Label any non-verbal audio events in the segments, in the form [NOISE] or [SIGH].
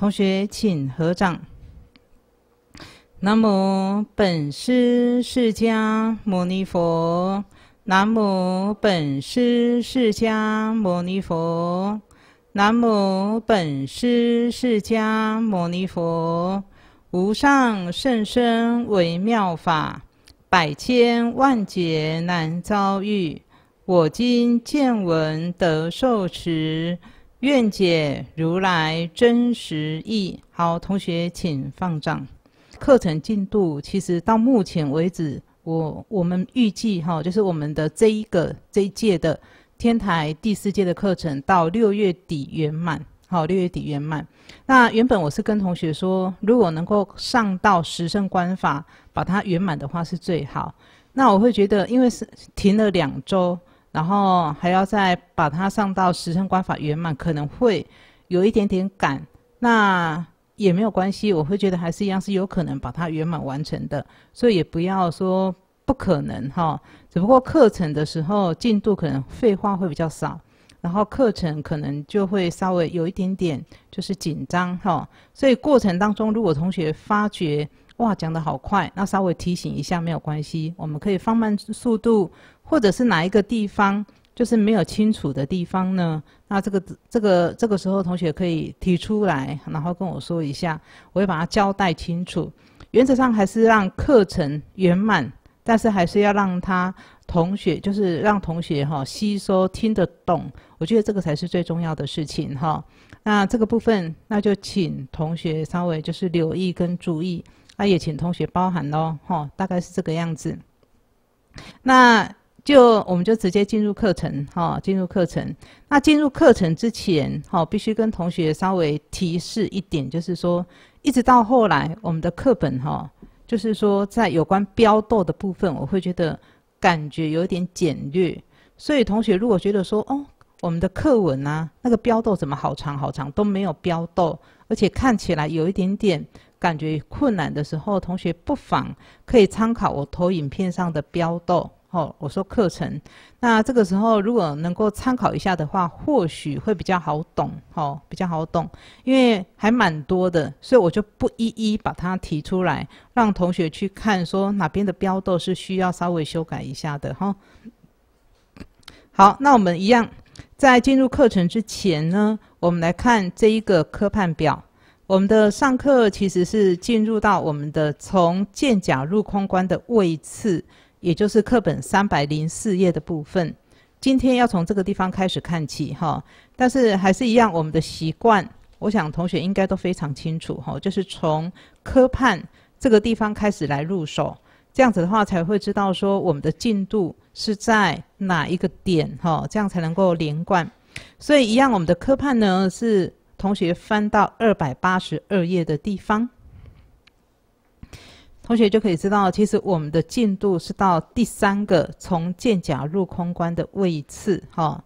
同学，请合掌。南无本师释迦牟尼佛，南无本师释迦牟尼佛，南无本师释迦牟尼佛，无上甚深微妙法，百千万劫难遭遇，我今见闻得受持。愿解如来真实意。好，同学，请放掌。课程进度，其实到目前为止，我我们预计哈，就是我们的这一个这一届的天台第四届的课程，到六月底圆满。好，六月底圆满。那原本我是跟同学说，如果能够上到十圣观法，把它圆满的话是最好。那我会觉得，因为是停了两周。然后还要再把它上到十乘观法圆满，可能会有一点点赶，那也没有关系，我会觉得还是一样是有可能把它圆满完成的，所以也不要说不可能哈，只不过课程的时候进度可能废话会比较少，然后课程可能就会稍微有一点点就是紧张哈，所以过程当中如果同学发觉哇讲得好快，那稍微提醒一下没有关系，我们可以放慢速度。或者是哪一个地方就是没有清楚的地方呢？那这个这个这个时候，同学可以提出来，然后跟我说一下，我会把它交代清楚。原则上还是让课程圆满，但是还是要让他同学就是让同学哈吸收听得懂，我觉得这个才是最重要的事情哈。那这个部分，那就请同学稍微就是留意跟注意，那也请同学包涵喽哈。大概是这个样子。那。就我们就直接进入课程哈，进入课程。那进入课程之前哈，必须跟同学稍微提示一点，就是说，一直到后来我们的课本哈，就是说在有关标斗的部分，我会觉得感觉有点简略。所以同学如果觉得说哦，我们的课文啊那个标斗怎么好长好长都没有标斗，而且看起来有一点点感觉困难的时候，同学不妨可以参考我投影片上的标斗。哦，我说课程，那这个时候如果能够参考一下的话，或许会比较好懂。哦，比较好懂，因为还蛮多的，所以我就不一一把它提出来，让同学去看说哪边的标斗是需要稍微修改一下的。哈，好，那我们一样在进入课程之前呢，我们来看这一个科判表。我们的上课其实是进入到我们的从剑甲入空关的位次。也就是课本三百零四页的部分，今天要从这个地方开始看起，哈。但是还是一样，我们的习惯，我想同学应该都非常清楚，哈，就是从科判这个地方开始来入手，这样子的话才会知道说我们的进度是在哪一个点，哈，这样才能够连贯。所以一样，我们的科判呢是同学翻到二百八十二页的地方。同学就可以知道，其实我们的进度是到第三个从剑甲入空关的位次，哈。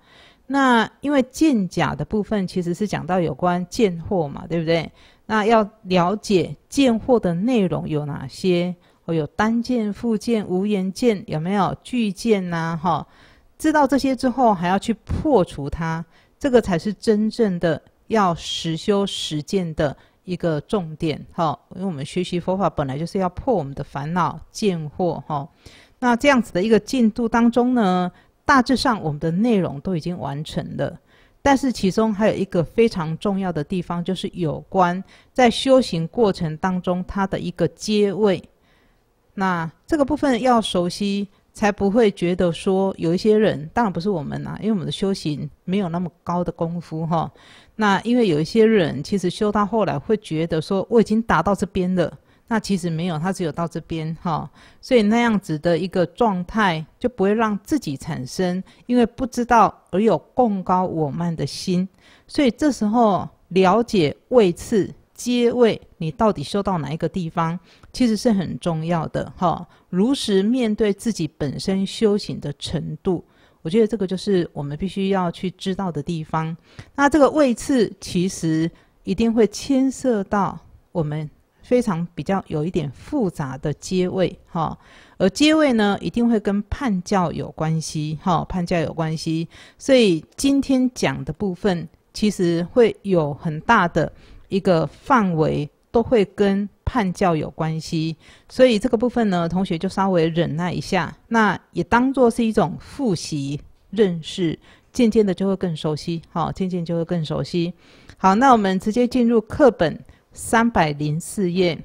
那因为剑甲的部分其实是讲到有关剑货嘛，对不对？那要了解剑货的内容有哪些？哦，有单剑、副剑、无言剑，有没有巨剑呐？哈，知道这些之后，还要去破除它，这个才是真正的要实修实践的。一个重点哈，因为我们学习佛法本来就是要破我们的烦恼、见惑哈。那这样子的一个进度当中呢，大致上我们的内容都已经完成了，但是其中还有一个非常重要的地方，就是有关在修行过程当中它的一个阶位。那这个部分要熟悉，才不会觉得说有一些人，当然不是我们啦，因为我们的修行没有那么高的功夫哈。那因为有一些人其实修到后来会觉得说我已经达到这边了，那其实没有，他只有到这边哈，所以那样子的一个状态就不会让自己产生，因为不知道而有共高我慢的心，所以这时候了解位次阶位，你到底修到哪一个地方，其实是很重要的哈，如实面对自己本身修行的程度。我觉得这个就是我们必须要去知道的地方。那这个位次其实一定会牵涉到我们非常比较有一点复杂的阶位，哈。而阶位呢，一定会跟判教有关系，哈，判教有关系。所以今天讲的部分，其实会有很大的一个范围。都会跟叛教有关系，所以这个部分呢，同学就稍微忍耐一下，那也当做是一种复习认识，渐渐的就会更熟悉，好，渐渐就会更熟悉。好，那我们直接进入课本三百零四页。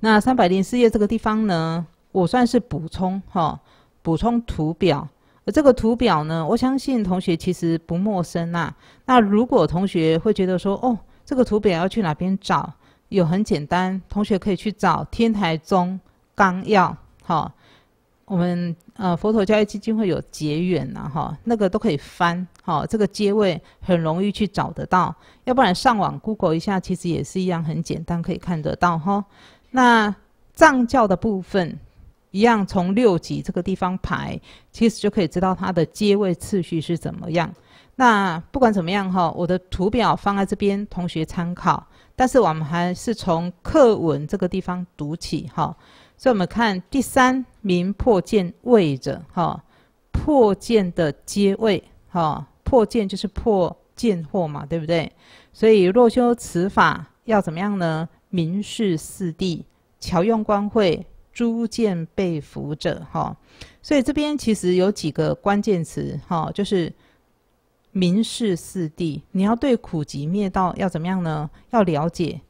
那三百零四页这个地方呢，我算是补充哈，补充图表，而这个图表呢，我相信同学其实不陌生啦。那如果同学会觉得说，哦。这个图表要去哪边找？有很简单，同学可以去找《天台宗纲要》哈。我们呃佛陀教育基金会有结缘呐哈，那个都可以翻哈。这个阶位很容易去找得到，要不然上网 Google 一下，其实也是一样很简单可以看得到哈。那藏教的部分一样从六级这个地方排，其实就可以知道它的阶位次序是怎么样。那不管怎么样哈，我的图表放在这边，同学参考。但是我们还是从课文这个地方读起哈。所以我们看第三名破剑位者哈，破剑的阶位哈，破剑就是破剑货嘛，对不对？所以若修此法要怎么样呢？明示四地，巧用官慧，诸剑被俘者哈。所以这边其实有几个关键词哈，就是。民事四地，你要对苦集灭道要怎么样呢？要了解，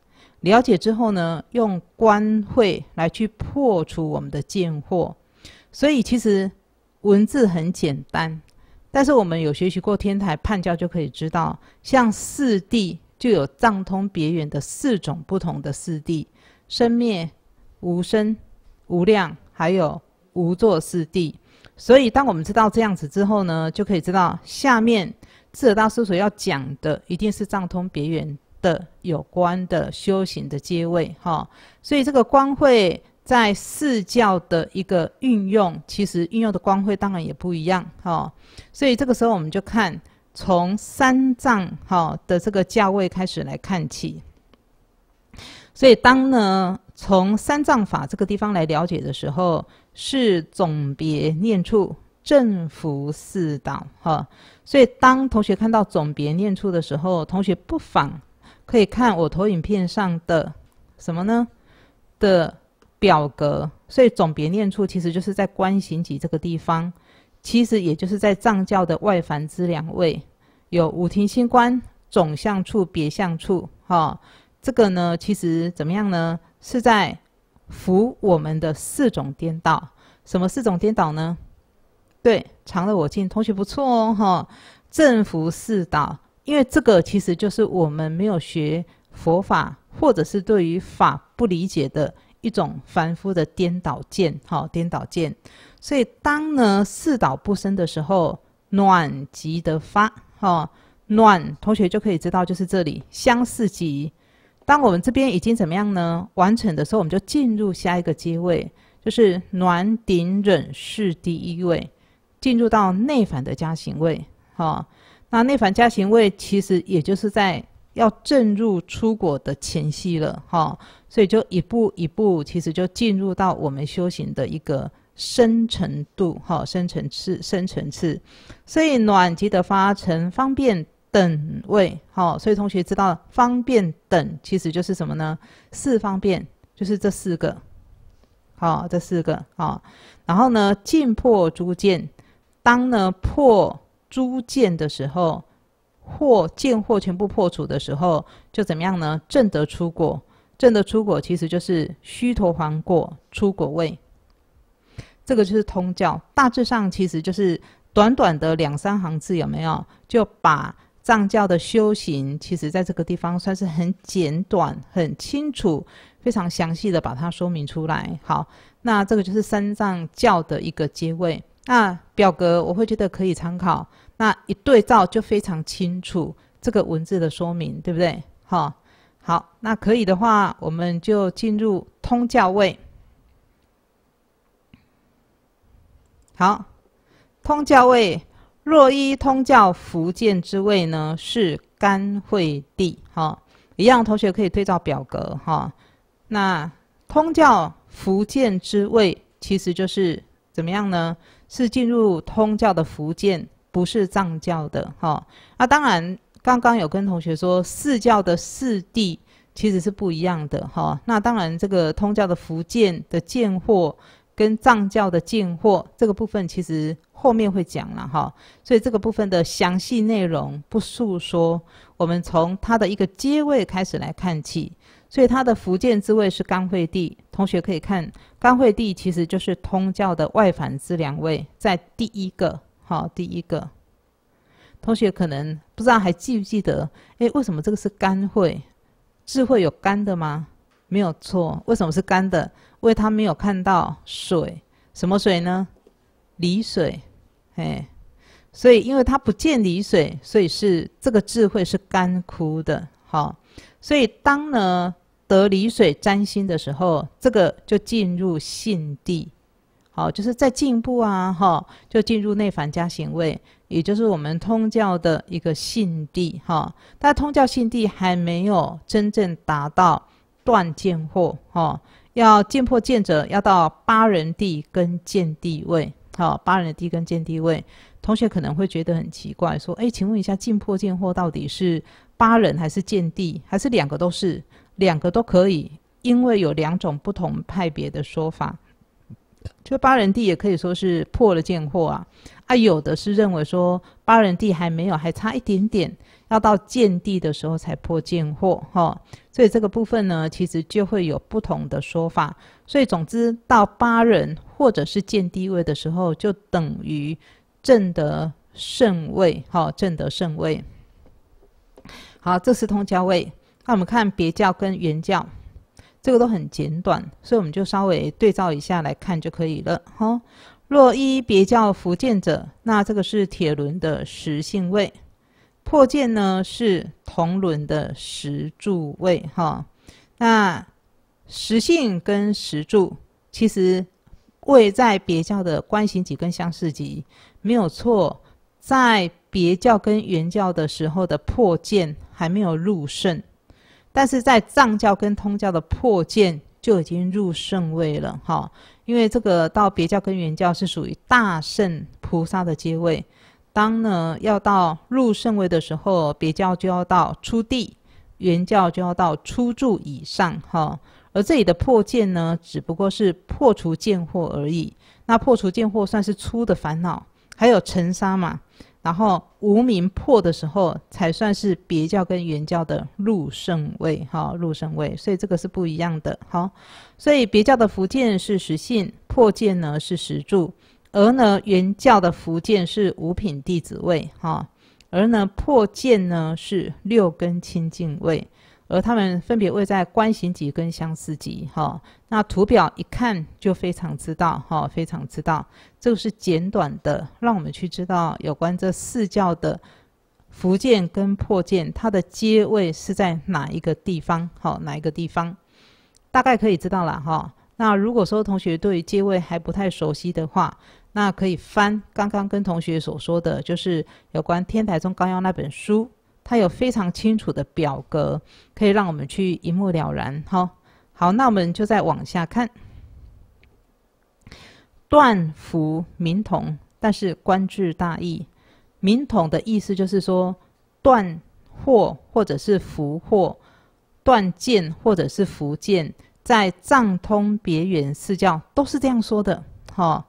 了解之后呢，用官会来去破除我们的见惑。所以其实文字很简单，但是我们有学习过天台判教就可以知道，像四地就有藏通别圆的四种不同的四地生灭、无生、无量，还有无作四地。所以当我们知道这样子之后呢，就可以知道下面。智者大师所要讲的，一定是藏通别圆的有关的修行的阶位，哈。所以这个光会，在四教的一个运用，其实运用的光辉当然也不一样，哈。所以这个时候，我们就看从三藏哈的这个价位开始来看起。所以当呢，从三藏法这个地方来了解的时候，是总别念处。正、负、四档哈。所以当同学看到总别念处的时候，同学不妨可以看我投影片上的什么呢？的表格。所以总别念处其实就是在观行集这个地方，其实也就是在藏教的外凡之两位，有五庭心观总相处、别相处，哈。这个呢，其实怎么样呢？是在服我们的四种颠倒。什么四种颠倒呢？对，常乐我净，同学不错哦，哈。正福四岛，因为这个其实就是我们没有学佛法，或者是对于法不理解的一种凡夫的颠倒见，哈，颠倒见。所以当呢四岛不生的时候，暖即得发，哈，暖同学就可以知道就是这里相似极。当我们这边已经怎么样呢？完成的时候，我们就进入下一个阶位，就是暖顶忍是第一位。进入到内反的加行位，哈，那内反加行位其实也就是在要正入出果的前夕了，哈，所以就一步一步，其实就进入到我们修行的一个深层度，哈，深层次，深层次。所以暖极的发成方便等位，哦，所以同学知道方便等其实就是什么呢？四方便就是这四个，好，这四个，好，然后呢，进破诸见。当呢破诸见的时候，或见或全部破除的时候，就怎么样呢？正得出果，正得出果其实就是虚陀还果出果位。这个就是通教，大致上其实就是短短的两三行字，有没有就把藏教的修行，其实在这个地方算是很简短、很清楚、非常详细的把它说明出来。好，那这个就是三藏教的一个结位。那表格我会觉得可以参考，那一对照就非常清楚这个文字的说明，对不对？哈，好，那可以的话，我们就进入通教位。好，通教位若依通教福建之位呢，是甘惠帝。哈，一样，同学可以对照表格。哈，那通教福建之位其实就是怎么样呢？是进入通教的福建，不是藏教的哈。那当然，刚刚有跟同学说，四教的四地其实是不一样的哈。那当然，这个通教的福建的贱货跟藏教的贱货，这个部分其实后面会讲了哈。所以这个部分的详细内容不述说，我们从它的一个阶位开始来看起。所以它的福建之位是干惠地，同学可以看，干惠地其实就是通教的外反之两位，在第一个，好，第一个，同学可能不知道还记不记得？哎，为什么这个是干惠？智慧有干的吗？没有错，为什么是干的？因为他没有看到水，什么水呢？离水，哎，所以因为它不见离水，所以是这个智慧是干枯的，好，所以当呢。得离水占星的时候，这个就进入信地，好，就是在进步啊，哈，就进入内凡加行为，也就是我们通教的一个信地，哈。但通教信地还没有真正达到断见惑，哈，要见破见者，要到八人地跟见地位，好，八人地跟见地位。同学可能会觉得很奇怪，说，哎，请问一下，进破见惑到底是八人还是见地，还是两个都是？两个都可以，因为有两种不同派别的说法。就八人地也可以说是破了贱货啊，啊有的是认为说八人地还没有，还差一点点，要到建地的时候才破贱货哈。所以这个部分呢，其实就会有不同的说法。所以总之到八人或者是建地位的时候，就等于正得圣位哈，正得圣位。好，这是通交位。那我们看别教跟原教，这个都很简短，所以我们就稍微对照一下来看就可以了。哈，若依别教福建者，那这个是铁轮的实性位；破剑呢是铜轮的石柱位。哈，那实性跟石柱其实位在别教的关行级跟相似级没有错，在别教跟原教的时候的破剑还没有入圣，但是在藏教跟通教的破见就已经入圣位了，哈，因为这个到别教跟原教是属于大圣菩萨的阶位，当呢要到入圣位的时候，别教就要到初地，原教就要到初住以上，哈，而这里的破见呢，只不过是破除见惑而已，那破除见惑算是出的烦恼，还有尘沙嘛。然后无名破的时候，才算是别教跟原教的入圣位，哈，入圣位，所以这个是不一样的，好，所以别教的福建是实性，破见呢是实住，而呢原教的福建是五品弟子位，哈，而呢破见呢是六根清净位。而他们分别位在观行级跟相思级，哈。那图表一看就非常知道，哈，非常知道。这个是简短的，让我们去知道有关这四教的福建跟破剑，它的阶位是在哪一个地方，好，哪一个地方，大概可以知道了，哈。那如果说同学对阶位还不太熟悉的话，那可以翻刚刚跟同学所说的就是有关《天台宗纲要》那本书。它有非常清楚的表格，可以让我们去一目了然。哈，好，那我们就再往下看。断福明统，但是官至大义。明统的意思就是说，断祸或者是福祸，断见或者是福见，在藏通别圆四教都是这样说的。哈，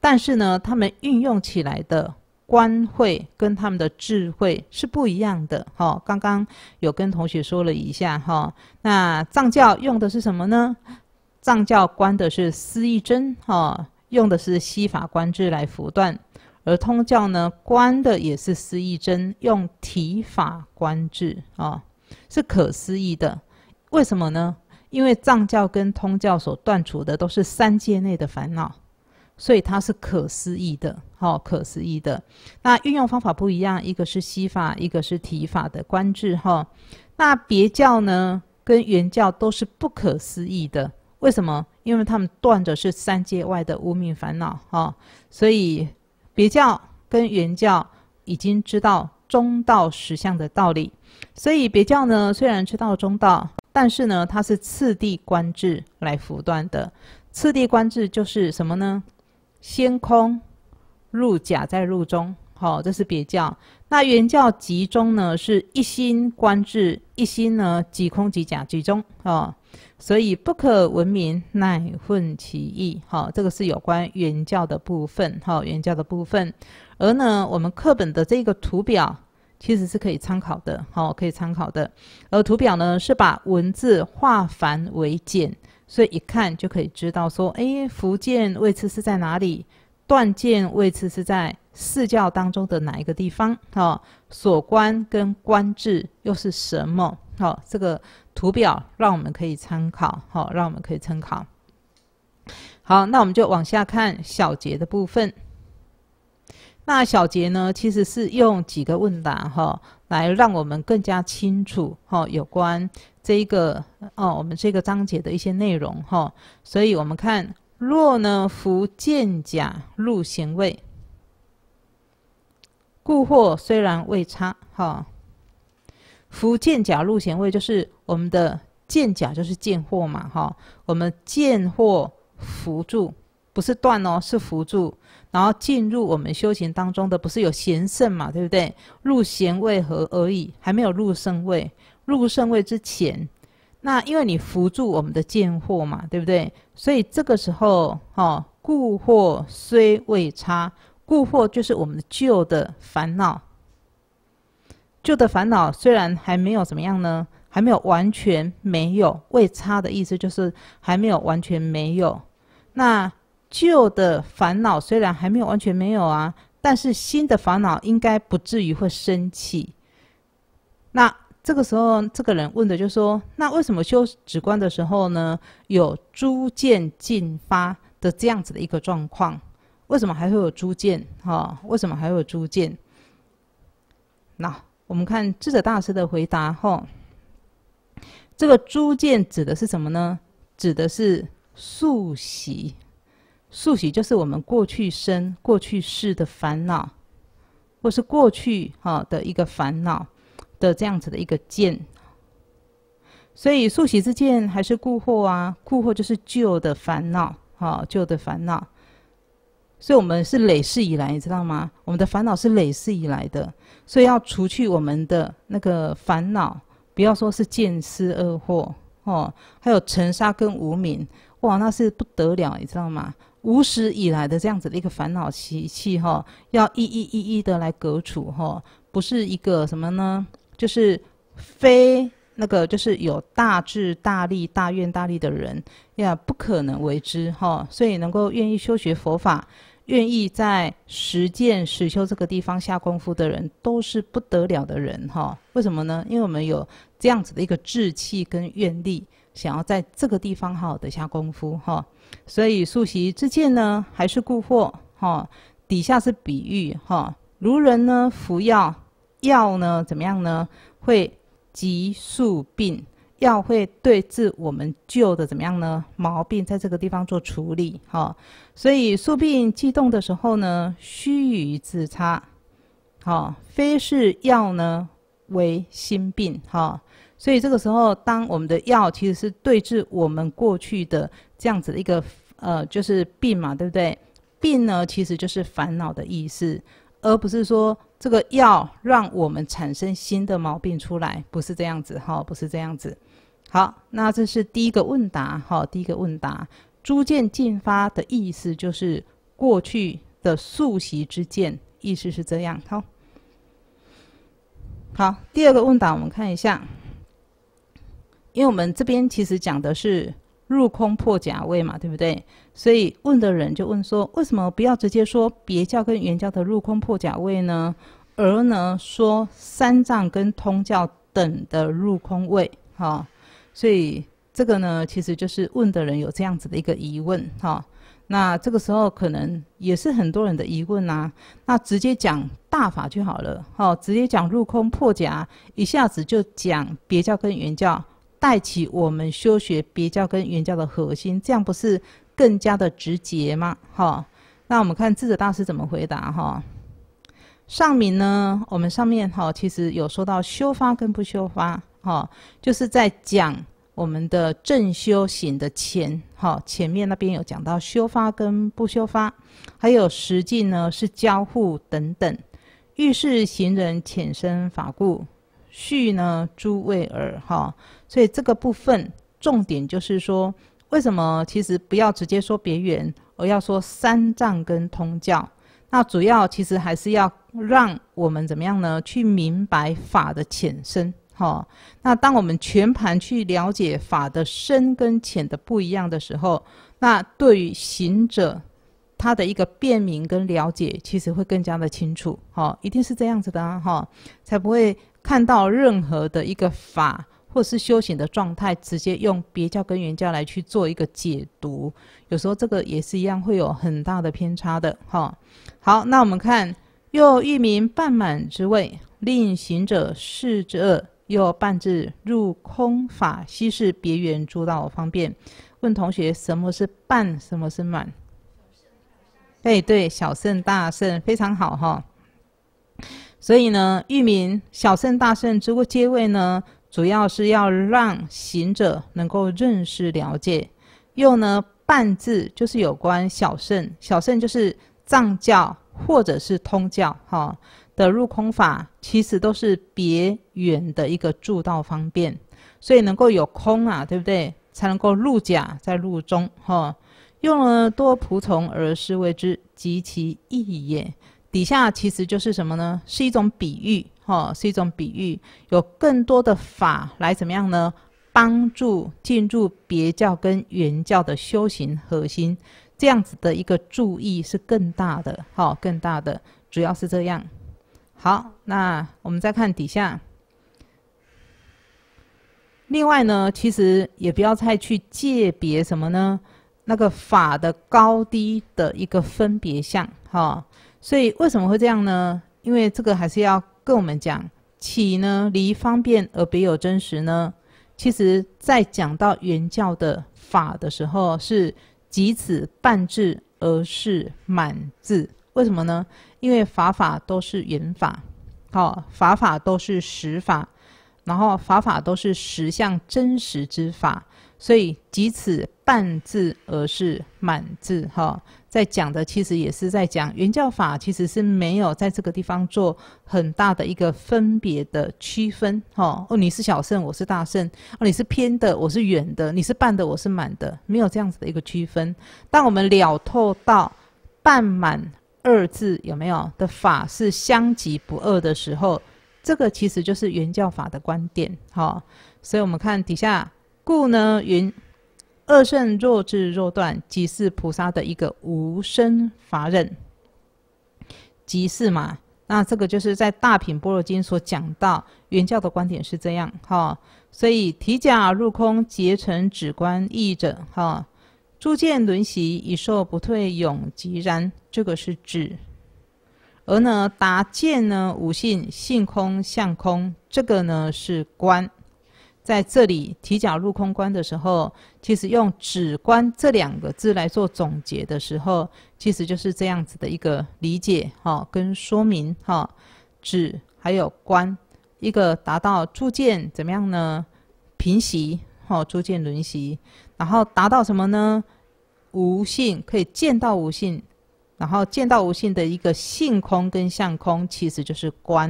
但是呢，他们运用起来的。观慧跟他们的智慧是不一样的，哈，刚刚有跟同学说了一下，哈，那藏教用的是什么呢？藏教观的是思意真，哈，用的是西法官制来伏断，而通教呢，观的也是思意真，用体法官制，啊，是可思议的。为什么呢？因为藏教跟通教所断除的都是三界内的烦恼。所以它是可思议的，好，可思议的。那运用方法不一样，一个是西法，一个是提法的观智。哈，那别教呢，跟原教都是不可思议的。为什么？因为他们断的是三界外的无名烦恼。哈，所以别教跟原教已经知道中道实相的道理。所以别教呢，虽然知道中道，但是呢，它是次第观智来扶断的。次第观智就是什么呢？先空，入假，再入中。好，这是别教。那原教集中呢？是一心观智，一心呢，即空即假即中。哦，所以不可闻名，乃混其意。好，这个是有关原教的部分。哦，原教的部分。而呢，我们课本的这个图表其实是可以参考的。好，可以参考的。而图表呢，是把文字化繁为简。所以一看就可以知道说，哎，福建位置是在哪里？断剑位置是在四教当中的哪一个地方？哦，所官跟官制又是什么？好，这个图表让我们可以参考，好，让我们可以参考。好，那我们就往下看小节的部分。那小节呢，其实是用几个问答哈，来让我们更加清楚哈有关。这一个哦，我们这个章节的一些内容哈，所以我们看，若呢，扶剑甲入咸位，故惑虽然未差哈。扶剑甲入咸位，就是我们的剑甲就是贱货嘛哈。我们贱货扶住，不是断哦，是扶住，然后进入我们修行当中的，不是有咸圣嘛，对不对？入咸位和而已，还没有入圣位。入圣位之前，那因为你扶助我们的贱货嘛，对不对？所以这个时候，哦，故惑虽未差，故惑就是我们的旧的烦恼，旧的烦恼虽然还没有怎么样呢，还没有完全没有，未差的意思就是还没有完全没有。那旧的烦恼虽然还没有完全没有啊，但是新的烦恼应该不至于会生气。那。这个时候，这个人问的就说：“那为什么修止观的时候呢，有诸见尽发的这样子的一个状况？为什么还会有诸见？哈，为什么还会有诸见？”那我们看智者大师的回答，哈，这个诸见指的是什么呢？指的是宿习，宿习就是我们过去生、过去世的烦恼，或是过去哈的一个烦恼。的这样子的一个剑。所以速喜之见还是故惑啊？故惑就是旧的烦恼，哈，旧的烦恼。所以我们是累世以来，你知道吗？我们的烦恼是累世以来的，所以要除去我们的那个烦恼，不要说是见思二惑，哦，还有尘沙跟无名，哇，那是不得了，你知道吗？无始以来的这样子的一个烦恼习气，哈，要一一一一的来革除，哈，不是一个什么呢？就是非那个，就是有大智大利大愿大利的人呀，不可能为之哈。所以能够愿意修学佛法，愿意在实践实修这个地方下功夫的人，都是不得了的人哈。为什么呢？因为我们有这样子的一个志气跟愿力，想要在这个地方好好的下功夫哈。所以素习之见呢，还是故惑哈。底下是比喻哈，如人呢服药。药呢怎么样呢？会急速病，药会对治我们旧的怎么样呢毛病，在这个地方做处理。哈，所以速病激动的时候呢，须臾自差。好，非是药呢为心病。哈，所以这个时候，当我们的药其实是对治我们过去的这样子的一个呃，就是病嘛，对不对？病呢其实就是烦恼的意思，而不是说。这个要让我们产生新的毛病出来，不是这样子哈，不是这样子。好，那这是第一个问答哈，第一个问答，诸剑进发的意思就是过去的素习之见，意思是这样。好，好，第二个问答我们看一下，因为我们这边其实讲的是。入空破甲位嘛，对不对？所以问的人就问说，为什么不要直接说别教跟原教的入空破甲位呢？而呢说三藏跟通教等的入空位，哈。所以这个呢，其实就是问的人有这样子的一个疑问，哈。那这个时候可能也是很多人的疑问呐。那直接讲大法就好了，哈。直接讲入空破甲，一下子就讲别教跟原教。带起我们修学别教跟原教的核心，这样不是更加的直接吗？哈，那我们看智者大师怎么回答哈？上明呢，我们上面哈其实有说到修发跟不修发哈，就是在讲我们的正修行的前哈，前面那边有讲到修发跟不修发，还有实际呢是交互等等，遇事行人浅深法故。续呢诸位耳哈，所以这个部分重点就是说，为什么其实不要直接说别缘，而要说三藏跟通教。那主要其实还是要让我们怎么样呢？去明白法的浅深哈。那当我们全盘去了解法的深跟浅的不一样的时候，那对于行者他的一个辨明跟了解，其实会更加的清楚哈。一定是这样子的哈，才不会。看到任何的一个法或是修行的状态，直接用别教跟原教来去做一个解读，有时候这个也是一样会有很大的偏差的。哈。好，那我们看，又一名半满之位，令行者视之恶，又半字入空法，悉是别圆诸道方便。问同学，什么是半？什么是满？哎，对，小圣大圣，非常好哈。所以呢，玉明小圣大圣之故阶位呢，主要是要让行者能够认识了解。又呢，半字就是有关小圣，小圣就是藏教或者是通教哈的入空法，其实都是别远的一个助道方便。所以能够有空啊，对不对？才能够入假，在入中哈。用了多仆从而是谓之及其意也。底下其实就是什么呢？是一种比喻，哈，是一种比喻。有更多的法来怎么样呢？帮助进入别教跟原教的修行核心，这样子的一个注意是更大的，哈，更大的，主要是这样。好，那我们再看底下。另外呢，其实也不要太去界别什么呢？那个法的高低的一个分别相，哈。所以为什么会这样呢？因为这个还是要跟我们讲，起呢离方便而别有真实呢？其实在讲到原教的法的时候，是即此半字而是满字。为什么呢？因为法法都是原法，好法法都是实法，然后法法都是实相真实之法。所以，即此半字而是满字，哈，在讲的其实也是在讲原教法，其实是没有在这个地方做很大的一个分别的区分，哈。哦，你是小圣，我是大圣；哦，你是偏的，我是远的；你是半的，我是满的，没有这样子的一个区分。当我们了透到半满二字有没有的法是相即不二的时候，这个其实就是原教法的观点，哈。所以我们看底下。故呢，云二圣若智若断，即是菩萨的一个无生法忍。即是嘛，那这个就是在《大品般若经》所讲到，原教的观点是这样哈。所以提甲入空，结成止观意者哈，诸见轮习，以受不退，永即然。这个是智，而呢达见呢无性性空相空，这个呢是观。在这里提交入空观的时候，其实用“止观”这两个字来做总结的时候，其实就是这样子的一个理解哈，跟说明哈，止还有观，一个达到逐渐怎么样呢？平息哈，逐渐轮息，然后达到什么呢？无性可以见到无性，然后见到无性的一个性空跟相空，其实就是观，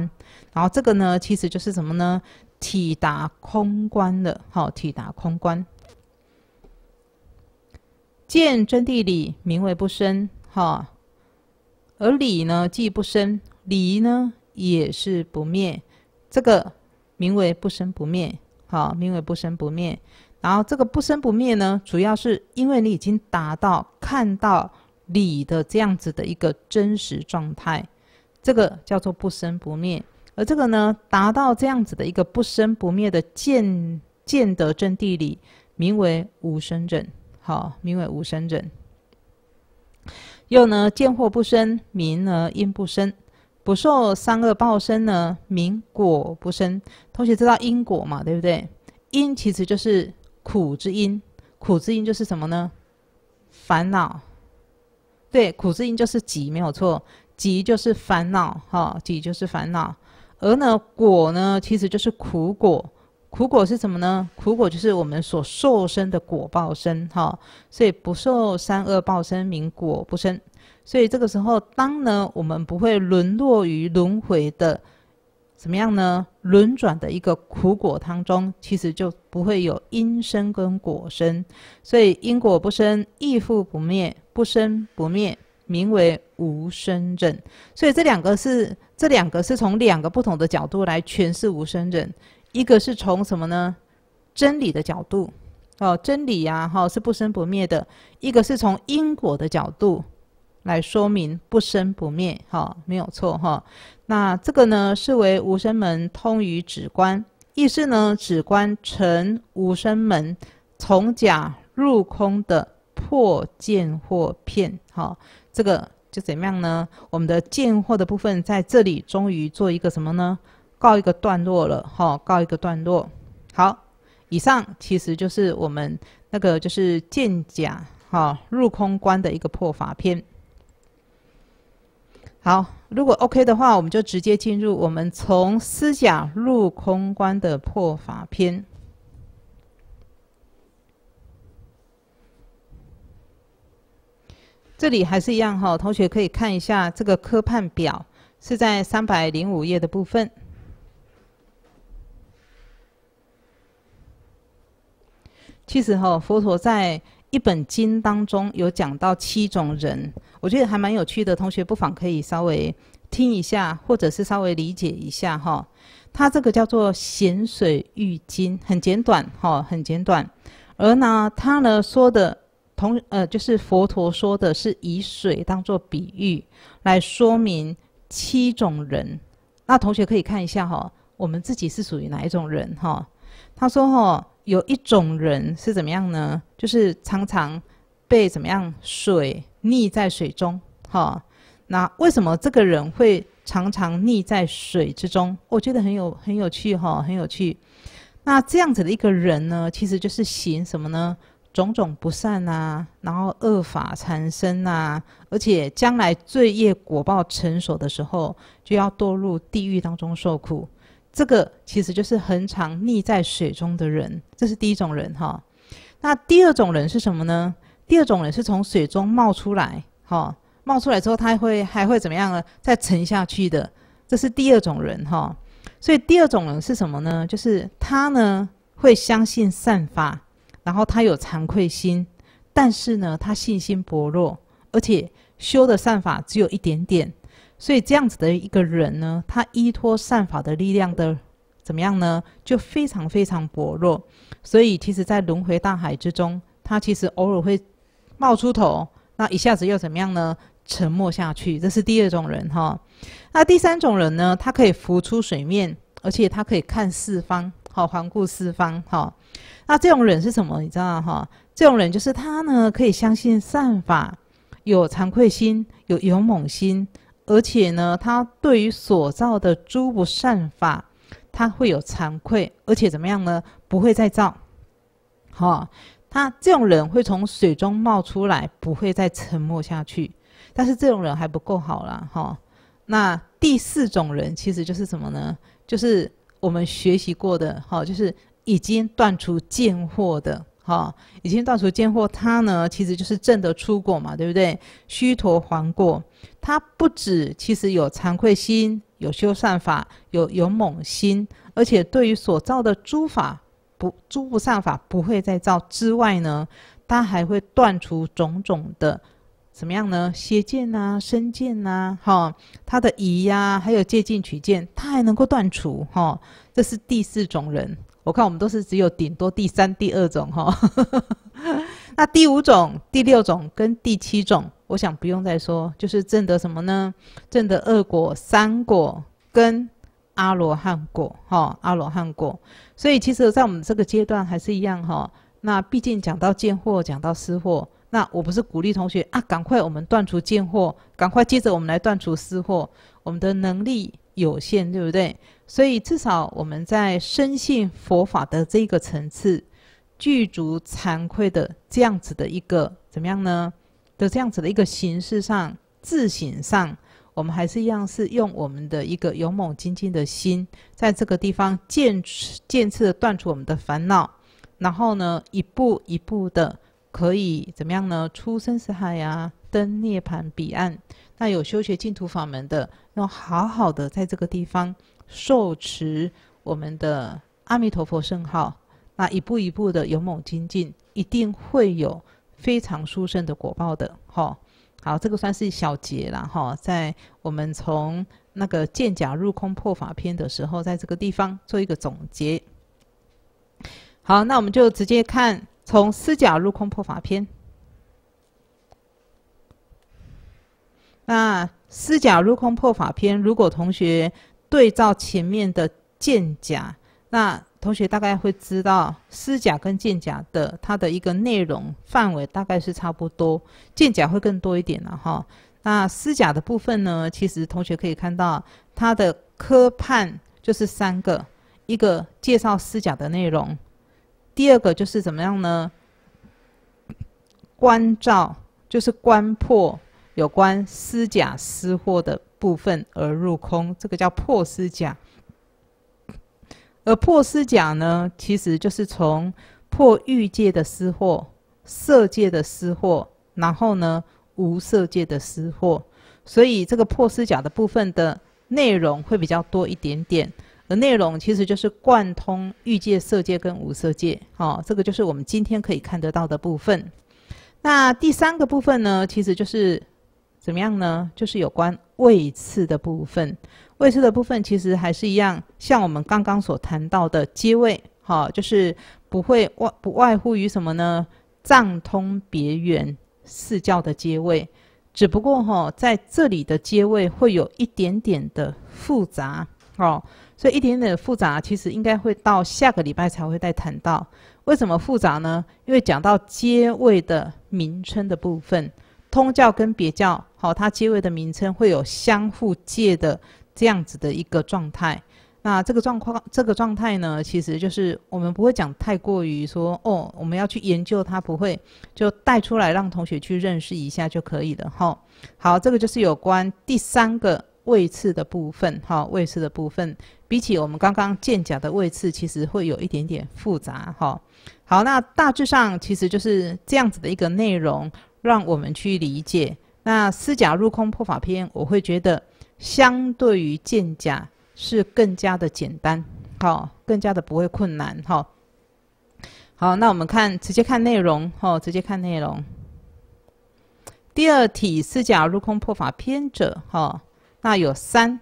然后这个呢，其实就是什么呢？体达空观了，好，体达空观，见真谛理，名为不生，哦。而理呢既不生，理呢也是不灭，这个名为不生不灭，好，名为不生不灭。然后这个不生不灭呢，主要是因为你已经达到看到理的这样子的一个真实状态，这个叫做不生不灭。而这个呢，达到这样子的一个不生不灭的见见得真地里，名为无生忍。好，名为无生忍。又呢，见祸不生，名而因不生，不受三恶报生呢，名果不生。同学知道因果嘛？对不对？因其实就是苦之因，苦之因就是什么呢？烦恼。对，苦之因就是急，没有错。急就是烦恼。哈，急就是烦恼。而呢，果呢，其实就是苦果。苦果是什么呢？苦果就是我们所受生的果报身，哈。所以不受三恶报身名果不生。所以这个时候，当呢，我们不会沦落于轮回的怎么样呢？轮转的一个苦果汤中，其实就不会有因生跟果生。所以因果不生，亦复不灭，不生不灭，名为无生忍。所以这两个是。这两个是从两个不同的角度来诠释无生忍，一个是从什么呢？真理的角度，哦，真理呀，哈，是不生不灭的。一个是从因果的角度来说明不生不灭，哈，没有错，哈。那这个呢，是为无生门通于止观，意思呢，止观成无生门，从假入空的破见或片，哈，这个。就怎么样呢？我们的贱货的部分在这里终于做一个什么呢？告一个段落了，哈，告一个段落。好，以上其实就是我们那个就是剑甲哈入空观的一个破法篇。好，如果 OK 的话，我们就直接进入我们从思甲入空观的破法篇。这里还是一样哈，同学可以看一下这个科判表，是在三百零五页的部分。其实哈，佛陀在一本经当中有讲到七种人，我觉得还蛮有趣的，同学不妨可以稍微听一下，或者是稍微理解一下哈。他这个叫做《咸水玉经》，很简短哈，很简短。而呢，他呢说的。同呃，就是佛陀说的是以水当做比喻来说明七种人。那同学可以看一下哈，我们自己是属于哪一种人哈？他说哈，有一种人是怎么样呢？就是常常被怎么样水溺在水中哈。那为什么这个人会常常溺在水之中？我觉得很有很有趣哈，很有趣。那这样子的一个人呢，其实就是行什么呢？种种不善啊，然后恶法缠身呐，而且将来罪业果报成熟的时候，就要堕入地狱当中受苦。这个其实就是恒常溺在水中的人，这是第一种人哈。那第二种人是什么呢？第二种人是从水中冒出来，哈，冒出来之后他还会还会怎么样呢？再沉下去的，这是第二种人哈。所以第二种人是什么呢？就是他呢会相信善法。然后他有惭愧心，但是呢，他信心薄弱，而且修的善法只有一点点，所以这样子的一个人呢，他依托善法的力量的怎么样呢？就非常非常薄弱。所以其实在轮回大海之中，他其实偶尔会冒出头，那一下子又怎么样呢？沉默下去。这是第二种人哈。那第三种人呢？他可以浮出水面，而且他可以看四方。好，环顾四方，哈，那这种人是什么？你知道哈？这种人就是他呢，可以相信善法，有惭愧心，有勇猛心，而且呢，他对于所造的诸不善法，他会有惭愧，而且怎么样呢？不会再造。哈，他这种人会从水中冒出来，不会再沉默下去。但是这种人还不够好啦，哈。那第四种人其实就是什么呢？就是。我们学习过的，哈，就是已经断除见惑的，哈，已经断除见惑，他呢，其实就是证得出果嘛，对不对？虚陀还果，他不止其实有惭愧心，有修善法，有有猛心，而且对于所造的诸法不诸不善法不会再造之外呢，他还会断除种种的。怎么样呢？邪见呐，身见呐，哈，他的疑呀，还有借镜取见，他还能够断除，哈，这是第四种人。我看我们都是只有顶多第三、第二种，哈。[LAUGHS] 那第五种、第六种跟第七种，我想不用再说，就是证得什么呢？证得恶果、三果跟阿罗汉果，哈，阿罗汉果。所以其实，在我们这个阶段还是一样，哈。那毕竟讲到见货，讲到私货。那我不是鼓励同学啊，赶快我们断除见惑，赶快接着我们来断除私货。我们的能力有限，对不对？所以至少我们在深信佛法的这个层次，具足惭愧的这样子的一个怎么样呢？的这样子的一个形式上、自省上，我们还是一样是用我们的一个勇猛精进的心，在这个地方渐渐次的断除我们的烦恼，然后呢，一步一步的。可以怎么样呢？出生死海呀，登涅盘彼岸。那有修学净土法门的，要好好的在这个地方受持我们的阿弥陀佛圣号，那一步一步的勇猛精进，一定会有非常殊胜的果报的。哈，好，这个算是小结了哈。在我们从那个《剑甲入空破法篇》的时候，在这个地方做一个总结。好，那我们就直接看。从释甲入空破法篇，那释甲入空破法篇，如果同学对照前面的剑甲，那同学大概会知道释甲跟剑甲的它的一个内容范围大概是差不多，剑甲会更多一点了哈。那释甲的部分呢，其实同学可以看到它的科判就是三个，一个介绍释甲的内容。第二个就是怎么样呢？关照就是关破有关私假私货的部分而入空，这个叫破私假。而破私假呢，其实就是从破欲界的私货、色界的私货，然后呢无色界的私货，所以这个破私假的部分的内容会比较多一点点。的内容其实就是贯通欲界、色界跟无色界，哦，这个就是我们今天可以看得到的部分。那第三个部分呢，其实就是怎么样呢？就是有关位次的部分。位次的部分其实还是一样，像我们刚刚所谈到的阶位，哈，就是不会外不外乎于什么呢？藏通别圆四教的阶位，只不过哈，在这里的阶位会有一点点的复杂，哦。所以一点点复杂，其实应该会到下个礼拜才会再谈到。为什么复杂呢？因为讲到街位的名称的部分，通教跟别教，好，它街位的名称会有相互借的这样子的一个状态。那这个状况、这个状态呢，其实就是我们不会讲太过于说，哦，我们要去研究它，不会就带出来让同学去认识一下就可以了。哈。好，这个就是有关第三个。位次的部分，哈，位次的部分，比起我们刚刚剑甲的位次，其实会有一点点复杂，哈。好，那大致上其实就是这样子的一个内容，让我们去理解。那四甲入空破法篇，我会觉得相对于剑甲是更加的简单，好，更加的不会困难，哈。好，那我们看，直接看内容，哈，直接看内容。第二题，四甲入空破法篇者，哈。那有三，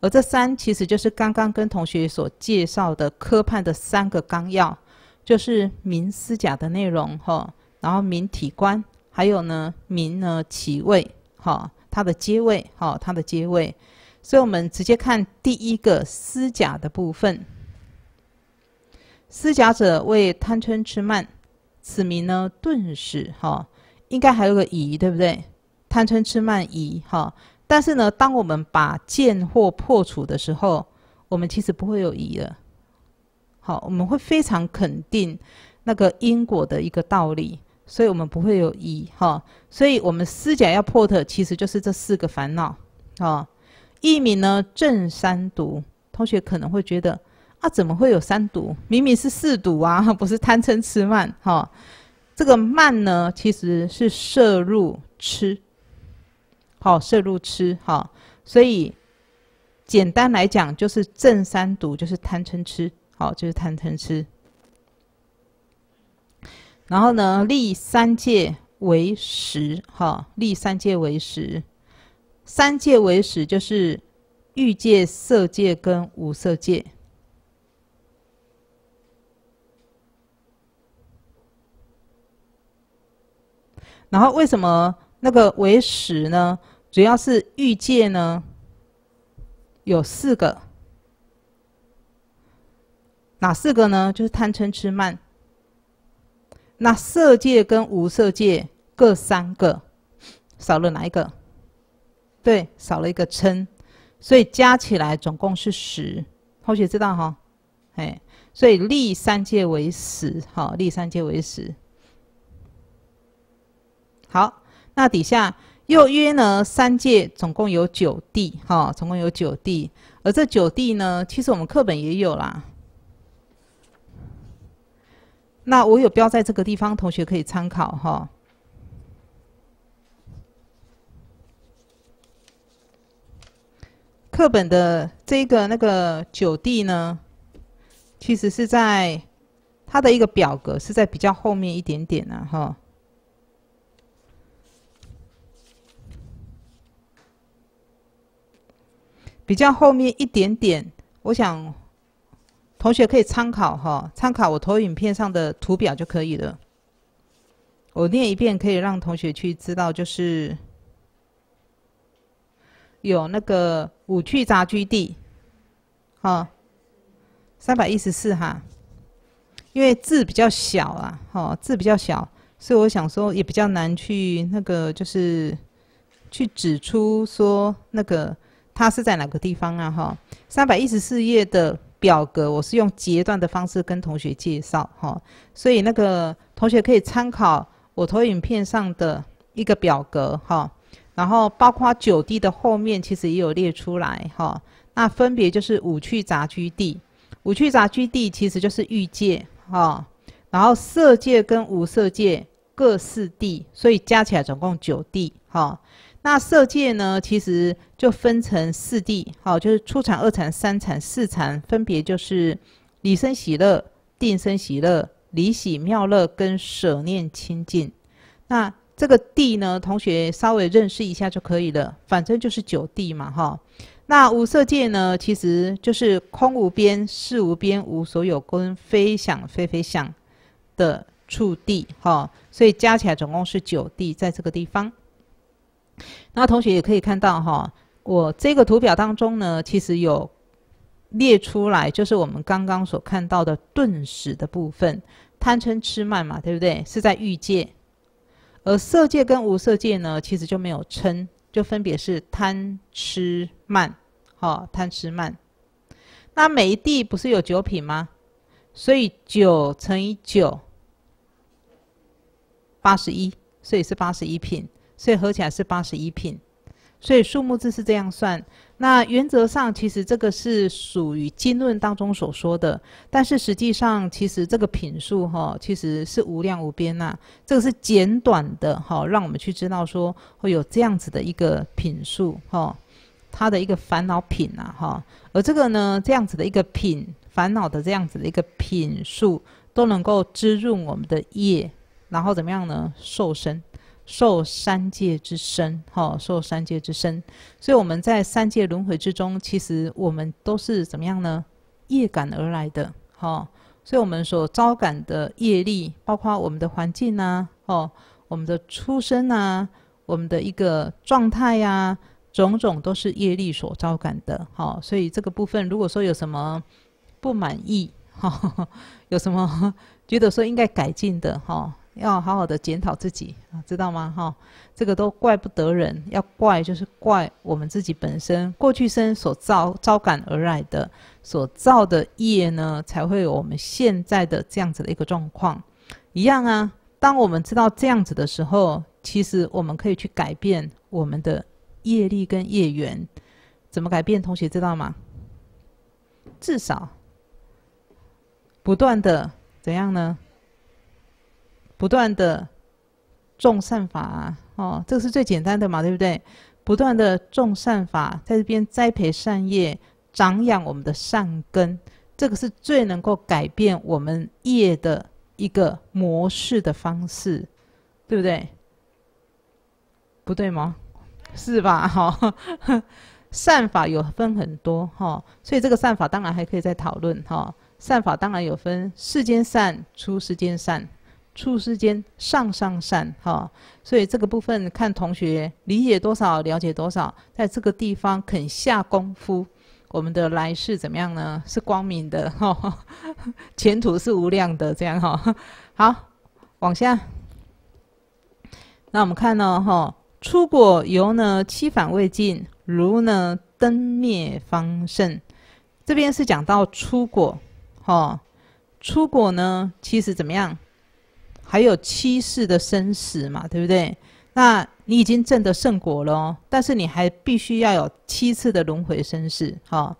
而这三其实就是刚刚跟同学所介绍的科判的三个纲要，就是明思假的内容哈，然后明体观，还有呢明呢其位哈，它的阶位哈，它的阶位。所以我们直接看第一个思假的部分。思假者为贪嗔痴慢，此名呢顿时哈，应该还有个疑对不对？贪嗔痴慢疑哈。但是呢，当我们把见货破除的时候，我们其实不会有疑了。好，我们会非常肯定那个因果的一个道理，所以我们不会有疑哈。所以我们思假要破的其实就是这四个烦恼啊。一名呢正三毒，同学可能会觉得啊，怎么会有三毒？明明是四毒啊，[LAUGHS] 不是贪嗔痴慢哈。这个慢呢，其实是摄入吃。好，摄入吃，好，所以简单来讲就是正三毒，就是贪嗔吃，好，就是贪嗔吃。然后呢，立三界为实，哈，立三界为实，三界为实就是欲界、色界跟无色界。然后为什么那个为实呢？主要是欲界呢，有四个，哪四个呢？就是贪嗔痴慢。那色界跟无色界各三个，少了哪一个？对，少了一个嗔，所以加起来总共是十。同学知道哈？哎，所以立三界为十，哈，立三界为十。好，那底下。又约呢，三界总共有九地，哈，总共有九地。而这九地呢，其实我们课本也有啦。那我有标在这个地方，同学可以参考，哈。课本的这个那个九地呢，其实是在它的一个表格，是在比较后面一点点呢，哈。比较后面一点点，我想同学可以参考哈，参考我投影片上的图表就可以了。我念一遍，可以让同学去知道，就是有那个五趣杂居地，啊，三百一十四哈，因为字比较小啊，哦，字比较小，所以我想说也比较难去那个就是去指出说那个。它是在哪个地方啊？哈，三百一十四页的表格，我是用截断的方式跟同学介绍，哈，所以那个同学可以参考我投影片上的一个表格，哈，然后包括九地的后面其实也有列出来，哈，那分别就是五趣杂居地，五趣杂居地其实就是欲界，哈，然后色界跟无色界各四地，所以加起来总共九地，哈。那色界呢，其实就分成四地，好，就是初禅、二禅、三禅、四禅，分别就是理生喜乐、定生喜乐、理喜妙乐跟舍念清净。那这个地呢，同学稍微认识一下就可以了，反正就是九地嘛，哈。那五色界呢，其实就是空无边、事无边、无所有跟非想非非想的处地，哈。所以加起来总共是九地，在这个地方。那同学也可以看到哈，我这个图表当中呢，其实有列出来，就是我们刚刚所看到的顿时的部分，贪嗔痴慢嘛，对不对？是在欲界，而色界跟无色界呢，其实就没有嗔，就分别是贪、痴、慢，哈，贪、痴、慢。那每一地不是有九品吗？所以九乘以九，八十一，所以是八十一品。所以合起来是八十一品，所以数目字是这样算。那原则上，其实这个是属于经论当中所说的。但是实际上，其实这个品数哈，其实是无量无边呐。这个是简短的哈，让我们去知道说会有这样子的一个品数哈，它的一个烦恼品呐哈。而这个呢，这样子的一个品烦恼的这样子的一个品数，都能够滋润我们的业，然后怎么样呢？瘦身。受三界之身，哈，受三界之身，所以我们在三界轮回之中，其实我们都是怎么样呢？业感而来的，哈，所以我们所招感的业力，包括我们的环境啊，哦，我们的出身啊，我们的一个状态呀，种种都是业力所招感的，哈。所以这个部分，如果说有什么不满意，哈，有什么觉得说应该改进的，哈。要好好的检讨自己啊，知道吗？哈，这个都怪不得人，要怪就是怪我们自己本身过去生所造招感而来的，所造的业呢，才会有我们现在的这样子的一个状况。一样啊，当我们知道这样子的时候，其实我们可以去改变我们的业力跟业缘。怎么改变？同学知道吗？至少不断的怎样呢？不断的种善法哦，这个是最简单的嘛，对不对？不断的种善法，在这边栽培善业，长养我们的善根，这个是最能够改变我们业的一个模式的方式，对不对？不对吗？是吧？哈，善法有分很多哈，所以这个善法当然还可以再讨论哈。善法当然有分世间善、出世间善。处世间上上善哈，所以这个部分看同学理解多少，了解多少，在这个地方肯下功夫，我们的来世怎么样呢？是光明的哈，前途是无量的这样哈。好，往下，那我们看呢哈，出果由呢七反未尽，如呢灯灭方盛。这边是讲到出果，哈，出果呢其实怎么样？还有七世的生死嘛，对不对？那你已经证得圣果了，但是你还必须要有七次的轮回生死。哈，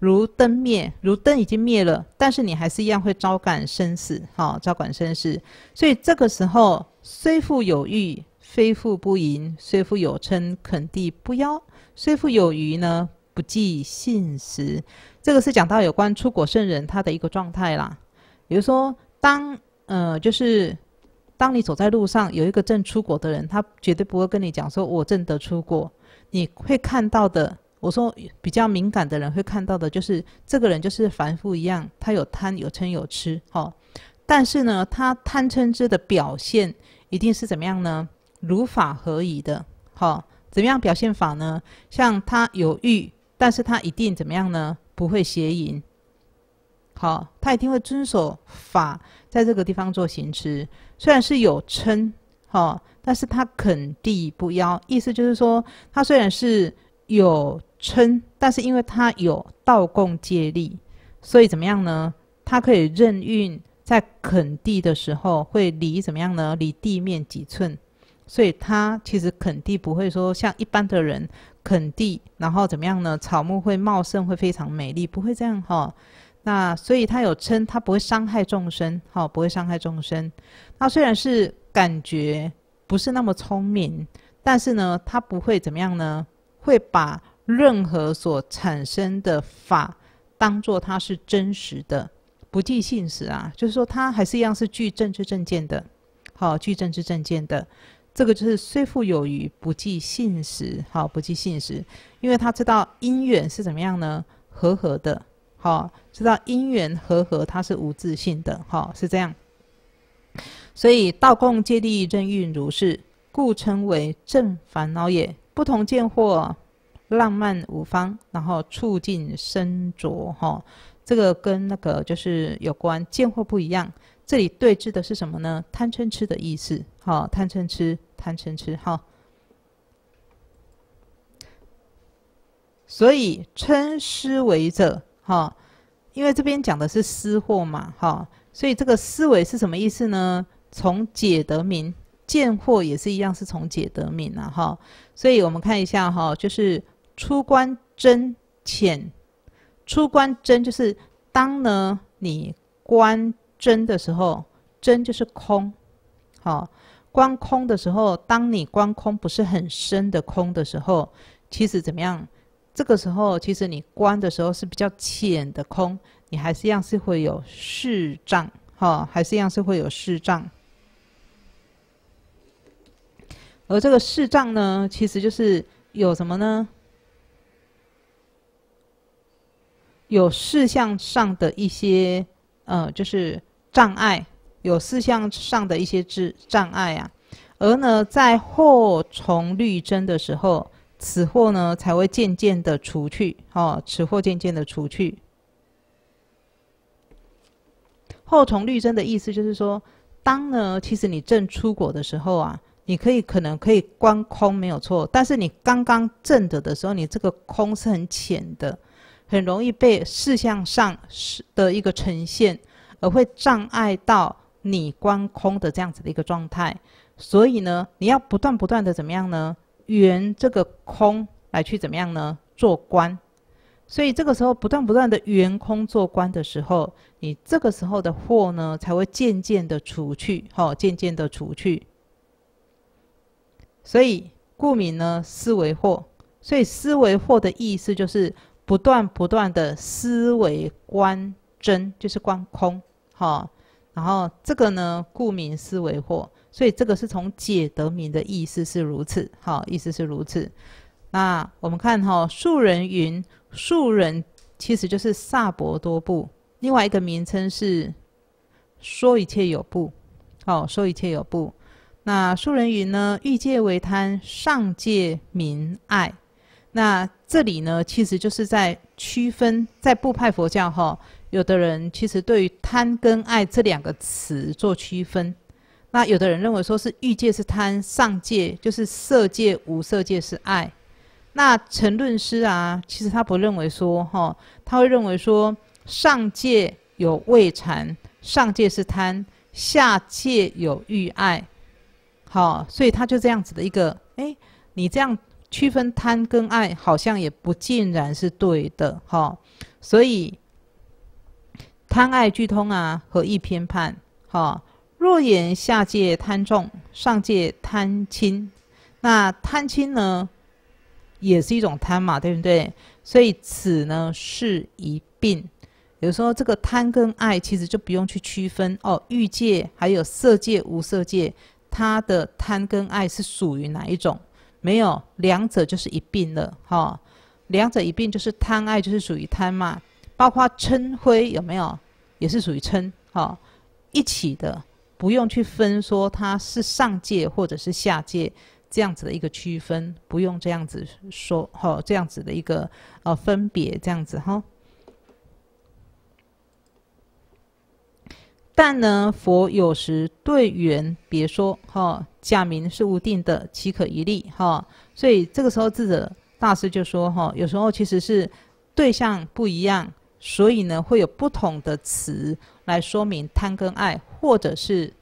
如灯灭，如灯已经灭了，但是你还是一样会招感生死。哈，招感生死。所以这个时候，虽富有欲，非富不淫；虽富有嗔，肯定不妖；虽富有余呢，不计信实。这个是讲到有关出果圣人他的一个状态啦。比如说，当呃，就是。当你走在路上，有一个正出国的人，他绝对不会跟你讲说“我正得出国”。你会看到的，我说比较敏感的人会看到的，就是这个人就是凡夫一样，他有贪、有嗔、有痴，哈，但是呢，他贪嗔痴的表现一定是怎么样呢？如法合仪的，好。怎么样表现法呢？像他有欲，但是他一定怎么样呢？不会邪淫，好。他一定会遵守法，在这个地方做行持。虽然是有称，哈，但是他肯地不腰，意思就是说，他虽然是有称，但是因为他有道共借力，所以怎么样呢？他可以任运在垦地的时候会离怎么样呢？离地面几寸，所以他其实垦地不会说像一般的人垦地，然后怎么样呢？草木会茂盛，会非常美丽，不会这样哈。那所以他有称他不会伤害众生，好不会伤害众生。那虽然是感觉不是那么聪明，但是呢，他不会怎么样呢？会把任何所产生的法当做它是真实的，不计信实啊。就是说，他还是一样是具正知正见的，好具正知正见的。这个就是虽富有余，不计信实，好不计信实，因为他知道因缘是怎么样呢？和合的。哦，知道因缘和合，它是无自性的，哈，是这样。所以道共借力，任运如是，故称为正烦恼也。不同见惑，浪漫五方，然后促进身着，哈，这个跟那个就是有关见惑不一样。这里对峙的是什么呢？贪嗔痴的意思，好，贪嗔痴，贪嗔痴，哦。所以嗔思为者。哈，因为这边讲的是私货嘛，哈，所以这个思维是什么意思呢？从解得名，见货也是一样是从解得名了哈，所以我们看一下哈，就是出关真浅，出关真就是当呢你观真的时候，真就是空，好，观空的时候，当你观空不是很深的空的时候，其实怎么样？这个时候，其实你观的时候是比较浅的空，你还是一样是会有视障，哈，还是一样是会有视障。而这个视障呢，其实就是有什么呢？有视项上的一些，呃，就是障碍，有视项上的一些障障碍啊。而呢，在后从律针的时候。此货呢才会渐渐的除去，哦，此货渐渐的除去。后从律真的意思就是说，当呢，其实你正出果的时候啊，你可以可能可以观空没有错，但是你刚刚正着的时候，你这个空是很浅的，很容易被事项上是的一个呈现，而会障碍到你观空的这样子的一个状态，所以呢，你要不断不断的怎么样呢？圆这个空来去怎么样呢？做观，所以这个时候不断不断的圆空做观的时候，你这个时候的祸呢才会渐渐的除去，哈，渐渐的除去。所以故名呢思维祸，所以思维祸的意思就是不断不断的思维观真，就是观空，哈。然后这个呢故名思维祸。所以这个是从解得名的意思是如此，好，意思是如此。那我们看哈，树人云，树人其实就是萨博多部，另外一个名称是说一切有部，哦，说一切有部。那树人云呢，欲界为贪，上界名爱。那这里呢，其实就是在区分，在部派佛教哈，有的人其实对于贪跟爱这两个词做区分。那有的人认为说是欲界是贪，上界就是色界、无色界是爱。那陈论师啊，其实他不认为说哈，他会认为说上界有未禅，上界是贪，下界有欲爱。好，所以他就这样子的一个，哎，你这样区分贪跟爱，好像也不尽然是对的哈。所以贪爱俱通啊，何以偏判？哈。若言下界贪重，上界贪轻，那贪轻呢，也是一种贪嘛，对不对？所以此呢是一病。有时候这个贪跟爱其实就不用去区分哦。欲界还有色界、无色界，它的贪跟爱是属于哪一种？没有，两者就是一并了哈。两者一并就是贪爱，就是属于贪嘛。包括嗔灰有没有？也是属于嗔，哈，一起的。不用去分说它是上界或者是下界这样子的一个区分，不用这样子说哈，这样子的一个呃分别这样子哈。但呢，佛有时对缘别说哈，假名是无定的，岂可一例哈？所以这个时候，智者大师就说哈，有时候其实是对象不一样，所以呢会有不同的词。来说明贪跟爱，或者是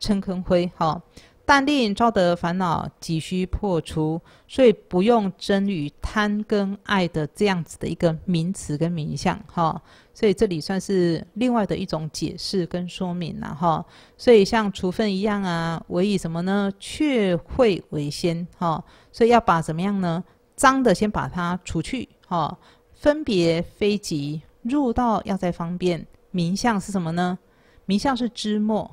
嗔跟灰。哈，但令招得烦恼，急需破除，所以不用“真”与“贪”跟“爱”的这样子的一个名词跟名相，哈，所以这里算是另外的一种解释跟说明了，哈，所以像除分一样啊，我以什么呢？却会为先，哈，所以要把怎么样呢？脏的先把它除去，哈，分别非急。入道，要再方便。名相是什么呢？名相是知末，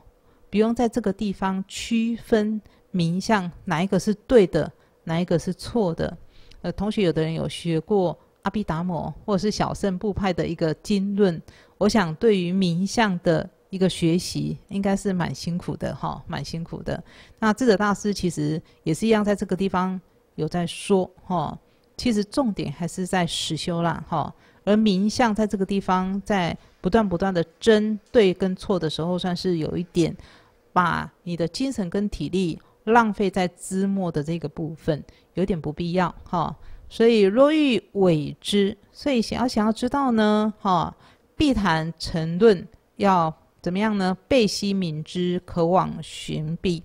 不用在这个地方区分名相哪一个是对的，哪一个是错的。呃，同学有的人有学过阿毗达摩或者是小圣部派的一个经论，我想对于名相的一个学习应该是蛮辛苦的哈，蛮辛苦的。那智者大师其实也是一样，在这个地方有在说哈，其实重点还是在实修啦哈，而名相在这个地方在。不断不断的争对跟错的时候，算是有一点，把你的精神跟体力浪费在支末的这个部分，有点不必要哈。所以若欲委之，所以想要想要知道呢，哈，必谈沉论，要怎么样呢？背悉敏之，可往寻彼。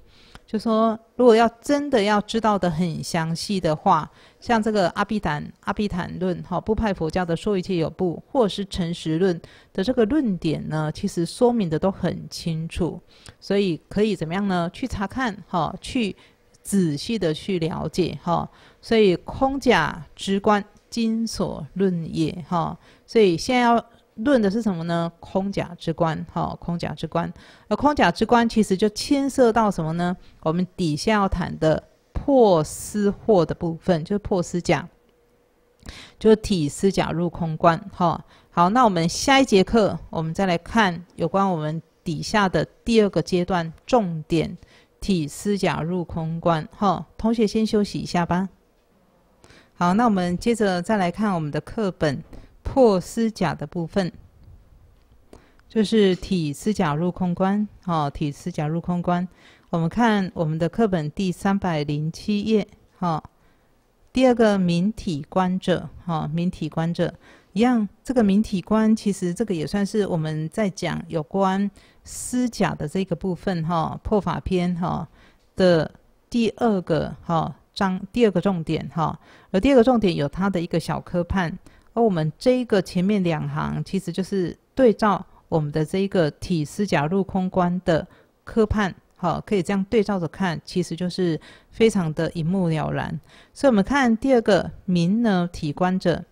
就说，如果要真的要知道的很详细的话，像这个《阿毗昙》《阿毗昙论》哈，部派佛教的说一切有部或是诚实论的这个论点呢，其实说明的都很清楚，所以可以怎么样呢？去查看哈，去仔细的去了解哈。所以空假直观今所论也哈，所以先要。论的是什么呢？空假之观，哈，空假之观，而空假之观其实就牵涉到什么呢？我们底下要谈的破私惑的部分，就是破私假，就是体私假入空观，哈。好，那我们下一节课我们再来看有关我们底下的第二个阶段重点体私假入空观，哈。同学先休息一下吧。好，那我们接着再来看我们的课本。破思甲的部分，就是体思甲入空观，哈，体思甲入空观。我们看我们的课本第三百零七页，哈，第二个明体观者，哈，明体观者一样。这个明体观其实这个也算是我们在讲有关思甲的这个部分，哈，破法篇，哈的第二个，哈章第二个重点，哈。而第二个重点有它的一个小科判。而我们这一个前面两行，其实就是对照我们的这一个体思假入空观的科判，好，可以这样对照着看，其实就是非常的一目了然。所以，我们看第二个明呢体观者，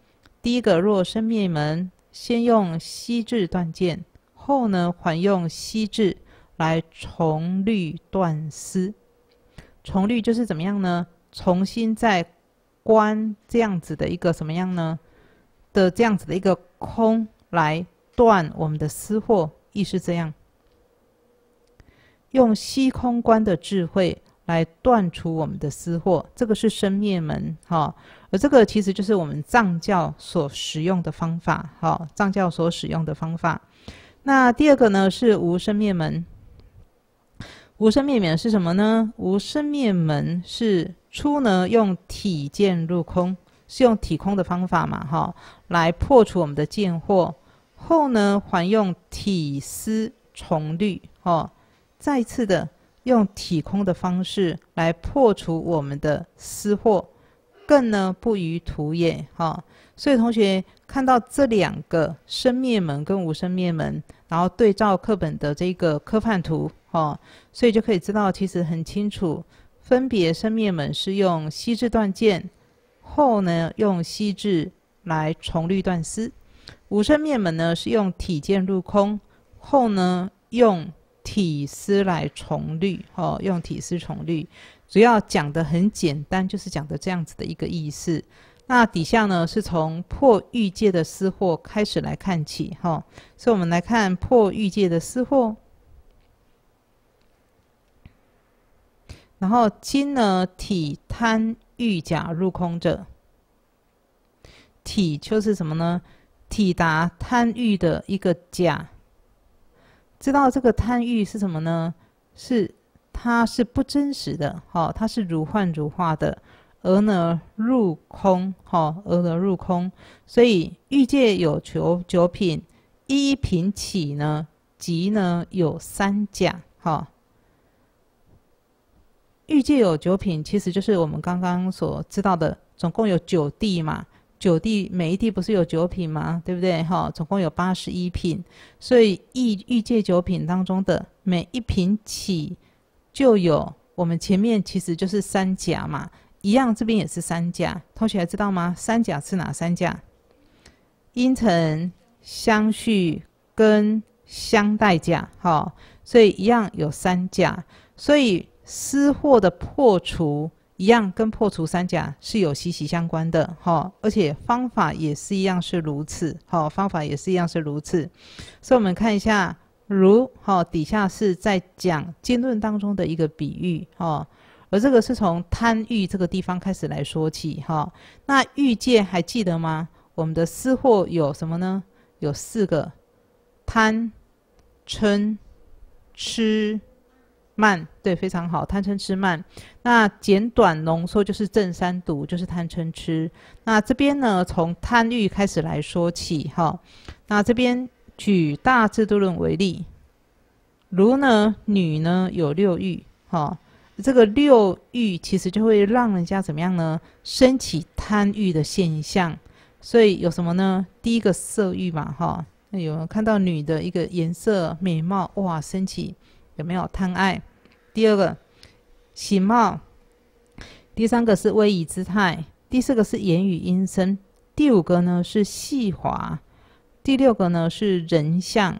第一个若生灭门，先用息智断见，后呢还用息智来重虑断思。重虑就是怎么样呢？重新再观这样子的一个什么样呢？的这样子的一个空来断我们的私货，亦是这样，用虚空观的智慧来断除我们的私货，这个是生灭门哈。而这个其实就是我们藏教所使用的方法，哈，藏教所使用的方法。那第二个呢是无生灭门，无生灭门是什么呢？无生灭门是初呢用体见入空。是用体空的方法嘛，哈，来破除我们的见惑，后呢，还用体思重虑，哦，再次的用体空的方式来破除我们的思惑，更呢不于土也，哈。所以同学看到这两个生灭门跟无生灭门，然后对照课本的这个科幻图，哦，所以就可以知道其实很清楚，分别生灭门是用息智断见。后呢，用息制来重虑断思；五声灭门呢，是用体见入空。后呢，用体思来重虑，哦，用体思重虑。主要讲的很简单，就是讲的这样子的一个意思。那底下呢，是从破欲界的私货开始来看起，哈。所以我们来看破欲界的私货。然后今呢，体贪。欲假入空者，体就是什么呢？体达贪欲的一个假，知道这个贪欲是什么呢？是它是不真实的，哦，它是如幻如化的，而呢入空，哦，而呢入空，所以欲界有求九品，一品起呢，即呢有三假，哈。玉界有九品，其实就是我们刚刚所知道的，总共有九地嘛。九地每一地不是有九品吗？对不对？哈，总共有八十一品。所以玉玉界九品当中的每一品起，就有我们前面其实就是三甲嘛，一样这边也是三甲。同学还知道吗？三甲是哪三甲？阴沉相续跟相待甲，哈，所以一样有三甲。所以。私货的破除一样，跟破除三甲是有息息相关的，哈，而且方法也是一样是如此，哈，方法也是一样是如此，所以我们看一下，如，哈底下是在讲经论当中的一个比喻，哦，而这个是从贪欲这个地方开始来说起，哈，那欲界还记得吗？我们的私货有什么呢？有四个，贪、嗔、痴。慢，对，非常好。贪嗔痴慢，那简短浓缩就是正三毒，就是贪嗔痴。那这边呢，从贪欲开始来说起，哈。那这边举大制度论为例，如呢，女呢有六欲，哈，这个六欲其实就会让人家怎么样呢？升起贪欲的现象。所以有什么呢？第一个色欲嘛，哈，有有看到女的一个颜色美貌？哇，升起。有没有贪爱？第二个，形貌；第三个是威仪姿态；第四个是言语音声；第五个呢是细滑；第六个呢是人像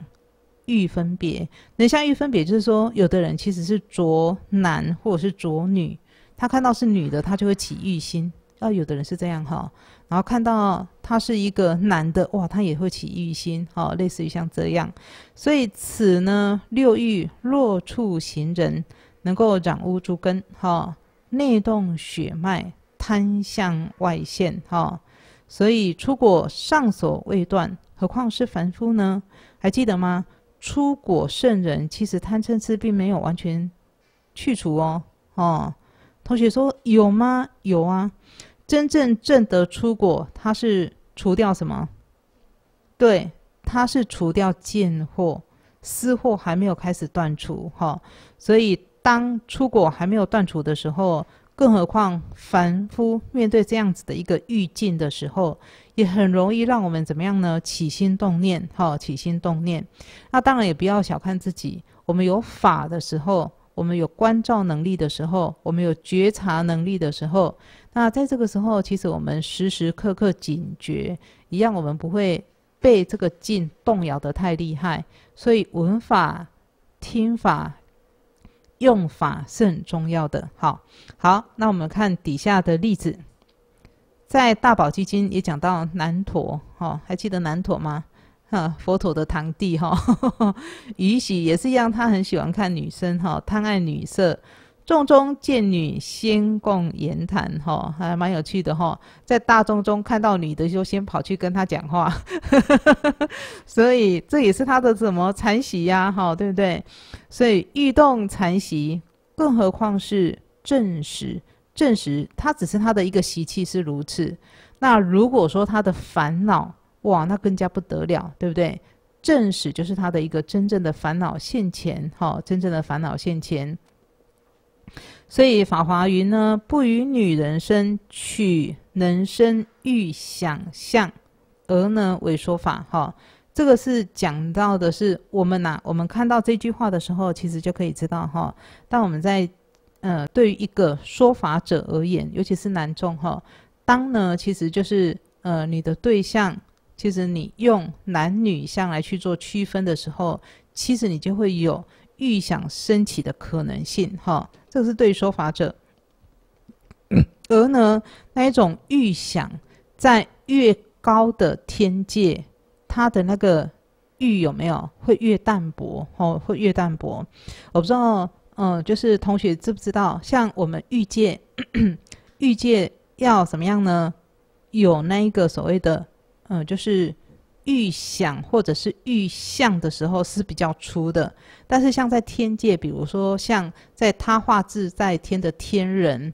欲分别。人像欲分别就是说，有的人其实是着男或者是着女，他看到是女的，他就会起欲心。啊，有的人是这样哈。然后看到他是一个男的，哇，他也会起欲心，哈，类似于像这样，所以此呢六欲若触行人，能够染污诸根，哈，内动血脉，贪向外现，哈，所以出果尚所未断，何况是凡夫呢？还记得吗？出果圣人其实贪嗔痴并没有完全去除哦，哦，同学说有吗？有啊。真正正得出果，它是除掉什么？对，它是除掉贱货，私货还没有开始断除，哈。所以当出果还没有断除的时候，更何况凡夫面对这样子的一个欲境的时候，也很容易让我们怎么样呢？起心动念，哈，起心动念。那当然也不要小看自己，我们有法的时候。我们有观照能力的时候，我们有觉察能力的时候，那在这个时候，其实我们时时刻刻警觉，一样我们不会被这个劲动摇的太厉害。所以闻法、听法、用法是很重要的。好，好，那我们看底下的例子，在大宝基金也讲到南陀，哦，还记得南陀吗？哈，佛陀的堂弟哈，[LAUGHS] 于喜也是一样，他很喜欢看女生哈，贪爱女色，众中见女先共言谈哈，还蛮有趣的哈，在大众中看到女的就先跑去跟她讲话，[LAUGHS] 所以这也是他的什么禅习呀哈，对不对？所以欲动禅习，更何况是正实，正实他只是他的一个习气是如此。那如果说他的烦恼，哇，那更加不得了，对不对？正史就是他的一个真正的烦恼现前，哈，真正的烦恼现前。所以法华云呢，不与女人身，取能生欲想象，而呢为说法，哈，这个是讲到的是我们呐，我们看到这句话的时候，其实就可以知道，哈，当我们在呃，对于一个说法者而言，尤其是男众，哈，当呢其实就是呃，你的对象。其实你用男女相来去做区分的时候，其实你就会有预想升起的可能性，哈，这是对说法者。[COUGHS] 而呢，那一种预想在越高的天界，它的那个欲有没有会越淡薄？哦，会越淡薄。我不知道，嗯，就是同学知不知道？像我们欲界，欲 [COUGHS] 界要怎么样呢？有那一个所谓的。嗯，就是预想或者是预象的时候是比较粗的，但是像在天界，比如说像在他化自在天的天人，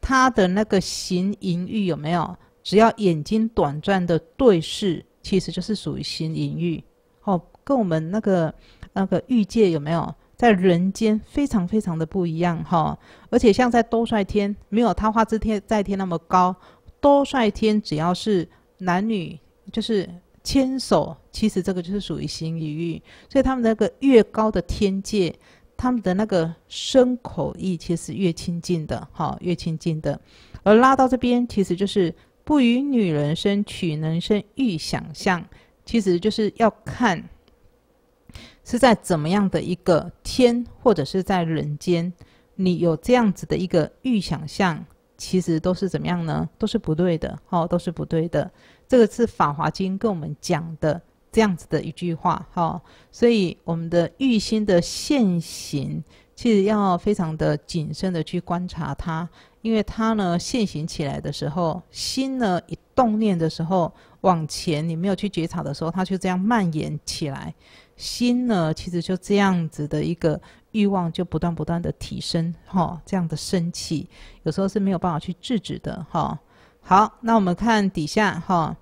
他的那个形影欲有没有？只要眼睛短暂的对视，其实就是属于形影欲哦。跟我们那个那个欲界有没有？在人间非常非常的不一样哈。而且像在多帅天，没有他化自天在天那么高，多帅天只要是男女。就是牵手，其实这个就是属于与欲。所以他们那个越高的天界，他们的那个身口意其实越亲近的，哈，越亲近的。而拉到这边，其实就是不与女人生，取人生欲想象，其实就是要看是在怎么样的一个天，或者是在人间，你有这样子的一个欲想象，其实都是怎么样呢？都是不对的，哦，都是不对的。这个是《法华经》跟我们讲的这样子的一句话，哈。所以我们的欲心的现行，其实要非常的谨慎的去观察它，因为它呢现行起来的时候，心呢一动念的时候，往前你没有去觉察的时候，它就这样蔓延起来。心呢其实就这样子的一个欲望，就不断不断的提升，哈，这样的升起，有时候是没有办法去制止的，哈。好，那我们看底下哈，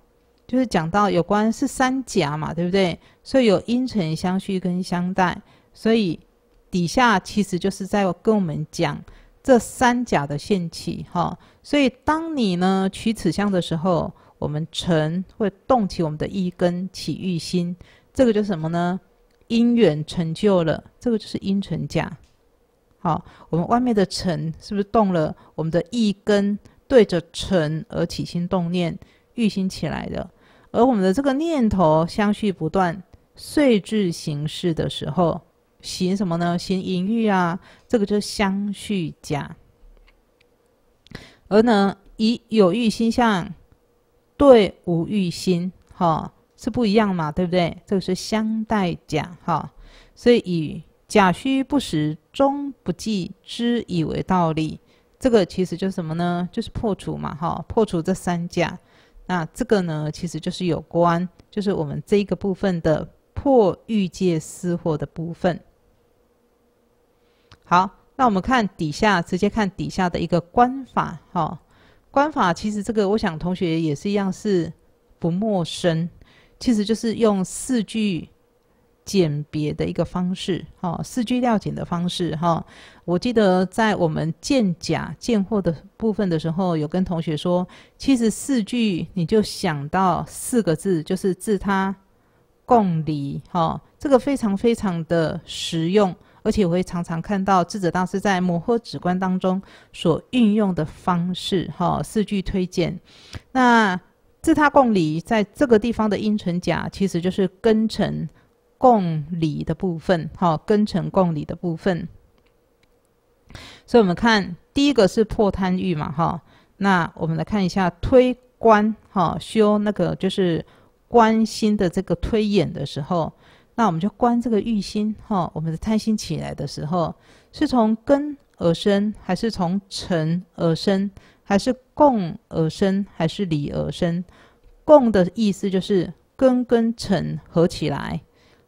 就是讲到有关是三甲嘛，对不对？所以有因沉相续跟相待，所以底下其实就是在跟我们讲这三甲的现起哈。所以当你呢取此相的时候，我们沉会动起我们的一根起欲心，这个是什么呢？因缘成就了，这个就是因尘甲。好，我们外面的尘是不是动了我们的一根？对着尘而起心动念，欲心起来的，而我们的这个念头相续不断，遂至形式的时候，行什么呢？行淫欲啊，这个就相续假。而呢，以有欲心向对无欲心，哈，是不一样嘛，对不对？这个是相待假，哈。所以以假虚不实，终不计之以为道理。这个其实就是什么呢？就是破除嘛，哈，破除这三假。那这个呢，其实就是有关，就是我们这一个部分的破欲界私货的部分。好，那我们看底下，直接看底下的一个观法，哈，观法其实这个，我想同学也是一样是不陌生，其实就是用四句。鉴别的一个方式，哈，四句料简的方式，哈。我记得在我们鉴假鉴货的部分的时候，有跟同学说，其实四句你就想到四个字，就是自他共离，哈。这个非常非常的实用，而且我会常常看到智者大师在磨破指关当中所运用的方式，哈，四句推荐，那自他共理，在这个地方的因尘甲，其实就是根尘。共理的部分，哈，根成共理的部分。所以，我们看第一个是破贪欲嘛，哈。那我们来看一下推观，哈，修那个就是观心的这个推演的时候，那我们就观这个欲心，哈，我们的贪心起来的时候，是从根而生，还是从尘而生，还是共而生，还是理而生？共的意思就是根跟尘合起来。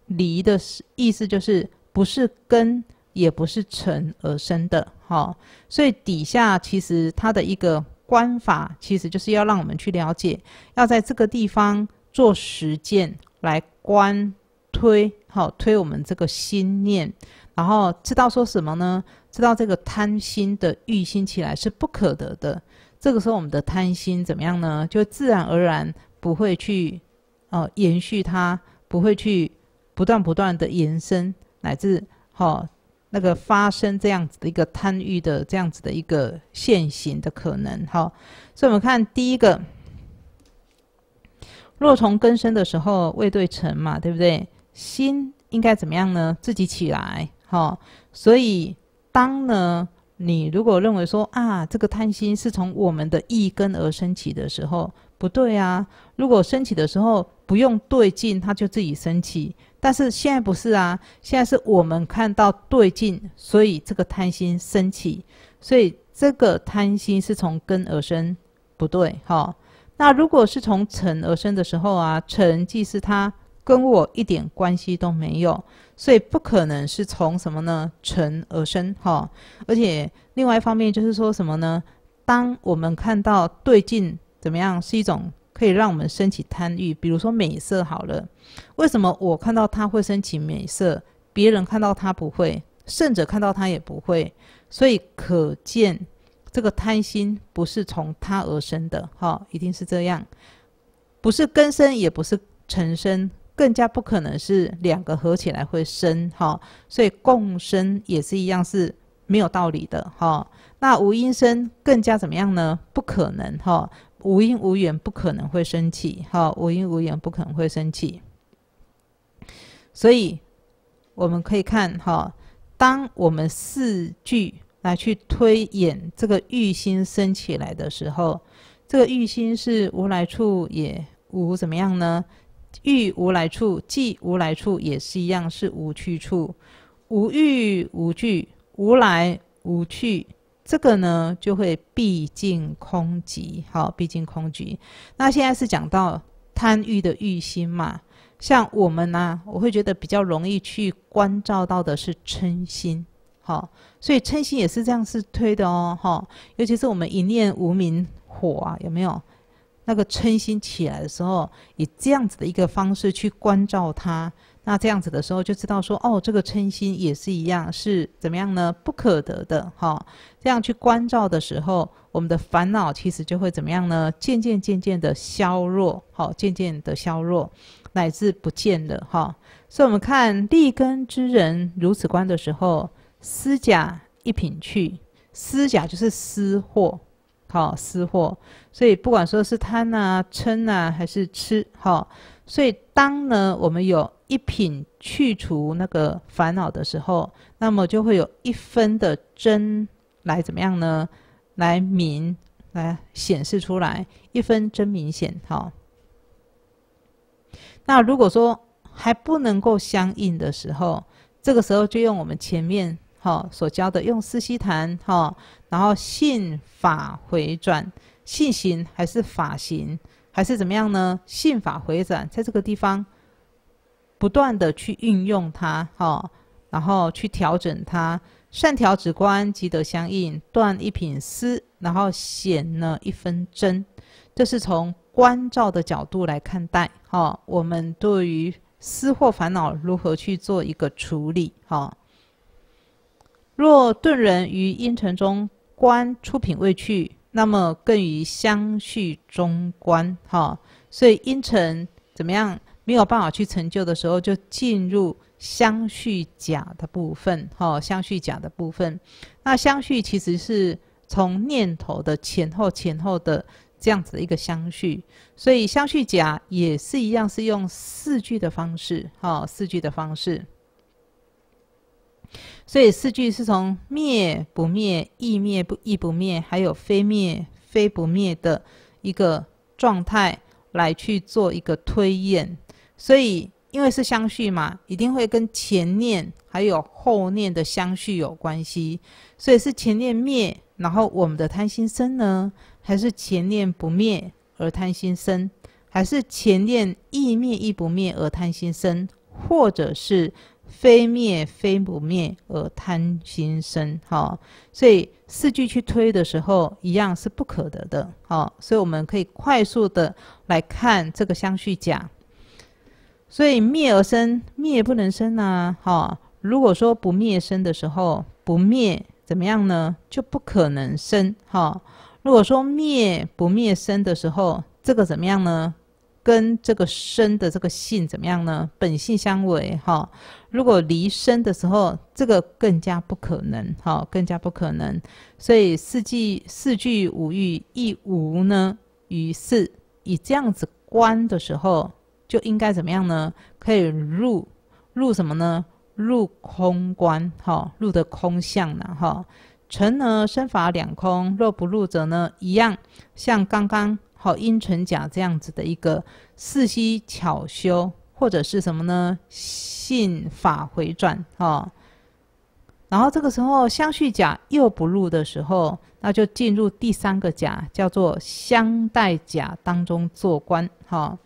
离的是意思就是不是根也不是尘而生的，好，所以底下其实它的一个观法，其实就是要让我们去了解，要在这个地方做实践来观推，好推我们这个心念，然后知道说什么呢？知道这个贪心的欲心起来是不可得的，这个时候我们的贪心怎么样呢？就自然而然不会去哦延续它，不会去。不断不断的延伸，乃至哈那个发生这样子的一个贪欲的这样子的一个现行的可能，好，所以我们看第一个，若从根生的时候未对成嘛，对不对？心应该怎么样呢？自己起来，哈。所以当呢你如果认为说啊这个贪心是从我们的意根而升起的时候，不对啊。如果升起的时候不用对境，它就自己升起。但是现在不是啊，现在是我们看到对镜，所以这个贪心升起，所以这个贪心是从根而生，不对哈。那如果是从尘而生的时候啊，尘即是它跟我一点关系都没有，所以不可能是从什么呢？尘而生哈。而且另外一方面就是说什么呢？当我们看到对镜怎么样，是一种。可以让我们升起贪欲，比如说美色好了，为什么我看到他会升起美色，别人看到他不会，圣者看到他也不会，所以可见这个贪心不是从他而生的，哈，一定是这样，不是根生，也不是尘生，更加不可能是两个合起来会生，哈，所以共生也是一样是没有道理的，哈，那无因生更加怎么样呢？不可能，哈。无因无缘不可能会生气，哈，无因无缘不可能会生气。所以我们可以看，哈，当我们四句来去推演这个欲心升起来的时候，这个欲心是无来处也无怎么样呢？欲无来处，即无来处也是一样是无去处，无欲无惧，无来无去。这个呢，就会必竟空寂，好，必尽空寂。那现在是讲到贪欲的欲心嘛，像我们呢，我会觉得比较容易去关照到的是嗔心，好，所以嗔心也是这样是推的哦，哈。尤其是我们一念无明火啊，有没有？那个嗔心起来的时候，以这样子的一个方式去关照它。那这样子的时候，就知道说哦，这个嗔心也是一样，是怎么样呢？不可得的哈。这样去关照的时候，我们的烦恼其实就会怎么样呢？渐渐渐渐的削弱，好，渐渐的削弱，乃至不见了哈。所以我们看立根之人如此观的时候，思甲一品去，思甲就是私货，好，私货。所以不管说是贪啊、嗔啊，还是吃哈，所以当呢，我们有。一品去除那个烦恼的时候，那么就会有一分的真来怎么样呢？来明来显示出来，一分真明显。哦。那如果说还不能够相应的时候，这个时候就用我们前面哈所教的，用四溪檀哈，然后信法回转，信行还是法行还是怎么样呢？信法回转，在这个地方。不断的去运用它，哦，然后去调整它，善调止观，即得相应；断一品思，然后显了一分真。这是从观照的角度来看待，哈，我们对于思或烦恼如何去做一个处理，哈。若顿人于阴尘中观出品未去，那么更于相续中观，哈。所以阴尘怎么样？没有办法去成就的时候，就进入相续甲的部分，哈，相续甲的部分。那相续其实是从念头的前后、前后的这样子的一个相续，所以相续甲也是一样，是用四句的方式，哈，四句的方式。所以四句是从灭不灭、易灭不易不灭，还有非灭非不灭的一个状态来去做一个推演。所以，因为是相续嘛，一定会跟前念还有后念的相续有关系。所以是前念灭，然后我们的贪心生呢？还是前念不灭而贪心生？还是前念亦灭亦不灭而贪心生？或者是非灭非不灭而贪心生？哈，所以四句去推的时候，一样是不可得的。哈，所以我们可以快速的来看这个相续讲。所以灭而生，灭不能生呐，哈！如果说不灭生的时候，不灭怎么样呢？就不可能生，哈！如果说灭不灭生的时候，这个怎么样呢？跟这个生的这个性怎么样呢？本性相违，哈！如果离生的时候，这个更加不可能，哈！更加不可能。所以四句四句五欲一无呢，于是以这样子观的时候。就应该怎么样呢？可以入入什么呢？入空观，哈，入的空相呢哈。成而身法两空，若不入者呢，一样像刚刚好阴纯甲这样子的一个四息巧修，或者是什么呢？性法回转哈。然后这个时候相续甲又不入的时候，那就进入第三个甲，叫做相待甲当中做官，哈。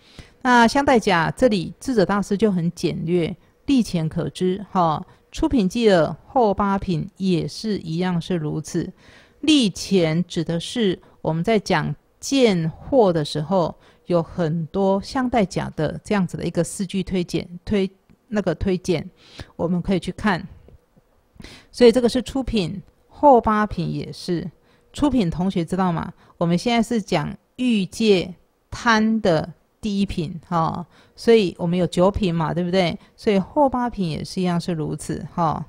那香代甲这里智者大师就很简略，立前可知，哈，出品记尔，后八品也是一样是如此。立前指的是我们在讲见货的时候，有很多香代甲的这样子的一个四句推荐，推那个推荐我们可以去看。所以这个是出品，后八品也是出品。同学知道吗？我们现在是讲欲界贪的。第一品哈，所以我们有九品嘛，对不对？所以后八品也是一样是如此哈。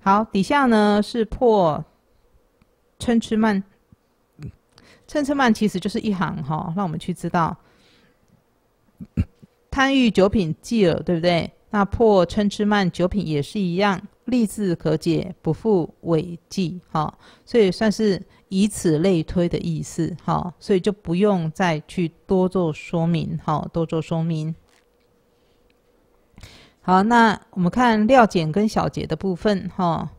好，底下呢是破，参差慢，参差慢其实就是一行哈，让我们去知道贪欲九品继了，对不对？那破参差慢九品也是一样。立志可解，不负伟绩，哈，所以算是以此类推的意思，哈，所以就不用再去多做说明，哈，多做说明。好，那我们看廖简跟小结的部分，哈，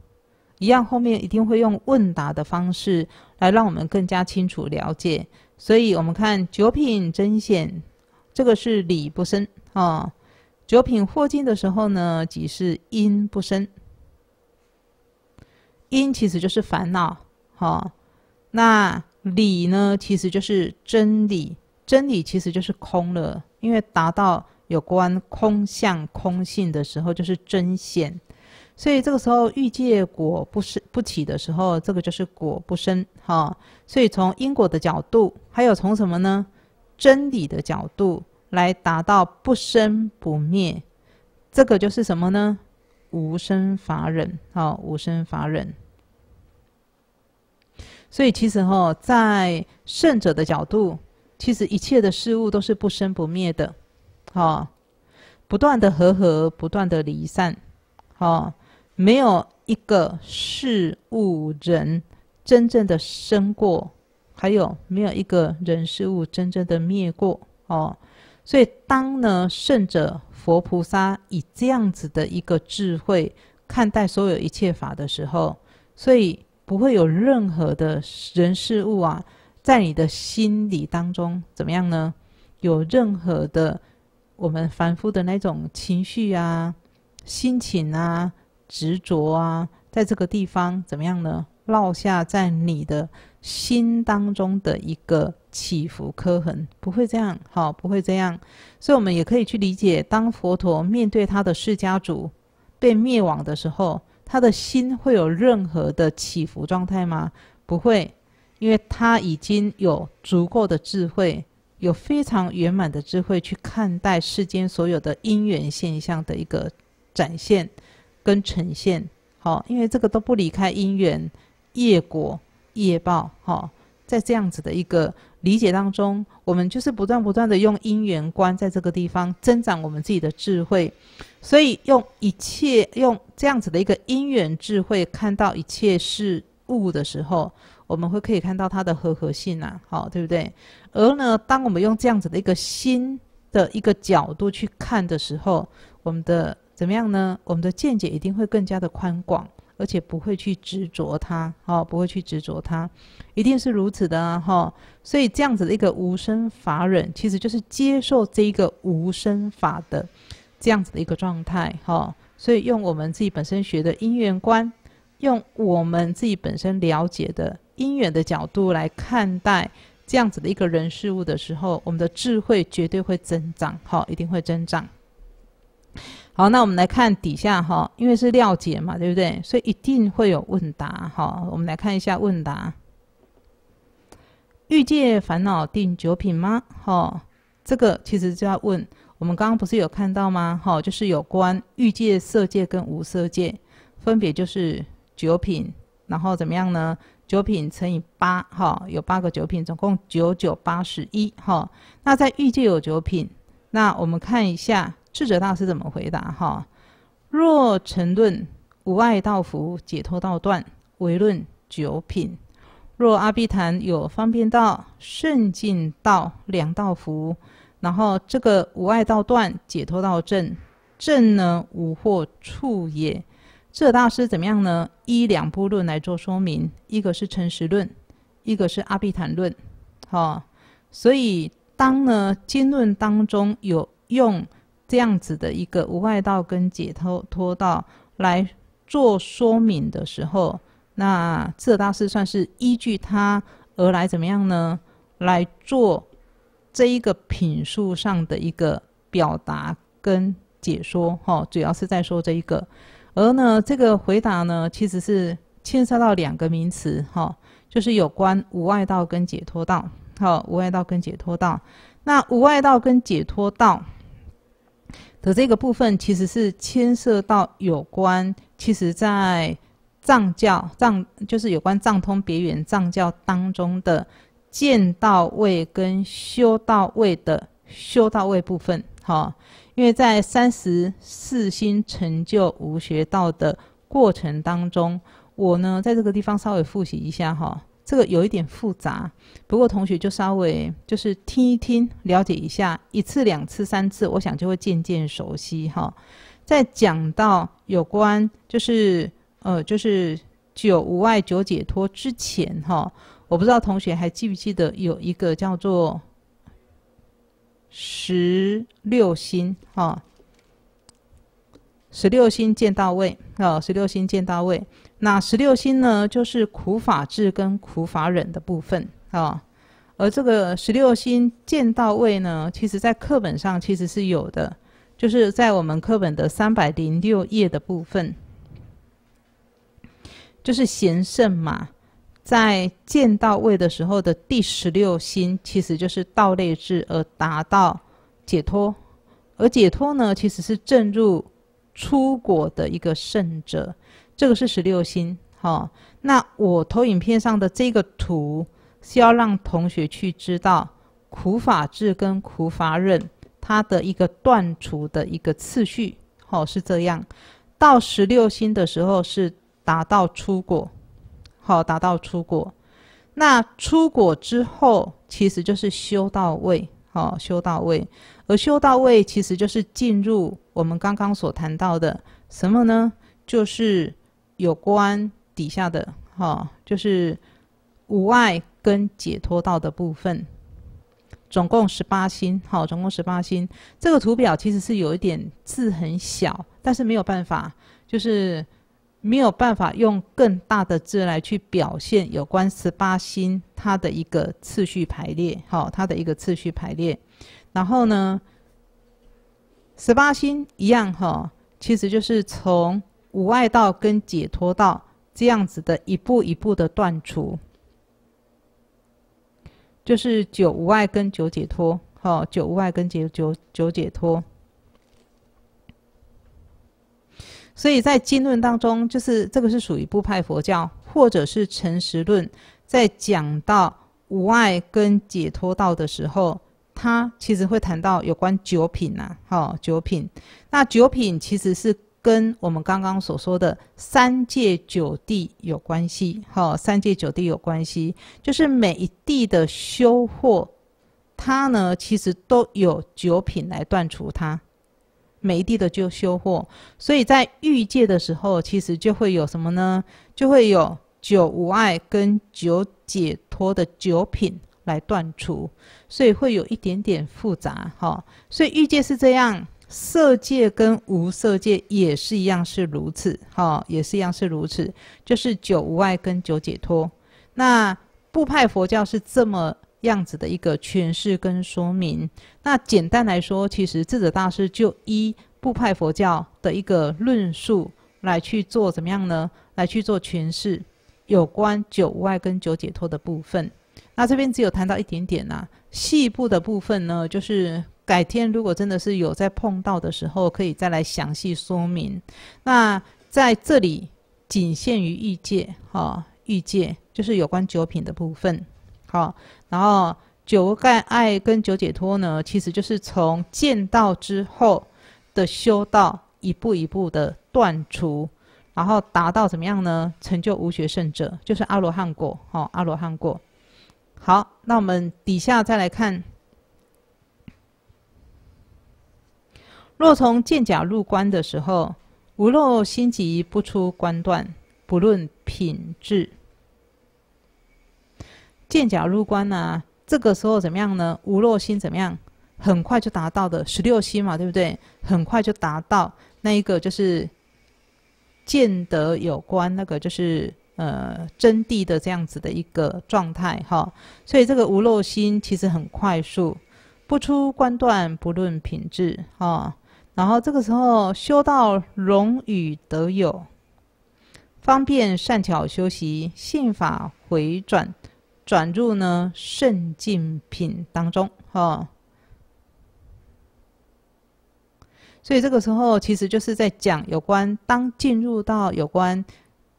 一样后面一定会用问答的方式来让我们更加清楚了解。所以我们看九品针线，这个是理不生。啊，九品破金的时候呢，即是因不生因其实就是烦恼，好，那理呢其实就是真理，真理其实就是空了，因为达到有关空相空性的时候，就是真显。所以这个时候欲界果不是不起的时候，这个就是果不生，哦。所以从因果的角度，还有从什么呢？真理的角度来达到不生不灭，这个就是什么呢？无生法忍，哦，无生法忍。所以其实哈，在圣者的角度，其实一切的事物都是不生不灭的，哈，不断的和合，不断的离散，哈，没有一个事物人真正的生过，还有没有一个人事物真正的灭过哦？所以当呢，圣者佛菩萨以这样子的一个智慧看待所有一切法的时候，所以。不会有任何的人事物啊，在你的心里当中怎么样呢？有任何的我们凡夫的那种情绪啊、心情啊、执着啊，在这个地方怎么样呢？落下在你的心当中的一个起伏刻痕，不会这样，好，不会这样。所以，我们也可以去理解，当佛陀面对他的世家族被灭亡的时候。他的心会有任何的起伏状态吗？不会，因为他已经有足够的智慧，有非常圆满的智慧去看待世间所有的因缘现象的一个展现跟呈现。好，因为这个都不离开因缘、业果、业报。好，在这样子的一个理解当中，我们就是不断不断的用因缘观，在这个地方增长我们自己的智慧。所以用一切用这样子的一个因缘智慧看到一切事物的时候，我们会可以看到它的和合性呐，好对不对？而呢，当我们用这样子的一个心的一个角度去看的时候，我们的怎么样呢？我们的见解一定会更加的宽广，而且不会去执着它，哦，不会去执着它，一定是如此的哈。所以这样子的一个无生法忍，其实就是接受这一个无生法的。这样子的一个状态，哈，所以用我们自己本身学的因缘观，用我们自己本身了解的因缘的角度来看待这样子的一个人事物的时候，我们的智慧绝对会增长，哈，一定会增长。好，那我们来看底下，哈，因为是廖解嘛，对不对？所以一定会有问答，哈，我们来看一下问答。欲界烦恼定九品吗？哈，这个其实就要问。我们刚刚不是有看到吗？哈，就是有关欲界、色界跟无色界，分别就是九品，然后怎么样呢？九品乘以八，哈，有八个九品，总共九九八十一，哈。那在欲界有九品，那我们看一下智者大师怎么回答，哈。若成论无爱道福解脱道断唯论九品，若阿毗昙有方便道、胜境道两道福。然后这个无碍道断，解脱道正，正呢无惑处也。这大师怎么样呢？依两部论来做说明，一个是诚实论，一个是阿毗昙论，哈。所以当呢经论当中有用这样子的一个无碍道跟解脱脱道来做说明的时候，那这大师算是依据他而来怎么样呢？来做。这一个品数上的一个表达跟解说，哈，主要是在说这一个，而呢，这个回答呢，其实是牵涉到两个名词，哈，就是有关无外道跟解脱道，哈，无外道跟解脱道。那无外道跟解脱道的这个部分，其实是牵涉到有关，其实在藏教藏，就是有关藏通别圆藏教当中的。见到位跟修到位的修到位部分，好，因为在三十四心成就无学道的过程当中，我呢在这个地方稍微复习一下哈，这个有一点复杂，不过同学就稍微就是听一听，了解一下，一次、两次、三次，我想就会渐渐熟悉哈。在讲到有关就是呃就是九无外九解脱之前哈。我不知道同学还记不记得有一个叫做“十六星啊，“十六星见到位啊，“十六星见到位。那“十六星呢，就是苦法治跟苦法忍的部分啊。而这个“十六星见到位呢，其实在课本上其实是有的，就是在我们课本的三百零六页的部分，就是贤圣嘛。在见到位的时候的第十六心，其实就是道内智而达到解脱，而解脱呢，其实是证入出果的一个圣者。这个是十六心，好。那我投影片上的这个图是要让同学去知道苦法智跟苦法忍它的一个断除的一个次序，哦，是这样。到十六心的时候是达到出果。好，达到出果。那出果之后，其实就是修到位。好，修到位。而修到位，其实就是进入我们刚刚所谈到的什么呢？就是有关底下的，好，就是无爱跟解脱道的部分。总共十八星，好，总共十八星。这个图表其实是有一点字很小，但是没有办法，就是。没有办法用更大的字来去表现有关十八星它的一个次序排列，好，它的一个次序排列。然后呢，十八星一样哈，其实就是从无爱道跟解脱道这样子的一步一步的断除，就是九无爱跟九解脱，好，九无爱跟九九九解脱。所以在经论当中，就是这个是属于部派佛教或者是诚实论，在讲到无爱跟解脱道的时候，它其实会谈到有关九品呐，好九品。那九品其实是跟我们刚刚所说的三界九地有关系，好三界九地有关系，就是每一地的修获，它呢其实都有九品来断除它。没地的就修获，所以在欲界的时候，其实就会有什么呢？就会有九无爱跟九解脱的九品来断除，所以会有一点点复杂，哈。所以欲界是这样，色界跟无色界也是一样是如此，哈，也是一样是如此，就是九无爱跟九解脱。那布派佛教是这么。样子的一个诠释跟说明。那简单来说，其实智者大师就依布派佛教的一个论述来去做怎么样呢？来去做诠释有关九外跟九解脱的部分。那这边只有谈到一点点啦，细部的部分呢，就是改天如果真的是有在碰到的时候，可以再来详细说明。那在这里仅限于欲界，哈，欲界就是有关九品的部分。好，然后九盖爱跟九解脱呢，其实就是从见到之后的修道，一步一步的断除，然后达到怎么样呢？成就无学圣者，就是阿罗汉果。好，阿罗汉果。好，那我们底下再来看，若从剑甲入关的时候，无论心急不出关断，不论品质。剑甲入关呐，这个时候怎么样呢？吴若心怎么样？很快就达到的十六星嘛，对不对？很快就达到那一个就是见得有关那个就是呃真谛的这样子的一个状态哈。所以这个吴若心其实很快速，不出关断不论品质哈。然后这个时候修到容与得有方便善巧修习信法回转。转入呢圣净品当中，哈，所以这个时候其实就是在讲有关当进入到有关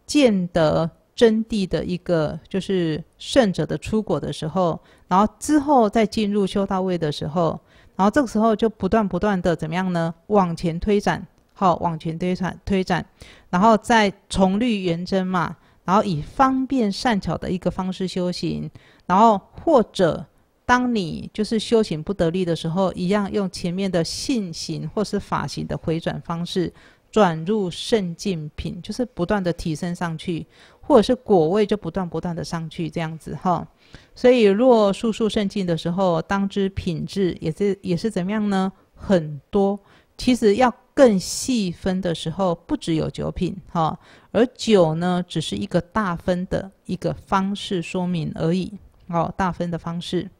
见得真谛的一个就是圣者的出果的时候，然后之后再进入修道位的时候，然后这个时候就不断不断的怎么样呢？往前推展，好往前推展推展，然后再重律圆真嘛。然后以方便善巧的一个方式修行，然后或者当你就是修行不得力的时候，一样用前面的信行或是法行的回转方式，转入圣境品，就是不断的提升上去，或者是果位就不断不断的上去，这样子哈。所以若速速胜进的时候，当知品质也是也是怎么样呢？很多，其实要。更细分的时候，不只有九品哈，而九呢，只是一个大分的一个方式说明而已。哦，大分的方式。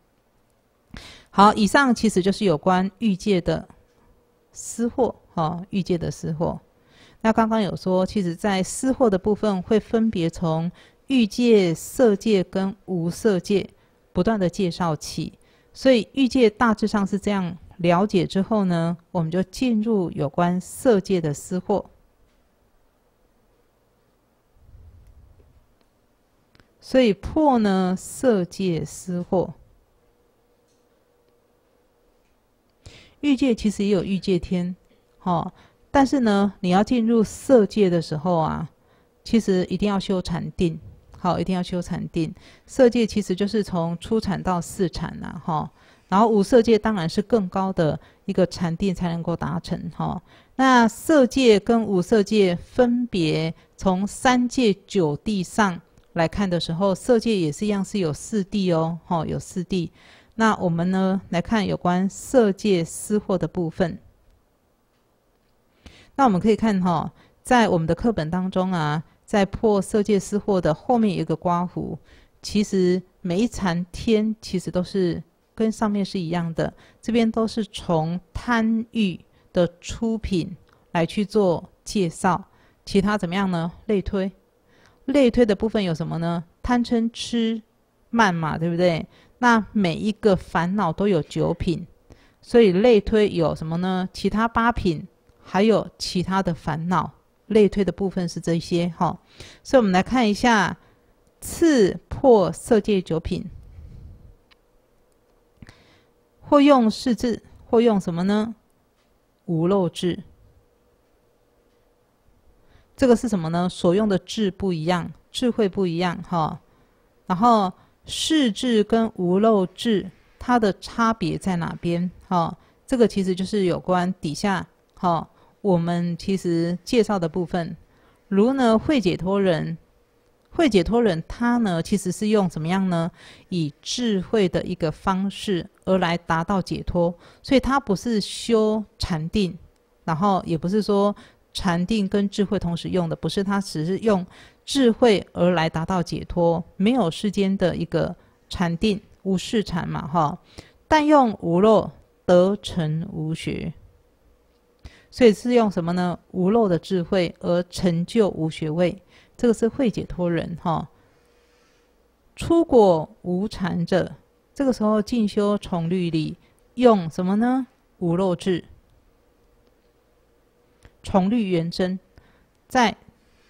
好，以上其实就是有关欲界的私货哈，欲界的私货。那刚刚有说，其实在私货的部分会分别从欲界、色界跟无色界不断的介绍起，所以欲界大致上是这样。了解之后呢，我们就进入有关色界的思惑，所以破呢色界思惑。欲界其实也有欲界天，哈，但是呢，你要进入色界的时候啊，其实一定要修禅定，好，一定要修禅定。色界其实就是从初禅到四禅呐，哈。然后五色界当然是更高的一个禅定才能够达成哈。那色界跟五色界分别从三界九地上来看的时候，色界也是一样是有四地哦，哈，有四地。那我们呢来看有关色界私惑的部分。那我们可以看哈，在我们的课本当中啊，在破色界私惑的后面有一个刮胡，其实每一禅天其实都是。跟上面是一样的，这边都是从贪欲的出品来去做介绍，其他怎么样呢？类推，类推的部分有什么呢？贪嗔痴慢嘛，对不对？那每一个烦恼都有九品，所以类推有什么呢？其他八品，还有其他的烦恼，类推的部分是这些哈。所以我们来看一下刺破色界九品。或用四字，或用什么呢？无漏字。这个是什么呢？所用的智不一样，智慧不一样，哈。然后是智跟无漏智，它的差别在哪边？哈，这个其实就是有关底下哈，我们其实介绍的部分，如呢会解脱人，会解脱人他呢其实是用怎么样呢？以智慧的一个方式。而来达到解脱，所以他不是修禅定，然后也不是说禅定跟智慧同时用的，不是他只是用智慧而来达到解脱，没有世间的一个禅定，无事禅嘛，哈，但用无漏得成无学，所以是用什么呢？无漏的智慧而成就无学位，这个是会解脱人，哈，出果无禅者。这个时候进修重律理，用什么呢？无漏智。重律圆真，再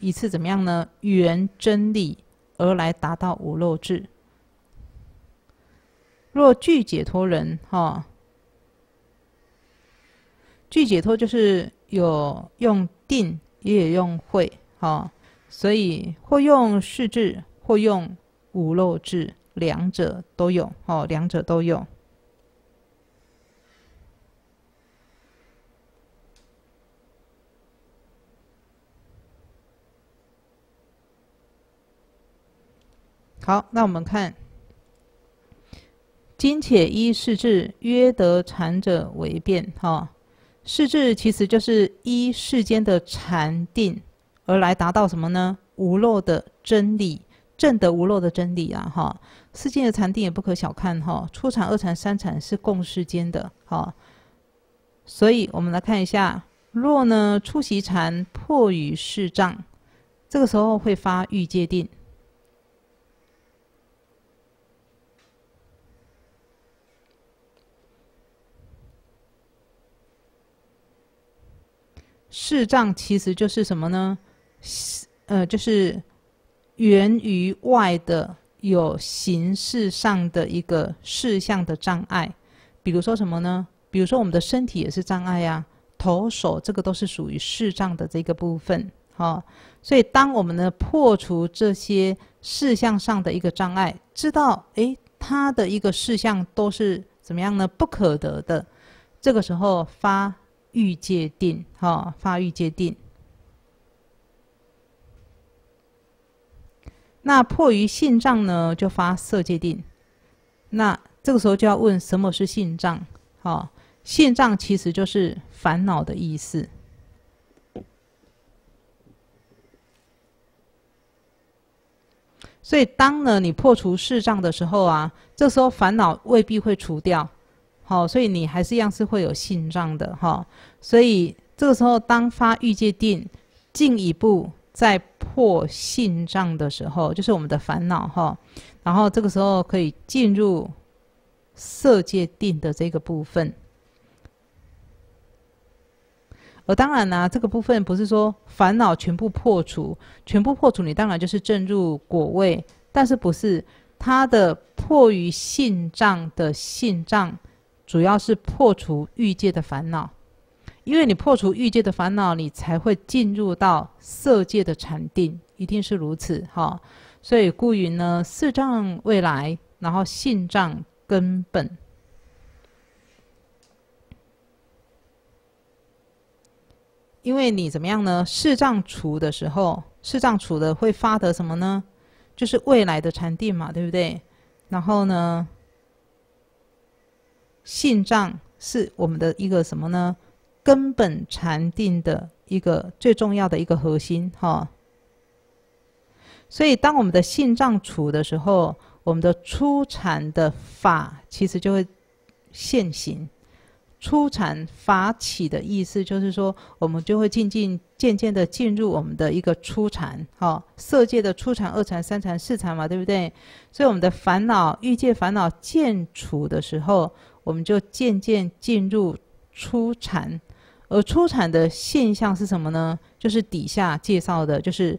一次怎么样呢？圆真理而来达到无漏智。若具解脱人哈，具解脱就是有用定，也有用慧哈，所以或用世智，或用无漏智。两者都有，哦，两者都有。好，那我们看今且依世智，约得禅者为变，哈。世智其实就是依世间的禅定而来达到什么呢？无漏的真理，正得无漏的真理啊，哈。世间的禅定也不可小看哈，初禅、二禅、三禅是共世间的哦。所以我们来看一下，若呢初习禅破于世障，这个时候会发欲界定。视障其实就是什么呢？呃，就是源于外的。有形式上的一个事项的障碍，比如说什么呢？比如说我们的身体也是障碍呀，头手这个都是属于视障的这个部分，哈。所以当我们呢破除这些事项上的一个障碍，知道诶，它的一个事项都是怎么样呢？不可得的，这个时候发欲界定，哈，发欲界定。那迫于性障呢，就发色界定。那这个时候就要问什么是性障？哦，性障其实就是烦恼的意思。所以，当呢你破除四障的时候啊，这时候烦恼未必会除掉。好，所以你还是一样是会有性障的。哈，所以这个时候当发欲界定，进一步再。破信障的时候，就是我们的烦恼哈，然后这个时候可以进入色界定的这个部分。而当然啦，这个部分不是说烦恼全部破除，全部破除，你当然就是证入果位，但是不是它的破于信障的信障，主要是破除欲界的烦恼。因为你破除欲界的烦恼，你才会进入到色界的禅定，一定是如此哈。所以，故云呢，四障未来，然后性障根本。因为你怎么样呢？四障除的时候，四障除的会发得什么呢？就是未来的禅定嘛，对不对？然后呢，性障是我们的一个什么呢？根本禅定的一个最重要的一个核心，哈。所以，当我们的性障除的时候，我们的初禅的法其实就会现行。初禅发起的意思就是说，我们就会进进渐渐的进入我们的一个初禅。哈，色界的初禅、二禅、三禅、四禅嘛，对不对？所以，我们的烦恼欲界烦恼渐除的时候，我们就渐渐进入初禅。而出产的现象是什么呢？就是底下介绍的，就是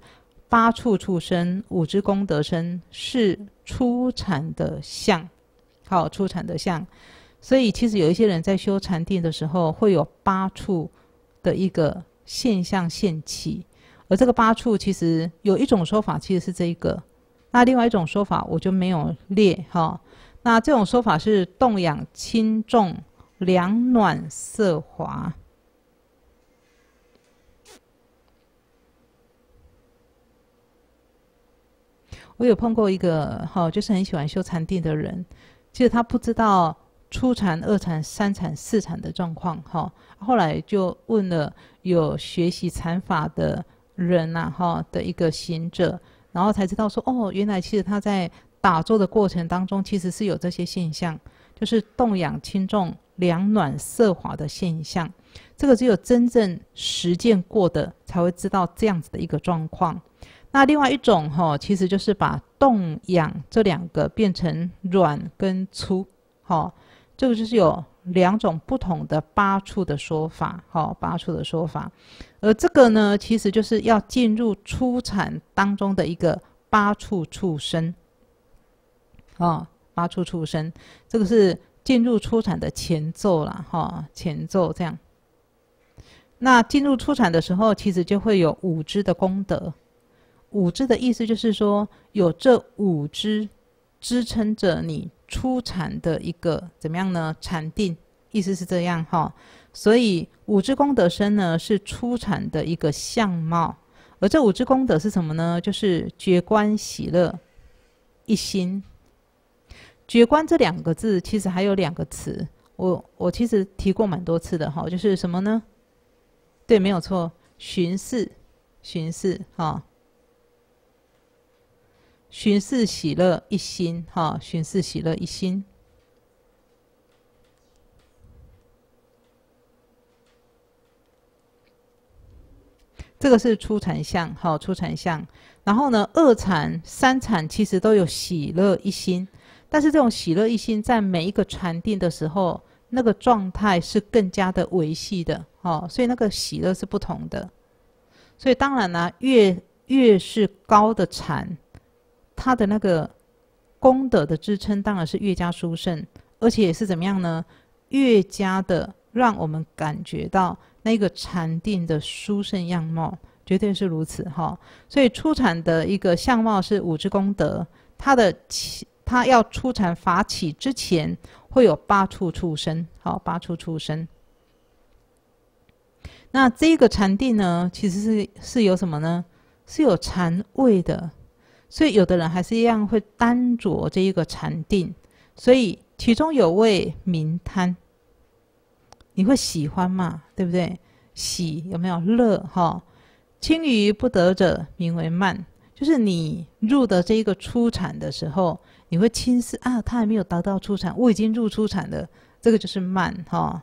八处出生、五只功德生是出产的相，好，出产的相。所以其实有一些人在修禅定的时候会有八处的一个现象现起，而这个八处其实有一种说法其实是这一个，那另外一种说法我就没有列哈。那这种说法是动养轻重、凉暖色华。我有碰过一个哈，就是很喜欢修禅定的人，其实他不知道初禅、二禅、三禅、四禅的状况哈。后来就问了有学习禅法的人呐哈的一个行者，然后才知道说哦，原来其实他在打坐的过程当中，其实是有这些现象，就是动养轻重、凉暖色滑的现象。这个只有真正实践过的才会知道这样子的一个状况。那另外一种哈，其实就是把动、养这两个变成软跟粗，哈，这个就是有两种不同的八处的说法，哈，八处的说法。而这个呢，其实就是要进入出产当中的一个八处畜生，啊，八处畜生，这个是进入出产的前奏啦，哈，前奏这样。那进入出产的时候，其实就会有五支的功德。五支的意思就是说，有这五支支撑着你出产的一个怎么样呢？禅定，意思是这样哈。所以五支功德身呢，是出产的一个相貌。而这五支功德是什么呢？就是觉观喜乐一心。觉观这两个字其实还有两个词，我我其实提过蛮多次的哈，就是什么呢？对，没有错，巡视巡视哈。寻视喜乐一心，哈，寻视喜乐一心。这个是初禅相，好初禅相。然后呢，二禅、三禅其实都有喜乐一心，但是这种喜乐一心在每一个禅定的时候，那个状态是更加的维系的，哦，所以那个喜乐是不同的。所以当然啦，越越是高的禅。他的那个功德的支撑当然是越加殊胜，而且也是怎么样呢？越加的让我们感觉到那个禅定的殊胜样貌，绝对是如此哈。所以出产的一个相貌是五支功德，他的起，他要出产法起之前会有八处出生，好，八处出生。那这个禅定呢，其实是是有什么呢？是有禅位的。所以有的人还是一样会单着这一个禅定，所以其中有位名贪。你会喜欢嘛？对不对？喜有没有乐哈？轻于不得者名为慢，就是你入的这一个初禅的时候，你会轻视啊，他还没有达到初禅，我已经入初禅了，这个就是慢哈。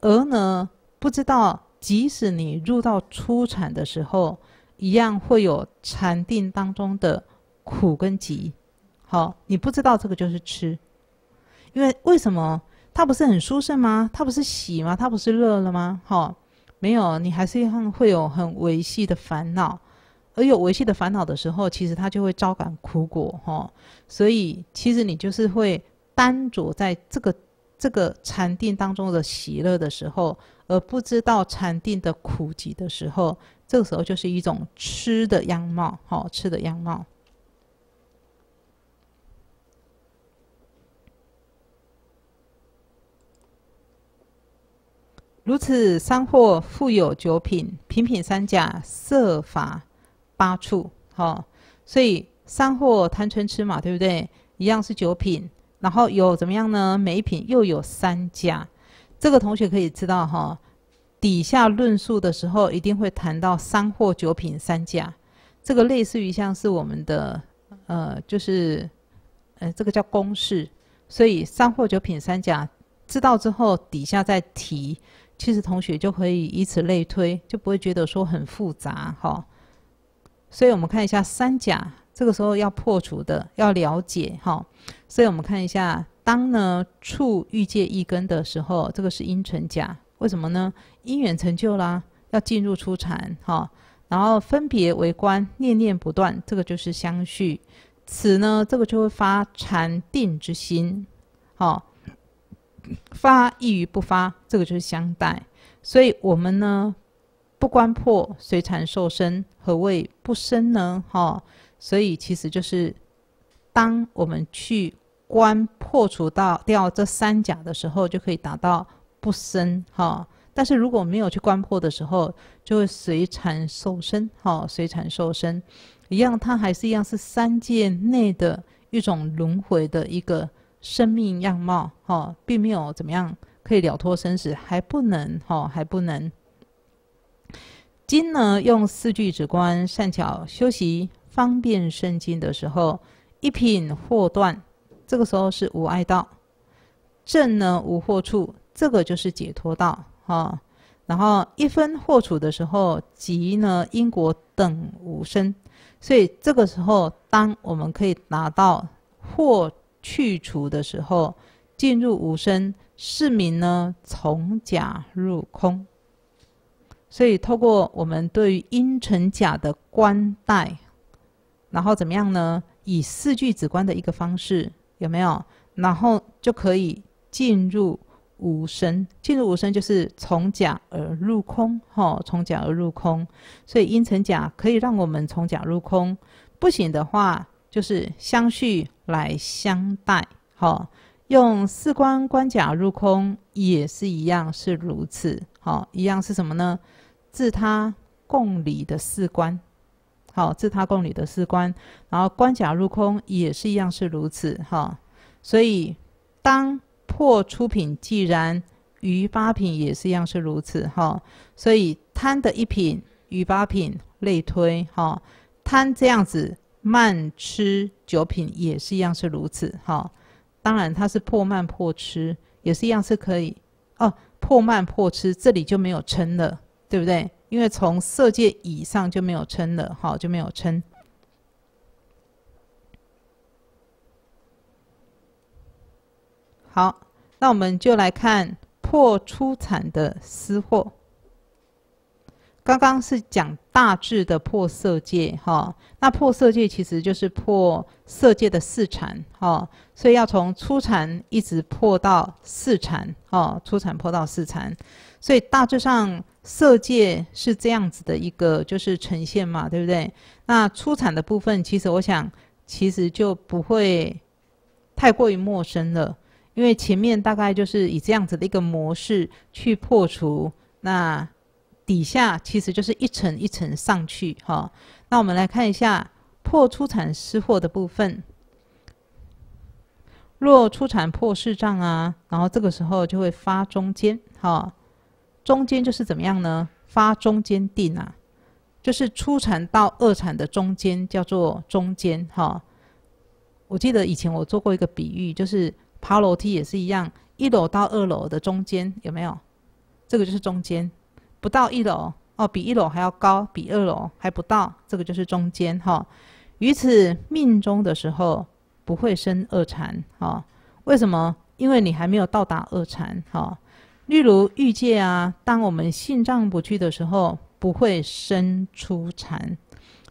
而呢，不知道即使你入到初禅的时候。一样会有禅定当中的苦跟集，好，你不知道这个就是吃，因为为什么它不是很舒适吗？它不是喜吗？它不是乐了吗？哈，没有，你还是一样会有很维系的烦恼，而有维系的烦恼的时候，其实它就会招感苦果，哈。所以其实你就是会单着在这个这个禅定当中的喜乐的时候，而不知道禅定的苦集的时候。这个时候就是一种吃的样貌，好吃的样貌。如此三货富有九品，品品三家设法八处，好，所以三货贪嗔吃嘛，对不对？一样是九品，然后有怎么样呢？每一品又有三家，这个同学可以知道哈。底下论述的时候，一定会谈到三货九品三甲，这个类似于像是我们的，呃，就是，呃，这个叫公式。所以三货九品三甲知道之后，底下再提，其实同学就可以以此类推，就不会觉得说很复杂，哈。所以我们看一下三甲，这个时候要破除的，要了解，哈。所以我们看一下，当呢处欲界一根的时候，这个是阴尘甲。为什么呢？因缘成就啦，要进入初禅，哈，然后分别为观，念念不断，这个就是相续。此呢，这个就会发禅定之心，好，发一于不发，这个就是相待。所以，我们呢，不观破随禅受身，何谓不生呢？哈，所以其实就是当我们去观破除到掉这三甲的时候，就可以达到。不生哈，但是如果没有去关破的时候，就会随产受身哈，随产受身，一样，它还是一样是三界内的一种轮回的一个生命样貌哈，并没有怎么样可以了脱生死，还不能哈，还不能。今呢，用四句止观善巧修习方便生经的时候，一品或断，这个时候是无爱道，正呢无惑处。这个就是解脱道啊。然后一分获处的时候，即呢因果等无生。所以这个时候，当我们可以拿到祸去除的时候，进入无生，是名呢从假入空。所以透过我们对于因成假的观待，然后怎么样呢？以四句子观的一个方式，有没有？然后就可以进入。五声，进入五声就是从假而入空，哈，从假而入空，所以因成假可以让我们从假入空，不行的话就是相续来相待，好，用四观观假入空也是一样是如此，好，一样是什么呢？自他共理的四观，好，自他共理的四观，然后观假入空也是一样是如此，哈，所以当。破出品既然于八品也是一样是如此哈，所以贪的一品与八品类推哈，贪这样子慢吃九品也是一样是如此哈，当然它是破慢破吃也是一样是可以哦，破慢破吃这里就没有称了，对不对？因为从色界以上就没有称了，好就没有称。好，那我们就来看破初产的私货。刚刚是讲大致的破色界哈，那破色界其实就是破色界的四禅哈，所以要从初禅一直破到四禅哦，初禅破到四禅，所以大致上色界是这样子的一个就是呈现嘛，对不对？那初禅的部分，其实我想其实就不会太过于陌生了。因为前面大概就是以这样子的一个模式去破除，那底下其实就是一层一层上去哈。那我们来看一下破出产失货的部分，若出产破市账啊，然后这个时候就会发中间哈，中间就是怎么样呢？发中间定啊，就是出产到二产的中间叫做中间哈。我记得以前我做过一个比喻，就是。爬楼梯也是一样，一楼到二楼的中间有没有？这个就是中间，不到一楼哦，比一楼还要高，比二楼还不到，这个就是中间哈。于此命中的时候不会生二禅哈，为什么？因为你还没有到达二禅哈。例如欲界啊，当我们信藏不去的时候，不会生出禅。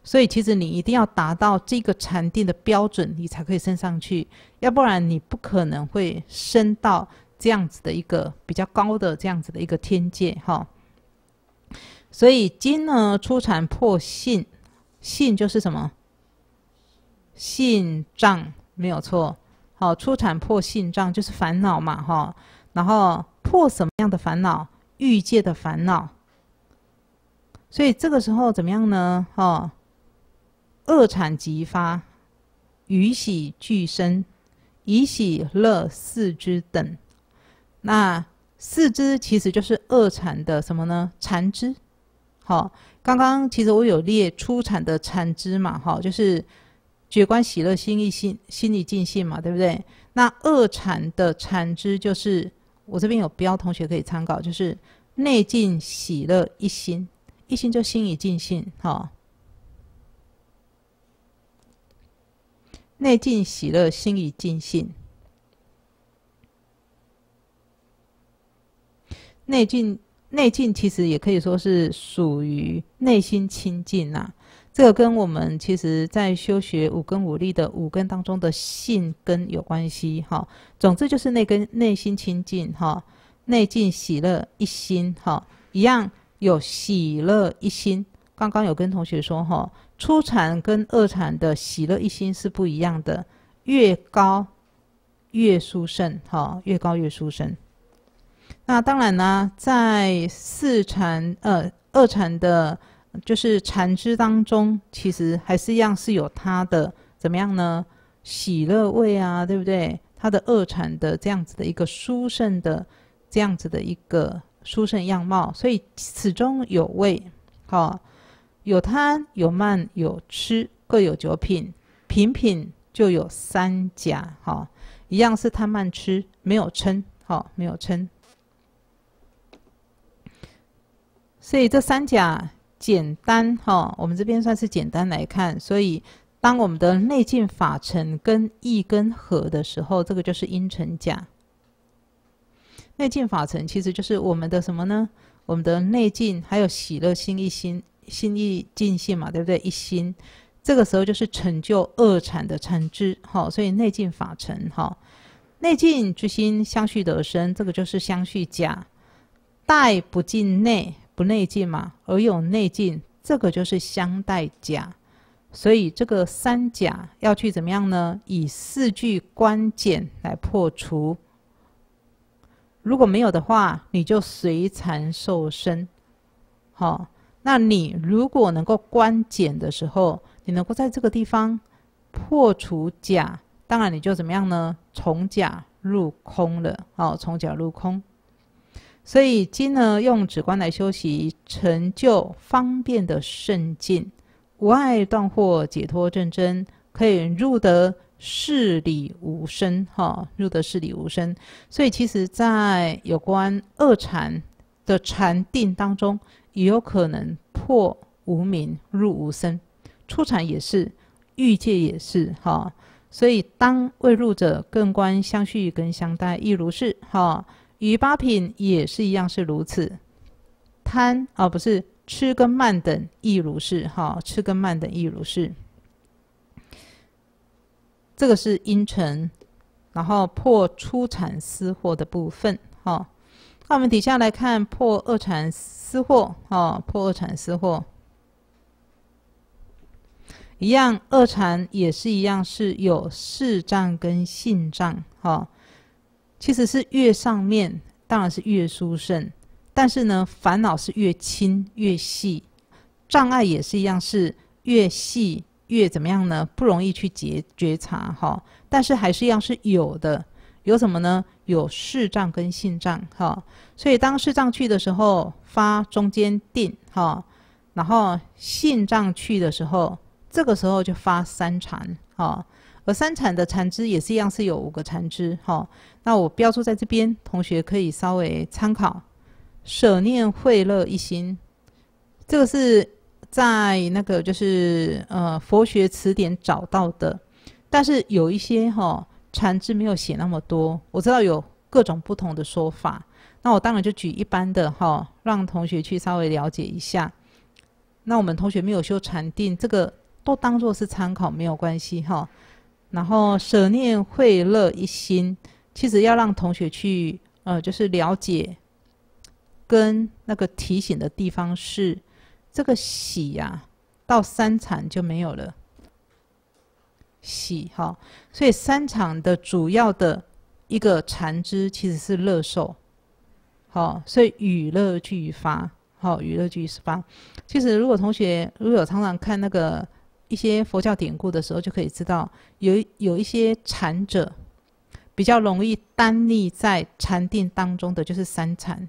所以，其实你一定要达到这个禅定的标准，你才可以升上去。要不然，你不可能会升到这样子的一个比较高的这样子的一个天界，哈。所以，今呢，出产破性，性就是什么？性障没有错，好，出产破性障就是烦恼嘛，哈。然后破什么样的烦恼？欲界的烦恼。所以，这个时候怎么样呢？哦。恶产即发，与喜俱生，以喜乐四肢等。那四肢其实就是恶产的什么呢？残肢。好，刚刚其实我有列初产的残肢嘛，好，就是觉观喜乐心一心，心理尽性嘛，对不对？那恶产的残肢就是我这边有标，同学可以参考，就是内尽喜乐一心，一心就心已尽兴，哈。内尽喜乐，心已尽信。内尽内尽，其实也可以说是属于内心清净呐。这个跟我们其实在修学五根五力的五根当中的性根有关系哈。总之就是内根内心清净哈，内尽喜乐一心哈，一样有喜乐一心。刚刚有跟同学说哈。初禅跟二禅的喜乐一心是不一样的，越高越殊胜，哈，越高越殊胜。那当然呢，在四禅呃二禅的，就是禅之当中，其实还是一样是有它的怎么样呢？喜乐味啊，对不对？它的二禅的这样子的一个殊胜的这样子的一个殊胜样貌，所以始终有味，好。有贪有慢有痴，各有九品，品品就有三甲。哈，一样是贪慢痴，没有称。好，没有嗔。所以这三甲简单。哈，我们这边算是简单来看。所以当我们的内境法尘跟意根合的时候，这个就是因尘甲。内境法尘其实就是我们的什么呢？我们的内境还有喜乐心一心。心意尽性嘛，对不对？一心，这个时候就是成就二产的产之，好，所以内境法成。好，内境之心相续得生，这个就是相续假，待不尽内不内尽嘛，而有内尽，这个就是相待假，所以这个三假要去怎么样呢？以四句观检来破除，如果没有的话，你就随禅受身，好。那你如果能够观减的时候，你能够在这个地方破除甲，当然你就怎么样呢？从甲入空了，哦，从甲入空。所以今呢，用止观来修习，成就方便的胜境，无碍断惑，解脱正真，可以入得事理无生，哈，入得事理无生。所以其实，在有关二禅的禅定当中。也有可能破无名入无声，出产也是，欲界也是哈。所以当未入者更观相续跟相待亦如是哈。与八品也是一样是如此，贪啊不是吃跟慢等亦如是哈，吃跟慢等亦如是。这个是阴沉，然后破出产私货的部分哈。那我们底下来看破二产。私货哦，破二产私货一样，二禅也是一样，是有市障跟性障哈。其实是越上面，当然是越殊胜，但是呢，烦恼是越轻越细，障碍也是一样，是越细越怎么样呢？不容易去觉觉察哈。但是还是一样是有的，有什么呢？有市藏跟信藏哈，所以当市藏去的时候发中间定哈，然后信藏去的时候，这个时候就发三禅啊。而三禅的禅支也是一样，是有五个禅支哈。那我标注在这边，同学可以稍微参考。舍念会乐一心，这个是在那个就是呃佛学词典找到的，但是有一些哈。禅志没有写那么多，我知道有各种不同的说法，那我当然就举一般的哈，让同学去稍微了解一下。那我们同学没有修禅定，这个都当做是参考没有关系哈。然后舍念慧乐一心，其实要让同学去呃，就是了解跟那个提醒的地方是这个喜呀，到三禅就没有了。喜哈，所以三场的主要的一个禅支其实是乐受，好，所以与乐俱发，好，与乐俱发。其实如果同学如果有常常看那个一些佛教典故的时候，就可以知道有有一些禅者比较容易单立在禅定当中的就是三禅，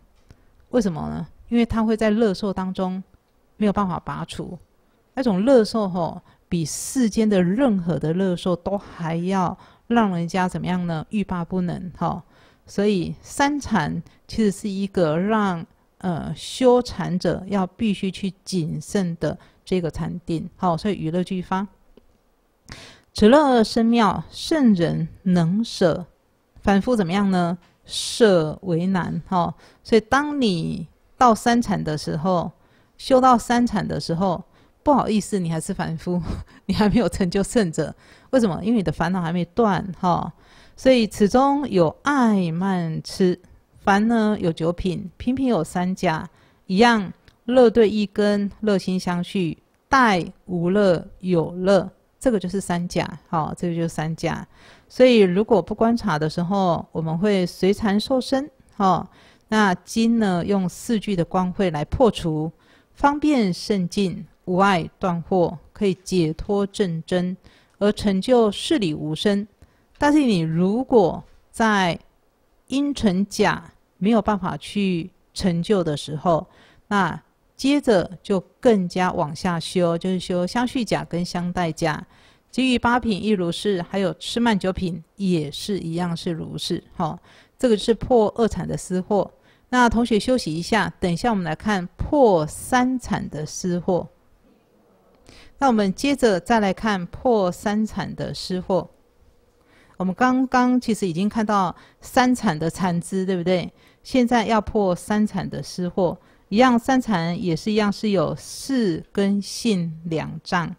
为什么呢？因为他会在乐受当中没有办法拔除那种乐受吼。比世间的任何的乐受都还要让人家怎么样呢？欲罢不能，哈！所以三禅其实是一个让呃修禅者要必须去谨慎的这个禅定，好，所以娱乐俱发，此乐生妙，圣人能舍，反复怎么样呢？舍为难，哈！所以当你到三禅的时候，修到三禅的时候。不好意思，你还是凡夫，[LAUGHS] 你还没有成就圣者。为什么？因为你的烦恼还没断，哈。所以此中有爱慢痴，烦呢有九品，品品有三假，一样乐对一根，乐心相续，待无乐有乐，这个就是三假，好，这个就是三假。所以如果不观察的时候，我们会随禅受身，好。那金呢，用四句的光会来破除，方便圣境。无碍断惑，可以解脱正真，而成就事理无生。但是你如果在因成假没有办法去成就的时候，那接着就更加往下修，就是修相续甲跟相待假。基于八品亦如是，还有吃曼九品也是一样是如是。好，这个是破二产的私货。那同学休息一下，等一下我们来看破三产的私货。那我们接着再来看破三产的失货。我们刚刚其实已经看到三产的残资，对不对？现在要破三产的失货，一样三产也是一样是有四根性两障，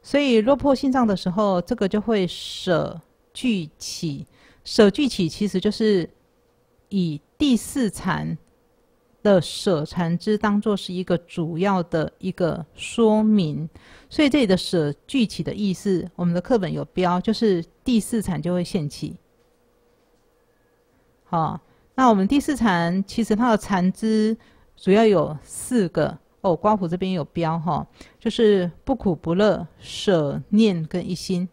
所以若破性障的时候，这个就会舍聚起，舍聚起其实就是以第四产。的舍残支当做是一个主要的一个说明，所以这里的舍具体的意思，我们的课本有标，就是第四禅就会现起。好，那我们第四禅其实它的残支主要有四个哦，瓜虎这边有标哈，就是不苦不乐、舍念跟一心。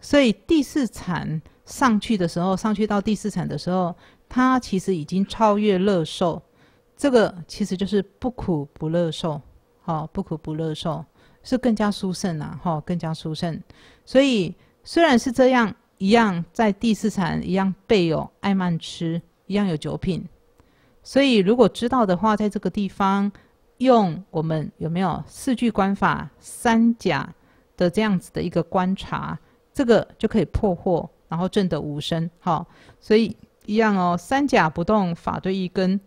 所以第四禅上去的时候，上去到第四禅的时候。它其实已经超越乐受，这个其实就是不苦不乐受，好，不苦不乐受是更加殊胜啊，哦，更加殊胜。所以虽然是这样，一样在第四禅，一样备有爱慢吃，一样有九品。所以如果知道的话，在这个地方用我们有没有四句观法三甲的这样子的一个观察，这个就可以破获，然后证得无生。好，所以。一样哦，三甲不动法对一根，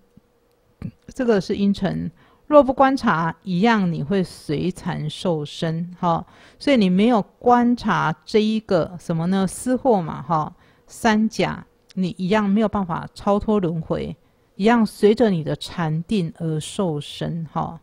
这个是因沉。若不观察，一样你会随残受身。哈。所以你没有观察这一个什么呢？私货嘛，哈。三甲，你一样没有办法超脱轮回，一样随着你的禅定而受身。哈。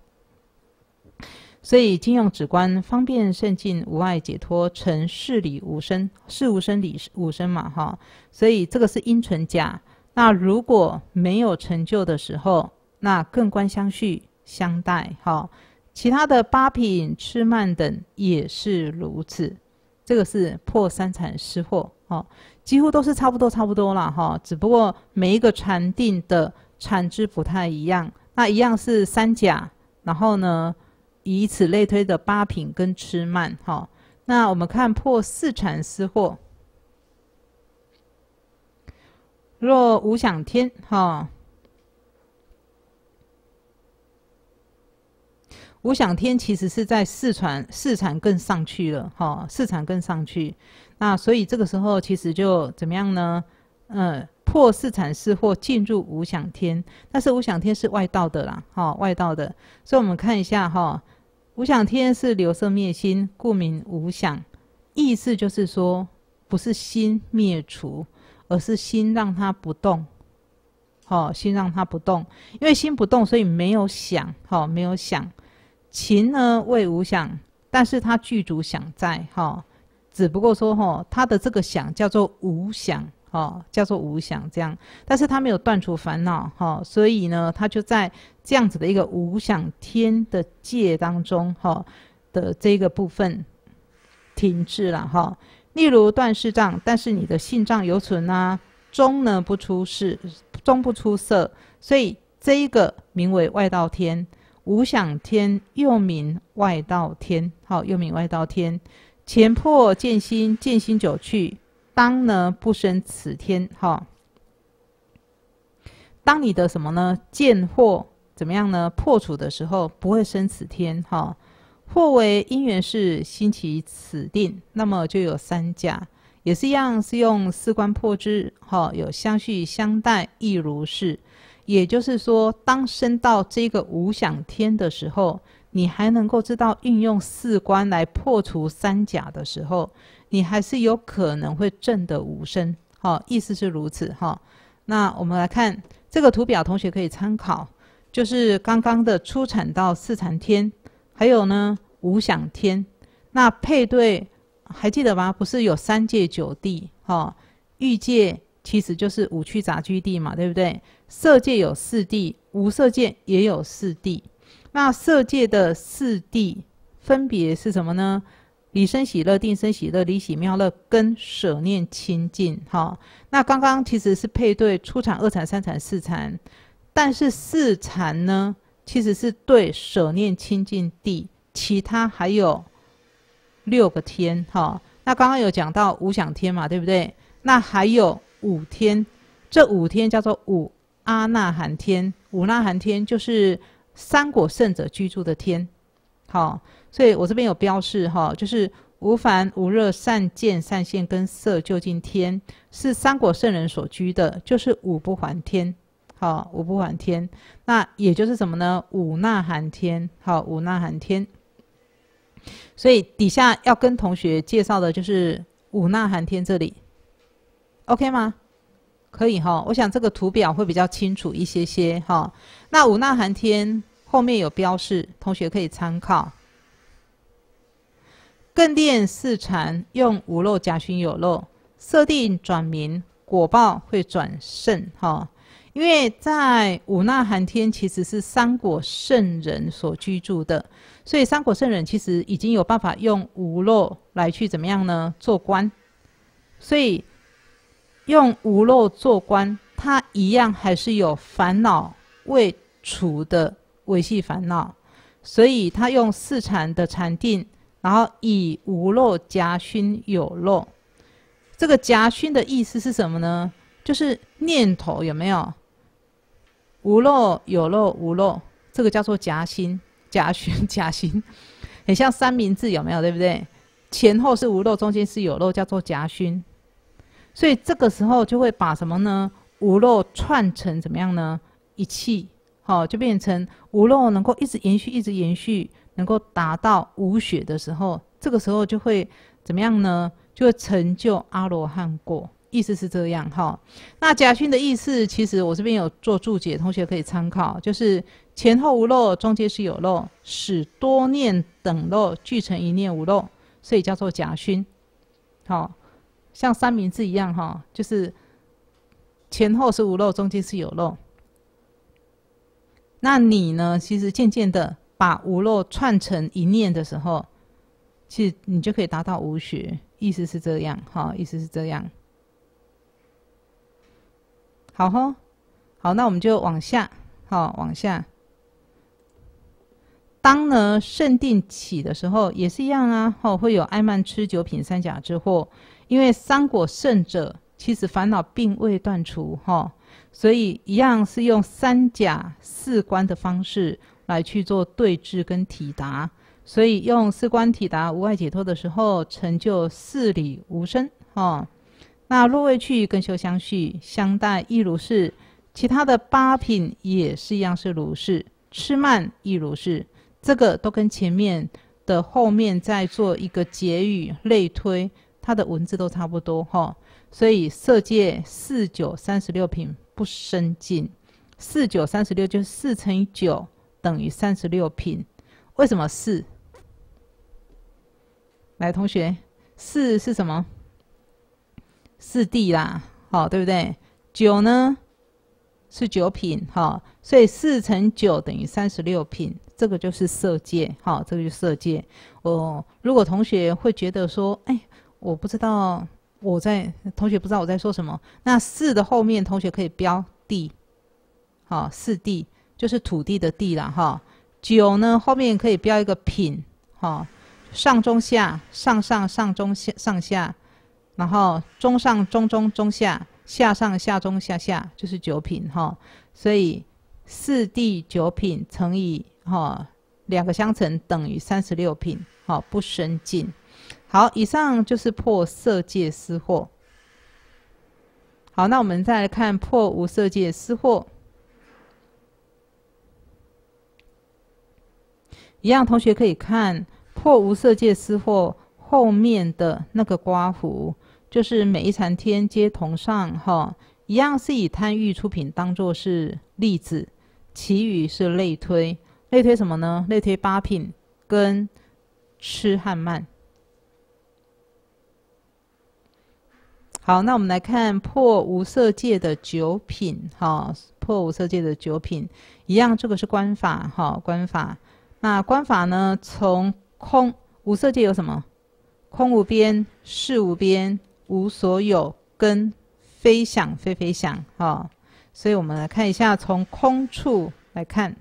所以，今用止观方便甚境无碍解脱，成事理无生，事无生理无生嘛，哈。所以这个是因存假。那如果没有成就的时候，那更观相续相待，哈。其他的八品、吃慢等也是如此。这个是破三产失惑，哦，几乎都是差不多差不多了，哈。只不过每一个禅定的产质不太一样。那一样是三甲，然后呢？以此类推的八品跟吃慢哈，那我们看破四禅四惑，若无想天哈，无想天其实是在四禅，四禅更上去了哈，四禅更上去，那所以这个时候其实就怎么样呢？嗯。破四禅四或进入无想天，但是无想天是外道的啦，哈，外道的，所以我们看一下哈。无想天是“留色灭心”，故名无想。意思就是说，不是心灭除，而是心让它不动。好，心让它不动，因为心不动，所以没有想。好，没有想。情呢为无想，但是它具足想在。哈，只不过说，哈，它的这个想叫做无想。哦，叫做无想，这样，但是他没有断除烦恼，哈，所以呢，他就在这样子的一个无想天的界当中，哈，的这个部分停滞了，哈。例如断视障，但是你的性障犹存啊，终呢不出世，终不出色，所以这一个名为外道天，无想天又名外道天，好，又名外道天，前破见心，见心久去。当呢不生此天哈，当你的什么呢见或怎么样呢破除的时候不会生此天哈，或为因缘是兴起此定，那么就有三假也是一样是用四观破之哈，有相续相待亦如是，也就是说当生到这个无想天的时候，你还能够知道运用四观来破除三假的时候。你还是有可能会震得无声。好，意思是如此，哦。那我们来看这个图表，同学可以参考，就是刚刚的初产到四禅天，还有呢无想天。那配对还记得吗？不是有三界九地，哈，欲界其实就是五趣杂居地嘛，对不对？色界有四地，无色界也有四地。那色界的四地分别是什么呢？以生喜乐，定生喜乐，离喜妙乐，跟舍念清净。哦，那刚刚其实是配对初禅、二禅、三禅、四禅，但是四禅呢，其实是对舍念清净地。其他还有六个天。哦，那刚刚有讲到五想天嘛，对不对？那还有五天，这五天叫做五阿那含天。五那含天就是三果圣者居住的天。好，所以我这边有标示哈，就是无烦无热善见善现跟色究竟天是三果圣人所居的，就是五不还天。好，五不还天，那也就是什么呢？五纳含天。好，五纳含天。所以底下要跟同学介绍的就是五纳含天这里，OK 吗？可以哈，我想这个图表会比较清楚一些些哈。那五纳含天。后面有标示，同学可以参考。更练四禅，用无漏假熏有漏，设定转明，果报会转圣。哈，因为在五那寒天，其实是三果圣人所居住的，所以三果圣人其实已经有办法用无漏来去怎么样呢？做官，所以用无漏做官，他一样还是有烦恼未除的。维系烦恼，所以他用四禅的禅定，然后以无漏夹熏有漏。这个夹熏的意思是什么呢？就是念头有没有？无漏有漏无漏，这个叫做夹心夹熏、夹心，很像三明治有没有？对不对？前后是无漏，中间是有漏，叫做夹熏。所以这个时候就会把什么呢？无漏串成怎么样呢？一气。好，就变成无漏，能够一直延续，一直延续，能够达到无血的时候，这个时候就会怎么样呢？就会成就阿罗汉果。意思是这样哈。那假熏的意思，其实我这边有做注解，同学可以参考。就是前后无漏，中间是有漏，使多念等漏聚成一念无漏，所以叫做假熏。好像三明治一样哈，就是前后是无漏，中间是有漏。那你呢？其实渐渐的把无漏串成一念的时候，其实你就可以达到无学。意思是这样，哈，意思是这样。好哈，好，那我们就往下，好往下。当呢，胜定起的时候，也是一样啊，哈，会有爱慢、吃九品、三甲之祸，因为三果圣者，其实烦恼并未断除，哈。所以一样是用三甲四官的方式来去做对峙跟体达，所以用四官体达无碍解脱的时候，成就四理无声哦。那入位去跟修相续相待亦如是，其他的八品也是一样是如是，痴慢亦如是，这个都跟前面的后面再做一个结语类推，它的文字都差不多哈。所以色界四九三十六品。不生进，四九三十六就是四乘以九等于三十六品，为什么四？来，同学，四是什么？四地啦，好，对不对？九呢，是九品，哈，所以四乘九等于三十六品，这个就是色界，好，这个就色界。哦，如果同学会觉得说，哎，我不知道。我在同学不知道我在说什么。那四的后面，同学可以标“地”，好，四地就是土地的地了哈。九呢，后面可以标一个品，哈。上中下，上上上中下上下，然后中上中中中下，下上下中下下，就是九品哈。所以四地九品乘以哈两个相乘等于三十六品，好，不生进。好，以上就是破色界失货。好，那我们再来看破无色界失货，一样，同学可以看破无色界失货后面的那个刮符，就是每一禅天皆同上哈，一样是以贪欲出品当做是例子，其余是类推，类推什么呢？类推八品跟痴汉慢。好，那我们来看破无色界的九品，哈，破无色界的九品，一样，这个是观法，哈，观法。那观法呢，从空无色界有什么？空无边，事无边，无所有，跟非想非非想，哈。所以我们来看一下，从空处来看，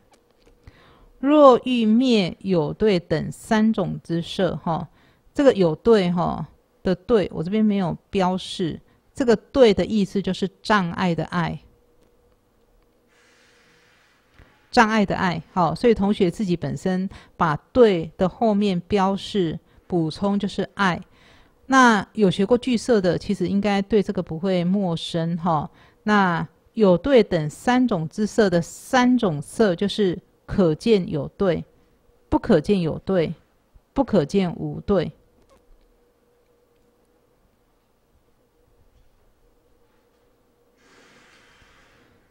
若欲灭有对等三种之色，哈，这个有对，哈。的对，我这边没有标示。这个对的意思就是障碍的碍，障碍的碍。好，所以同学自己本身把对的后面标示补充就是爱。那有学过句色的，其实应该对这个不会陌生哈。那有对等三种之色的三种色，就是可见有对，不可见有对，不可见无对。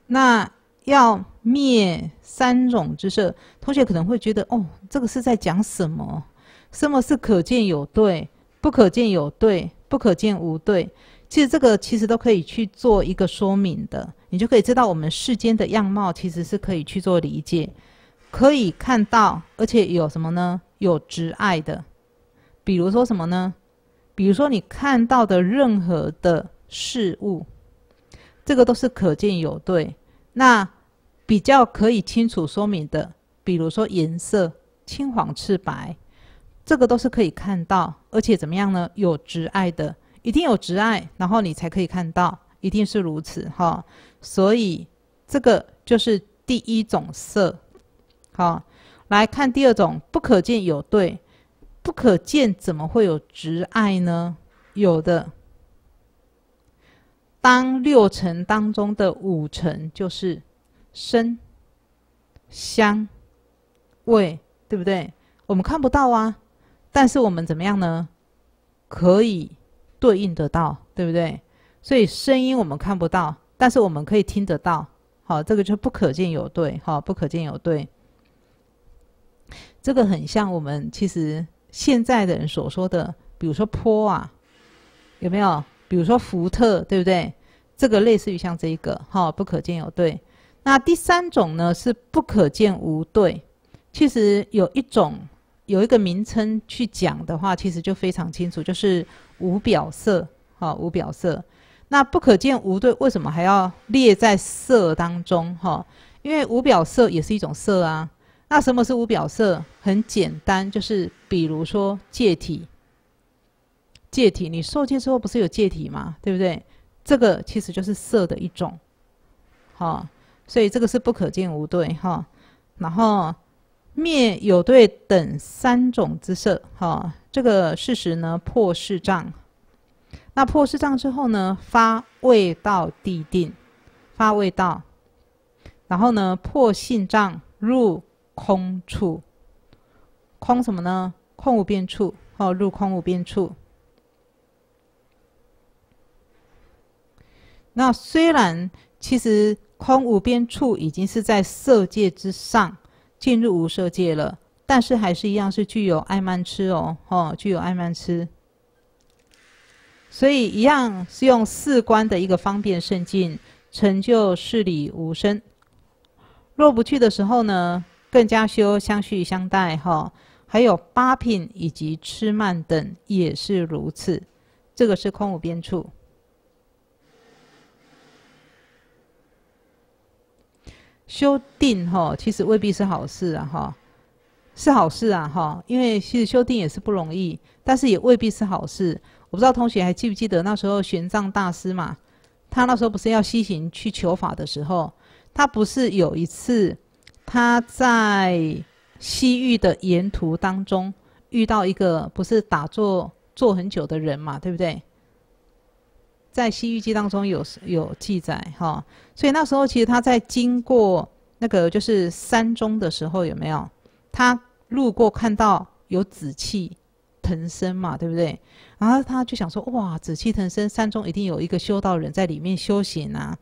那要灭三种，就是同学可能会觉得哦，这个是在讲什么？什么是可见有对、不可见有对、不可见无对？其实这个其实都可以去做一个说明的，你就可以知道我们世间的样貌其实是可以去做理解，可以看到，而且有什么呢？有执爱的，比如说什么呢？比如说你看到的任何的事物。这个都是可见有对，那比较可以清楚说明的，比如说颜色青黄赤白，这个都是可以看到，而且怎么样呢？有直爱的，一定有直爱，然后你才可以看到，一定是如此哈。所以这个就是第一种色，好，来看第二种不可见有对，不可见怎么会有直爱呢？有的。当六层当中的五层就是声、香、味，对不对？我们看不到啊，但是我们怎么样呢？可以对应得到，对不对？所以声音我们看不到，但是我们可以听得到。好，这个就不可见有对，好，不可见有对。这个很像我们其实现在的人所说的，比如说坡啊，有没有？比如说福特，对不对？这个类似于像这一个哈不可见有对，那第三种呢是不可见无对，其实有一种有一个名称去讲的话，其实就非常清楚，就是无表色哈无表色，那不可见无对为什么还要列在色当中哈？因为无表色也是一种色啊。那什么是无表色？很简单，就是比如说界体，界体你受戒之后不是有界体吗？对不对？这个其实就是色的一种，好，所以这个是不可见无对哈，然后灭有对等三种之色哈，这个事实呢破四障，那破四障之后呢发味道地定，发味道，然后呢破性障入空处，空什么呢？空无边处哦，入空无边处。那虽然其实空无边处已经是在色界之上进入无色界了，但是还是一样是具有爱慢痴哦，吼具有爱慢痴，所以一样是用四观的一个方便胜境，成就事理无生。若不去的时候呢，更加修相续相待哈，还有八品以及痴慢等也是如此，这个是空无边处。修订哈，其实未必是好事啊哈，是好事啊哈，因为其实修订也是不容易，但是也未必是好事。我不知道同学还记不记得那时候玄奘大师嘛，他那时候不是要西行去求法的时候，他不是有一次他在西域的沿途当中遇到一个不是打坐坐很久的人嘛，对不对？在《西域记》当中有有记载哈，所以那时候其实他在经过那个就是山中的时候，有没有？他路过看到有紫气腾升嘛，对不对？然后他就想说：哇，紫气腾升，山中一定有一个修道人在里面修行啊！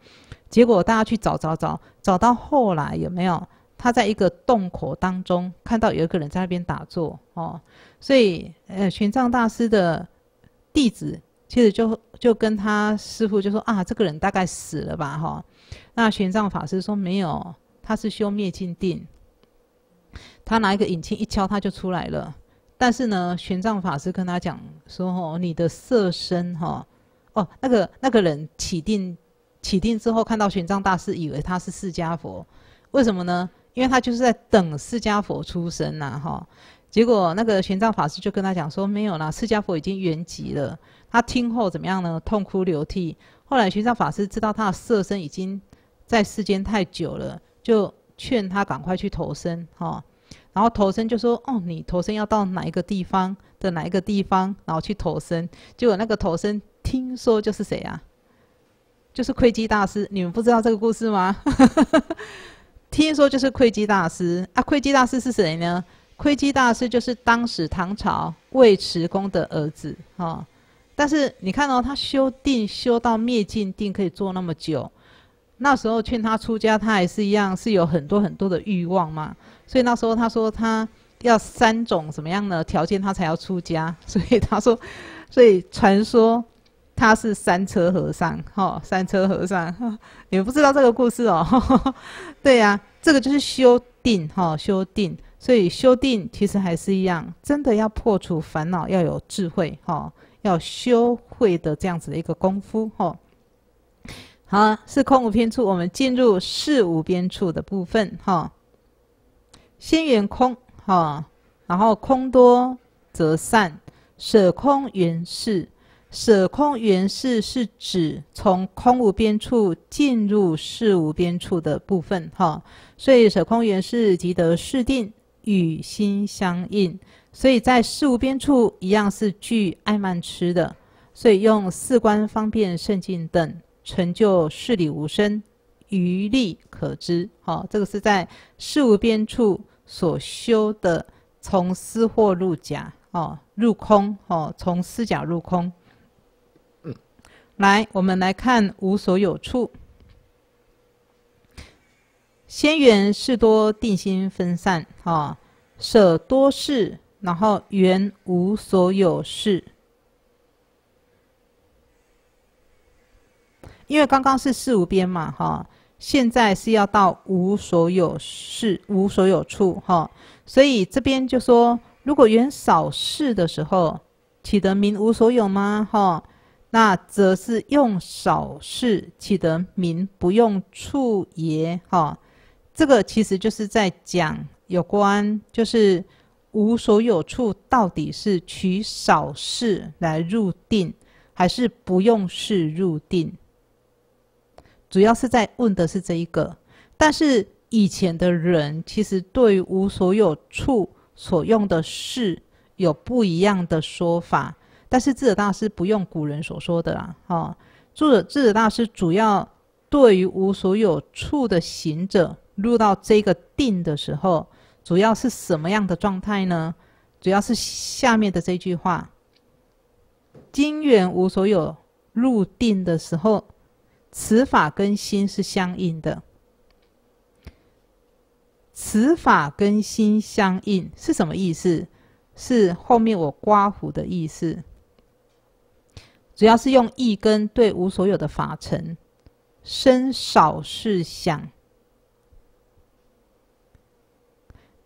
结果大家去找找找，找到后来有没有？他在一个洞口当中看到有一个人在那边打坐哦，所以呃，玄奘大师的弟子。其实就就跟他师傅就说啊，这个人大概死了吧？哈，那玄奘法师说没有，他是修灭尽定。他拿一个引擎一敲，他就出来了。但是呢，玄奘法师跟他讲说：吼，你的色身哈，哦，那个那个人起定起定之后，看到玄奘大师，以为他是释迦佛。为什么呢？因为他就是在等释迦佛出生呐，哈。结果那个玄奘法师就跟他讲说：没有啦，释迦佛已经圆寂了。他听后怎么样呢？痛哭流涕。后来玄奘法师知道他的舍身已经在世间太久了，就劝他赶快去投生。哈，然后投生就说：“哦，你投生要到哪一个地方的哪一个地方，然后去投生。”结果那个投生听说就是谁啊？就是窥基大师。你们不知道这个故事吗？[LAUGHS] 听说就是窥基大师啊。窥基大师是谁呢？窥基大师就是当时唐朝尉迟恭的儿子。哈。但是你看哦，他修定，修到灭尽定可以做那么久，那时候劝他出家，他也是一样，是有很多很多的欲望嘛。所以那时候他说他要三种什么样的条件，他才要出家。[LAUGHS] 所以他说，所以传说他是三车和尚，哈，三车和尚，[LAUGHS] 你们不知道这个故事哦。[LAUGHS] 对呀，这个就是修定，哈，修定。所以修定其实还是一样，真的要破除烦恼，要有智慧，哈。要修会的这样子的一个功夫，哈，好，是空无边处，我们进入事无边处的部分，哈，先缘空，哈，然后空多则散，舍空缘事，舍空缘事是指从空无边处进入事无边处的部分，哈，所以舍空缘事即得事定。与心相应，所以在事无边处一样是具爱慢痴的，所以用四观方便胜境等成就事理无生，余力可知。好，这个是在事无边处所修的，从私货入假哦，入空哦，从私假入空。来，我们来看无所有处。先缘是多，定心分散，哈，舍多事，然后缘无所有事。因为刚刚是事无边嘛，哈，现在是要到无所有事、无所有处，哈，所以这边就说，如果缘少事的时候，取得名无所有吗？哈，那则是用少事取得名，不用处也，哈。这个其实就是在讲有关，就是无所有处到底是取少事来入定，还是不用事入定？主要是在问的是这一个。但是以前的人其实对于无所有处所用的事有不一样的说法，但是智者大师不用古人所说的啦。哈，智者智者大师主要对于无所有处的行者。入到这个定的时候，主要是什么样的状态呢？主要是下面的这句话：“因缘无所有，入定的时候，此法跟心是相应的。此法跟心相应是什么意思？是后面我刮胡的意思。主要是用一根对无所有的法尘，生少事想。”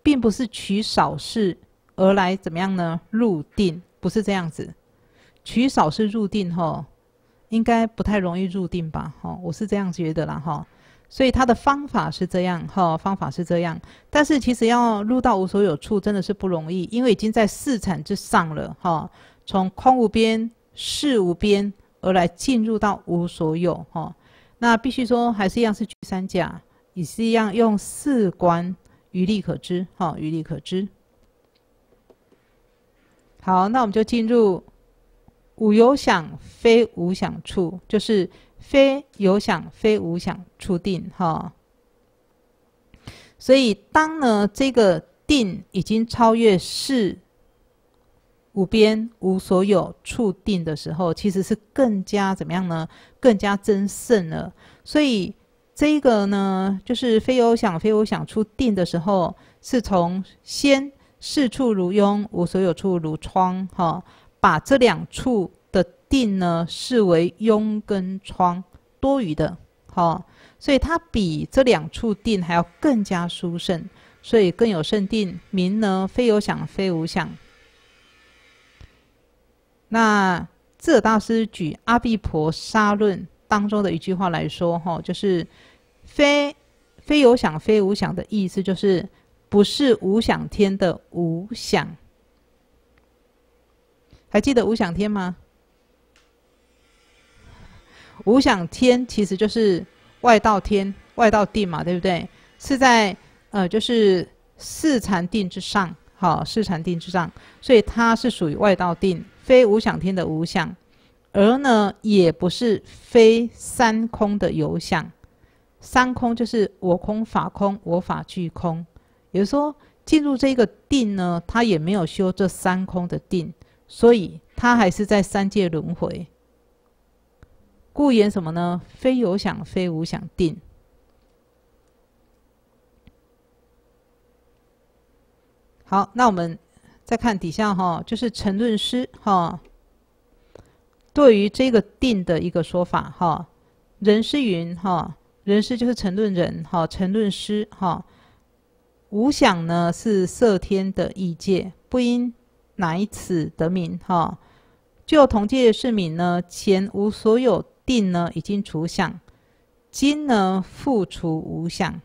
并不是取少事而来怎么样呢？入定不是这样子，取少事入定吼，应该不太容易入定吧？吼，我是这样觉得啦哈。所以他的方法是这样哈，方法是这样。但是其实要入到无所有处真的是不容易，因为已经在四禅之上了哈。从空无边、事无边而来进入到无所有哈，那必须说还是一样是三甲，也是一样用四观。余力可知，哈，余力可知。好，那我们就进入无有想非无想处，就是非有想非无想处定，哈。所以当呢这个定已经超越是无边无所有处定的时候，其实是更加怎么样呢？更加增胜了。所以。这个呢，就是非有想、非无想出定的时候，是从先四处如庸，无所有处如窗，哈，把这两处的定呢视为庸跟窗多余的，哈，所以它比这两处定还要更加殊胜，所以更有胜定名呢，非有想、非无想。那智者大师举《阿毗婆沙论》当中的一句话来说，哈，就是。非非有想非无想的意思就是不是无想天的无想，还记得无想天吗？无想天其实就是外道天、外道定嘛，对不对？是在呃，就是四禅定之上，好，四禅定之上，所以它是属于外道定，非无想天的无想，而呢也不是非三空的有想。三空就是我空、法空、我法俱空，也就是说，进入这个定呢，他也没有修这三空的定，所以他还是在三界轮回。故言什么呢？非有想，非无想定。好，那我们再看底下哈，就是陈论师哈，对于这个定的一个说法哈，人是云哈。人师就是沉沦人，哈，沉沦师，哈，无想呢是色天的异界，不因乃此得名，哈。就同界市名呢，前无所有定呢已经除想，今呢复除无想，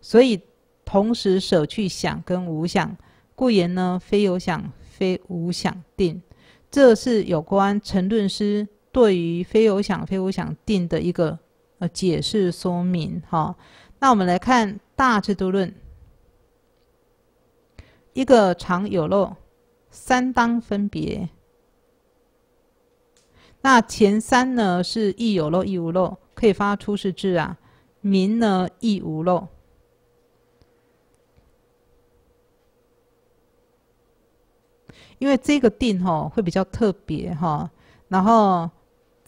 所以同时舍去想跟无想，故言呢非有想，非无想定，这是有关沉沦师。对于非有想、非无想定的一个呃解释说明哈，那我们来看大制度论，一个常有漏，三当分别。那前三呢是亦有漏、亦无漏，可以发出是智啊，名呢亦无漏。因为这个定哈会比较特别哈，然后。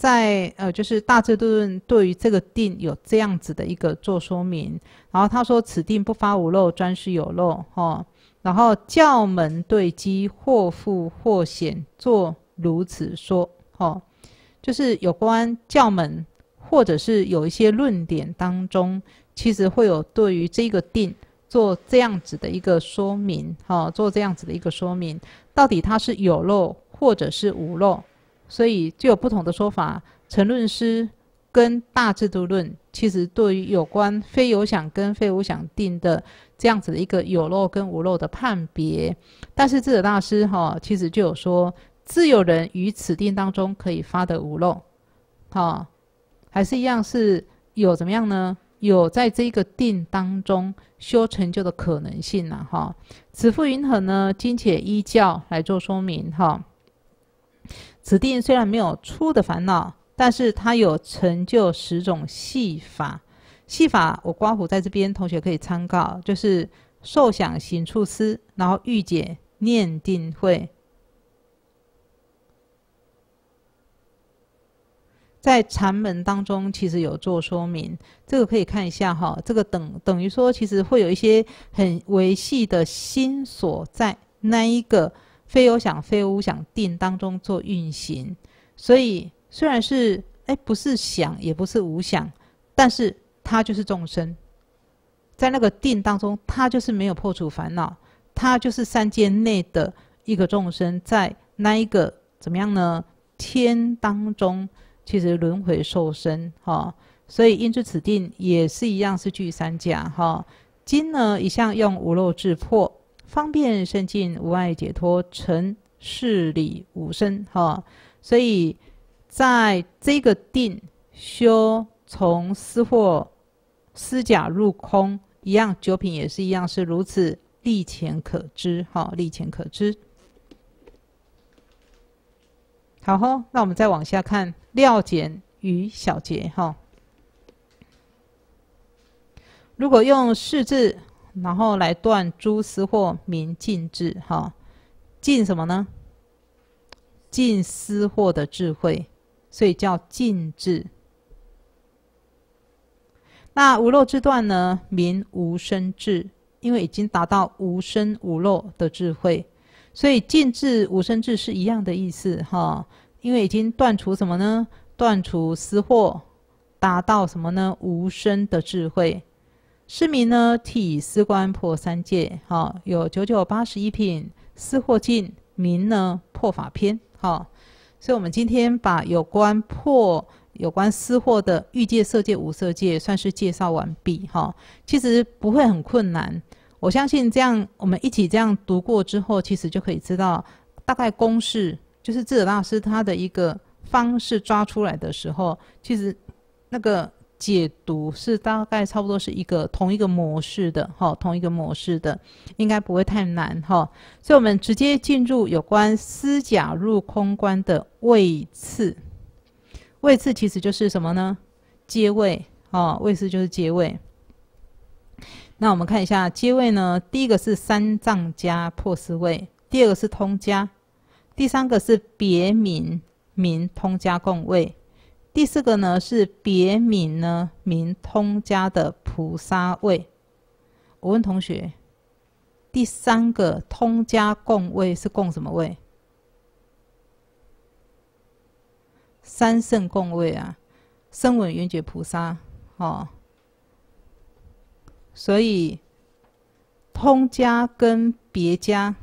在呃，就是大智度论对于这个定有这样子的一个做说明，然后他说此定不发无漏，专是有漏，哈，然后教门对机或复或显，作如此说，哦，就是有关教门或者是有一些论点当中，其实会有对于这个定做这样子的一个说明，哈，做这样子的一个说明，到底它是有漏或者是无漏。所以就有不同的说法，成论师跟大制度论其实对于有关非有想跟非无想定的这样子的一个有漏跟无漏的判别，但是智者大师哈，其实就有说，自有人于此定当中可以发得无漏，哈，还是一样是有怎么样呢？有在这个定当中修成就的可能性啦，哈。此富云何呢？今且依教来做说明，哈。此定虽然没有出的烦恼，但是它有成就十种系法。系法，我瓜虎在这边，同学可以参考，就是受想行处思，然后欲解念定会。在禅门当中其实有做说明，这个可以看一下哈。这个等等于说，其实会有一些很维系的心所在那一个。非有想、非无想定当中做运行，所以虽然是哎，不是想，也不是无想，但是它就是众生，在那个定当中，它就是没有破除烦恼，它就是三界内的一个众生，在那一个怎么样呢？天当中其实轮回受身哈，所以因至此定也是一样是具三假，哈，今呢一向用无漏智破。方便生尽无碍解脱成事理无生哈，所以在这个定修从思惑思假入空一样，九品也是一样，是如此立前可知哈，立前可知。好哈，那我们再往下看料简与小节哈。如果用四字。然后来断诸私货，明静智，哈，禁什么呢？禁私货的智慧，所以叫禁智。那无漏之断呢？明无生智，因为已经达到无生无漏的智慧，所以禁智无生智是一样的意思，哈。因为已经断除什么呢？断除私货，达到什么呢？无生的智慧。市民呢，替思官破三界，哈，有九九八十一品思或进，民呢破法篇，哈，所以我们今天把有关破、有关思货的欲界、色界、无色界算是介绍完毕，哈，其实不会很困难，我相信这样我们一起这样读过之后，其实就可以知道大概公式，就是智者大师他的一个方式抓出来的时候，其实那个。解读是大概差不多是一个同一个模式的哈，同一个模式的，应该不会太难哈。所以我们直接进入有关思甲入空关的位次，位次其实就是什么呢？阶位啊，位次就是阶位。那我们看一下阶位呢，第一个是三藏加破四位，第二个是通家，第三个是别名名通家共位。第四个呢是别名呢，名通家的菩萨位。我问同学，第三个通家共位是共什么位？三圣共位啊，声闻缘觉菩萨哦。所以，通家跟别家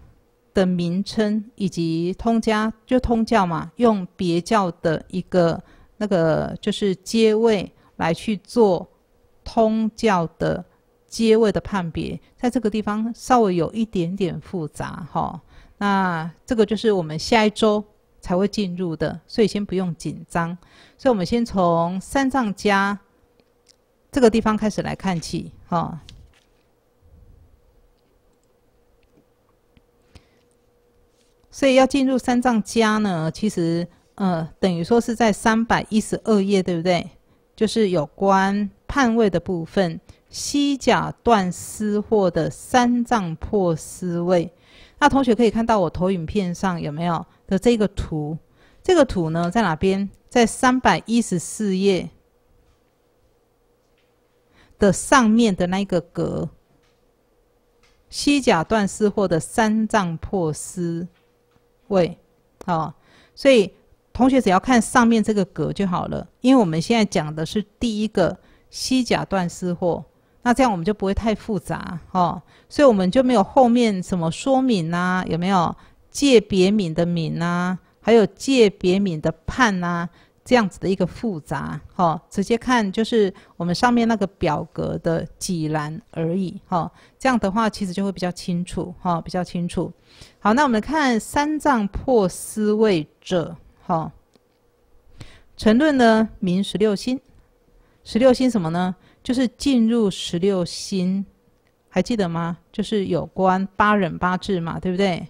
的名称，以及通家就通教嘛，用别教的一个。那个就是阶位来去做通教的阶位的判别，在这个地方稍微有一点点复杂哈。那这个就是我们下一周才会进入的，所以先不用紧张。所以我们先从三藏家这个地方开始来看起哈。所以要进入三藏家呢，其实。呃，等于说是在三百一十二页，对不对？就是有关判位的部分，西甲断丝或的三藏破丝位。那同学可以看到我投影片上有没有的这个图？这个图呢在哪边？在三百一十四页的上面的那个格，西甲断丝或的三藏破丝位。好，所以。同学只要看上面这个格就好了，因为我们现在讲的是第一个西甲断丝货，那这样我们就不会太复杂哦，所以我们就没有后面什么说明呐，有没有界别名的名呐，还有界别名的判呐，这样子的一个复杂哦，直接看就是我们上面那个表格的几栏而已哦，这样的话其实就会比较清楚哦，比较清楚。好，那我们看三藏破思位者。好，成论呢明十六心，十六心什么呢？就是进入十六心，还记得吗？就是有关八忍八智嘛，对不对？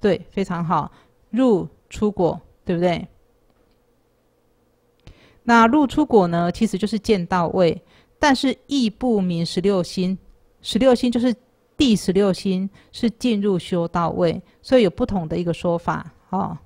对，非常好。入出果，对不对？那入出果呢，其实就是见到位，但是亦不明十六心。十六心就是第十六心是进入修到位，所以有不同的一个说法。好。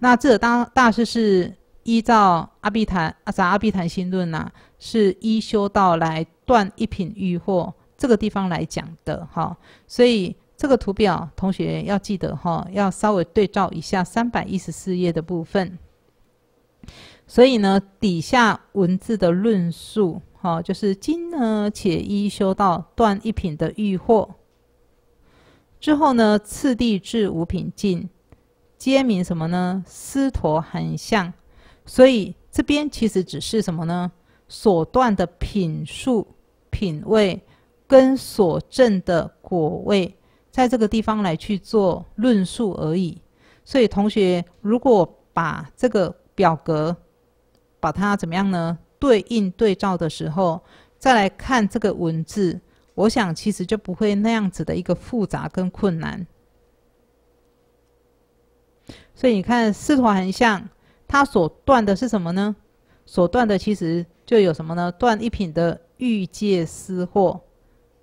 那这当大师是依照阿毗昙阿咱阿毗昙心论呐，是依修道来断一品欲惑这个地方来讲的，哈。所以这个图表同学要记得哈，要稍微对照一下三百一十四页的部分。所以呢，底下文字的论述，哈，就是今呢，且依修道断一品的欲惑之后呢，次第至五品境，皆名什么呢？狮驼很像，所以这边其实只是什么呢？所断的品数、品味，跟所证的果味，在这个地方来去做论述而已。所以同学，如果把这个表格，把它怎么样呢？对应对照的时候，再来看这个文字，我想其实就不会那样子的一个复杂跟困难。所以你看，四团横向，它所断的是什么呢？所断的其实就有什么呢？断一品的欲界思惑，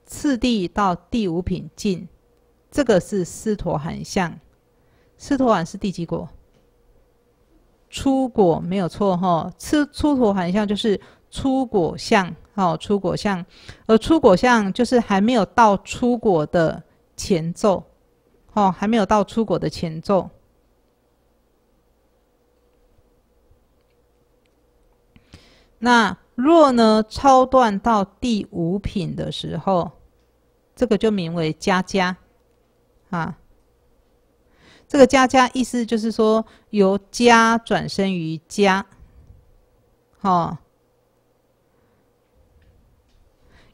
次第到第五品进，这个是四徒横相。四徒含是第几果？出果没有错哈。初出徒含相就是出果相，好，出果相。而出果相就是还没有到出果的前奏，哦，还没有到出果的前奏。那若呢超断到第五品的时候，这个就名为加加，啊，这个加加意思就是说由加转身于加，哦，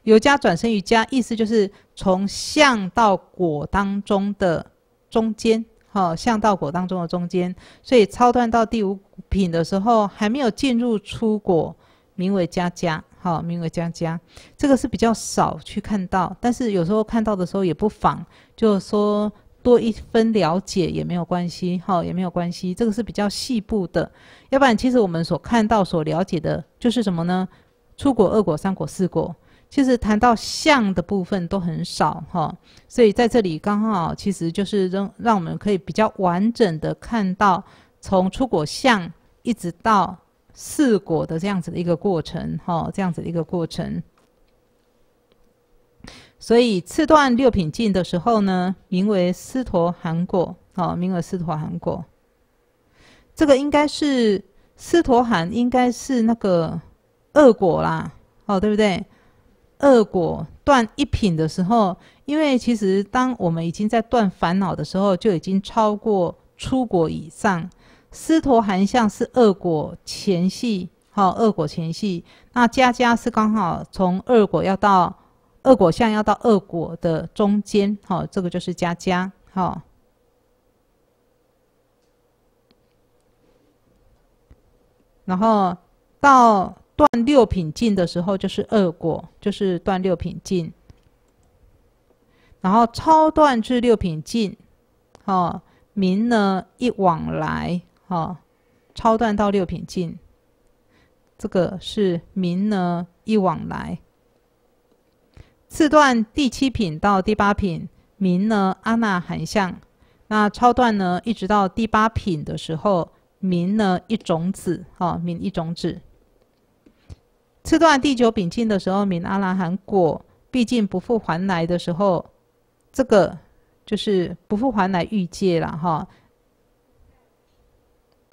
由加转身于加，意思就是从相到果当中的中间，哈，相到果当中的中间，所以超断到第五品的时候，还没有进入出果。名为加加，好，名为加加，这个是比较少去看到，但是有时候看到的时候也不妨，就说多一分了解也没有关系，好，也没有关系，这个是比较细部的。要不然，其实我们所看到、所了解的，就是什么呢？出果、二果、三果、四果，其实谈到相的部分都很少，哈。所以在这里刚好，其实就是让让我们可以比较完整的看到，从出果相一直到。四果的这样子的一个过程，哈，这样子的一个过程。所以次段六品进的时候呢，名为斯陀含果，哦，名为斯陀含果。这个应该是斯陀含，应该是那个恶果啦，哦，对不对？恶果断一品的时候，因为其实当我们已经在断烦恼的时候，就已经超过出果以上。狮陀含相是恶果前系，哈，恶果前系。那家家是刚好从恶果要到恶果相，要到恶果的中间，哈，这个就是家，迦，哈。然后到断六品尽的时候，就是恶果，就是断六品尽。然后超断至六品尽，哈，名呢一往来。哦，超段到六品进，这个是明呢一往来。次段第七品到第八品，明呢阿那含相。那超段呢，一直到第八品的时候，明呢一种子。哦，明一种子。次段第九品进的时候，明阿拉含果，毕竟不复还来的时候，这个就是不复还来欲界了哈。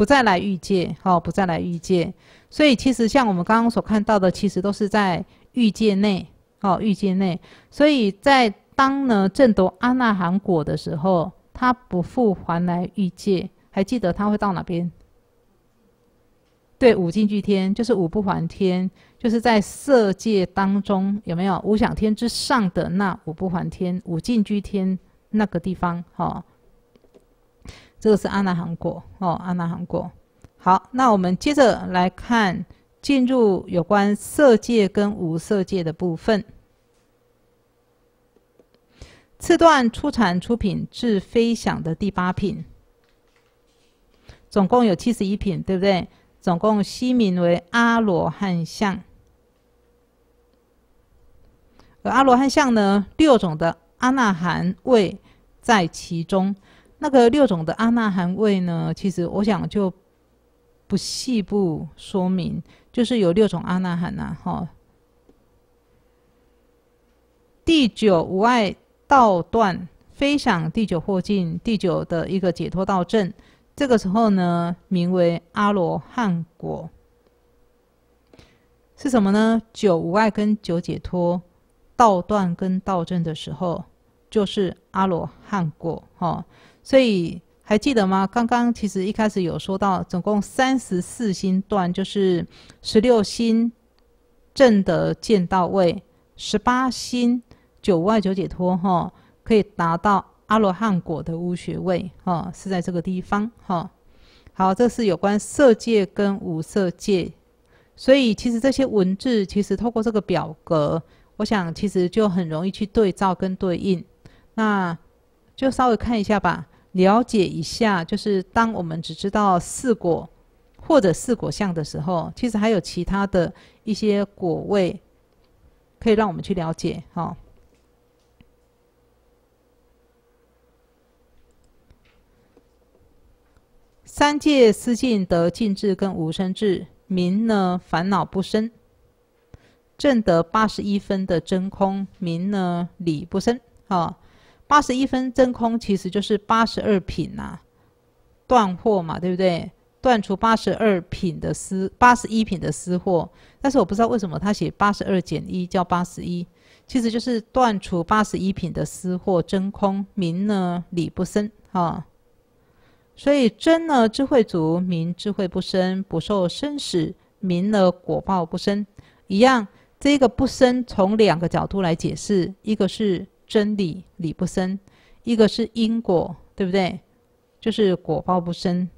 不再来欲界哦，不再来欲界，所以其实像我们刚刚所看到的，其实都是在欲界内哦，欲界内。所以在当呢正夺阿那含果的时候，他不复还来欲界。还记得他会到哪边？对，五境居天，就是五不还天，就是在色界当中有没有五想天之上的那五不还天、五境居天那个地方？哦。这个是阿那含果哦，阿那含果。好，那我们接着来看进入有关色界跟无色界的部分。次段出产出品至飞享的第八品，总共有七十一品，对不对？总共悉名为阿罗汉相。阿罗汉相呢，六种的阿那含位在其中。那个六种的阿那含位呢，其实我想就不细不说明，就是有六种阿那含呐。哈，第九无爱道断非想第九或尽第九的一个解脱道证，这个时候呢，名为阿罗汉果。是什么呢？九无爱跟九解脱道断跟道证的时候，就是阿罗汉果。哈。所以还记得吗？刚刚其实一开始有说到，总共三十四星段，就是十六星正的见道位，十八星九外九解脱哈，可以达到阿罗汉果的无学位哈，是在这个地方哈。好，这是有关色界跟无色界。所以其实这些文字其实透过这个表格，我想其实就很容易去对照跟对应。那就稍微看一下吧。了解一下，就是当我们只知道四果或者四果相的时候，其实还有其他的一些果味可以让我们去了解。哈，三界思尽得尽智跟无生智，明呢烦恼不生，正得八十一分的真空，明呢理不生，哈。八十一分真空其实就是八十二品呐，断货嘛，对不对？断除八十二品的私，八十一品的私货。但是我不知道为什么他写八十二减一叫八十一，其实就是断除八十一品的私货真空。名呢，理不生啊，所以真呢智慧足，名智慧不生，不受生死，名呢果报不生。一样，这个不生从两个角度来解释，一个是。真理理不生，一个是因果，对不对？就是果报不生。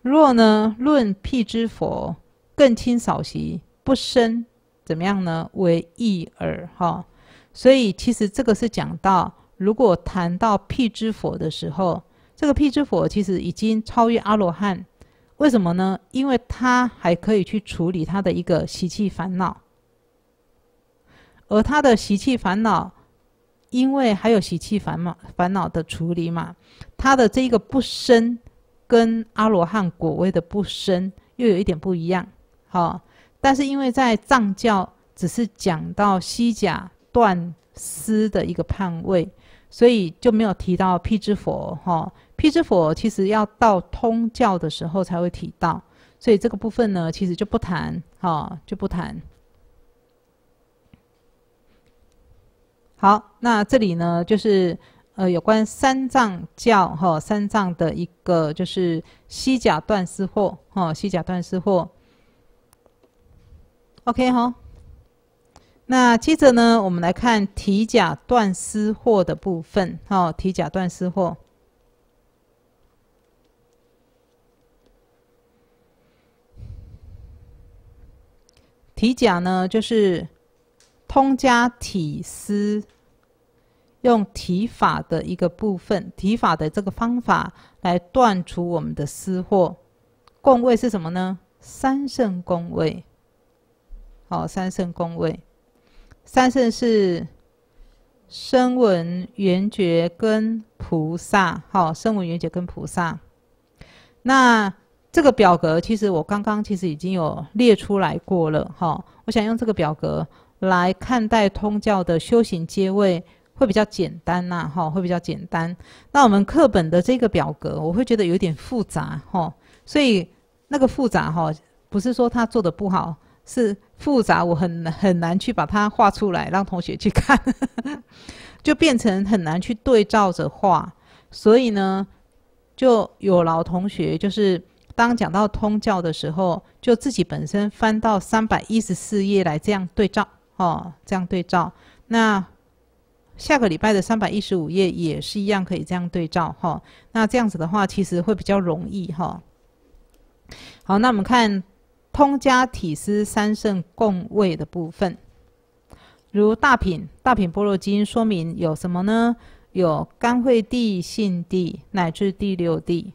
若呢，论辟之佛更轻扫习不生，怎么样呢？为义耳哈。所以其实这个是讲到，如果谈到辟之佛的时候，这个辟之佛其实已经超越阿罗汉。为什么呢？因为他还可以去处理他的一个习气烦恼。而他的习气烦恼，因为还有习气烦恼烦恼的处理嘛，他的这一个不生，跟阿罗汉果位的不生又有一点不一样。好，但是因为在藏教只是讲到西甲断丝的一个判位，所以就没有提到辟支佛。哈，辟支佛其实要到通教的时候才会提到，所以这个部分呢，其实就不谈。哈，就不谈。好，那这里呢，就是呃有关三藏教哈三藏的一个就是西甲断丝货哈，西甲断丝货。OK 哈，那接着呢，我们来看体甲断丝货的部分哈，体甲断丝货。体甲呢，就是。通加体思，用提法的一个部分，提法的这个方法来断除我们的私货。宫位是什么呢？三圣宫位。好，三圣宫位，三圣是声闻、元觉跟菩萨。好，声闻、元觉跟菩萨。那这个表格其实我刚刚其实已经有列出来过了。好，我想用这个表格。来看待通教的修行阶位会比较简单呐，哈，会比较简单。那我们课本的这个表格，我会觉得有点复杂，哈。所以那个复杂，哈，不是说他做的不好，是复杂，我很很难去把它画出来，让同学去看，[LAUGHS] 就变成很难去对照着画。所以呢，就有老同学就是当讲到通教的时候，就自己本身翻到三百一十四页来这样对照。哦，这样对照，那下个礼拜的三百一十五页也是一样可以这样对照哈。那这样子的话，其实会比较容易哈。好，那我们看通家体师三圣共位的部分，如大品大品波罗经说明有什么呢？有甘慧地、信地乃至第六地，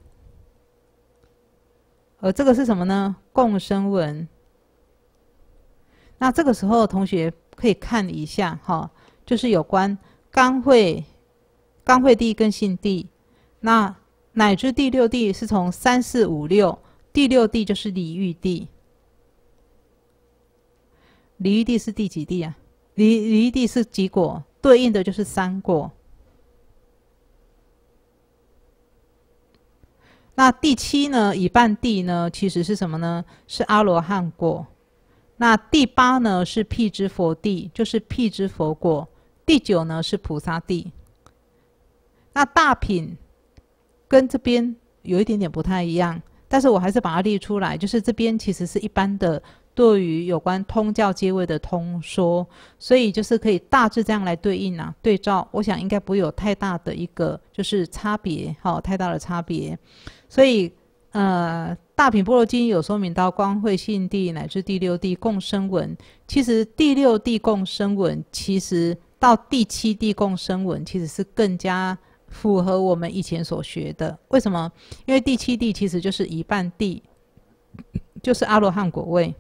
而这个是什么呢？共生文。那这个时候，同学可以看一下哈，就是有关干会干会地跟性地，那乃至第六地是从三四五六，第六地就是离欲地。离欲地是第几地啊？离离欲地是几果？对应的就是三果。那第七呢？一半地呢？其实是什么呢？是阿罗汉果。那第八呢是辟支佛地，就是辟支佛果；第九呢是菩萨地。那大品跟这边有一点点不太一样，但是我还是把它列出来，就是这边其实是一般的对于有关通教阶位的通说，所以就是可以大致这样来对应啊，对照，我想应该不会有太大的一个就是差别，哈，太大的差别，所以。呃，《大品波罗经》有说明到光会信地乃至第六地共生文，其实第六地共生文，其实到第七地共生文，其实是更加符合我们以前所学的。为什么？因为第七地其实就是一半地，[COUGHS] 就是阿罗汉果位，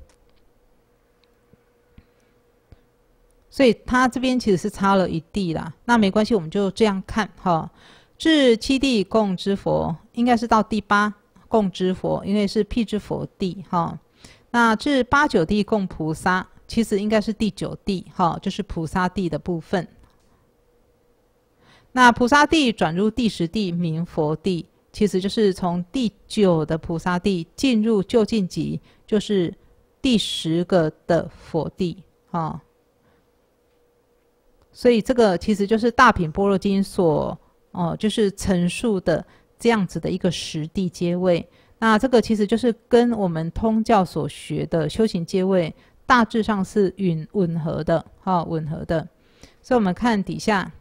所以他这边其实是差了一地啦。那没关系，我们就这样看哈。至七地共之佛，应该是到第八。供之佛，因为是辟之佛地哈。那至八九地供菩萨，其实应该是第九地哈，就是菩萨地的部分。那菩萨地转入第十地名佛地，其实就是从第九的菩萨地进入就近级，就是第十个的佛地哈。所以这个其实就是《大品般若经》所哦，就是陈述的。这样子的一个实地阶位，那这个其实就是跟我们通教所学的修行阶位大致上是允吻合的，哈，吻合的。所以我们看底下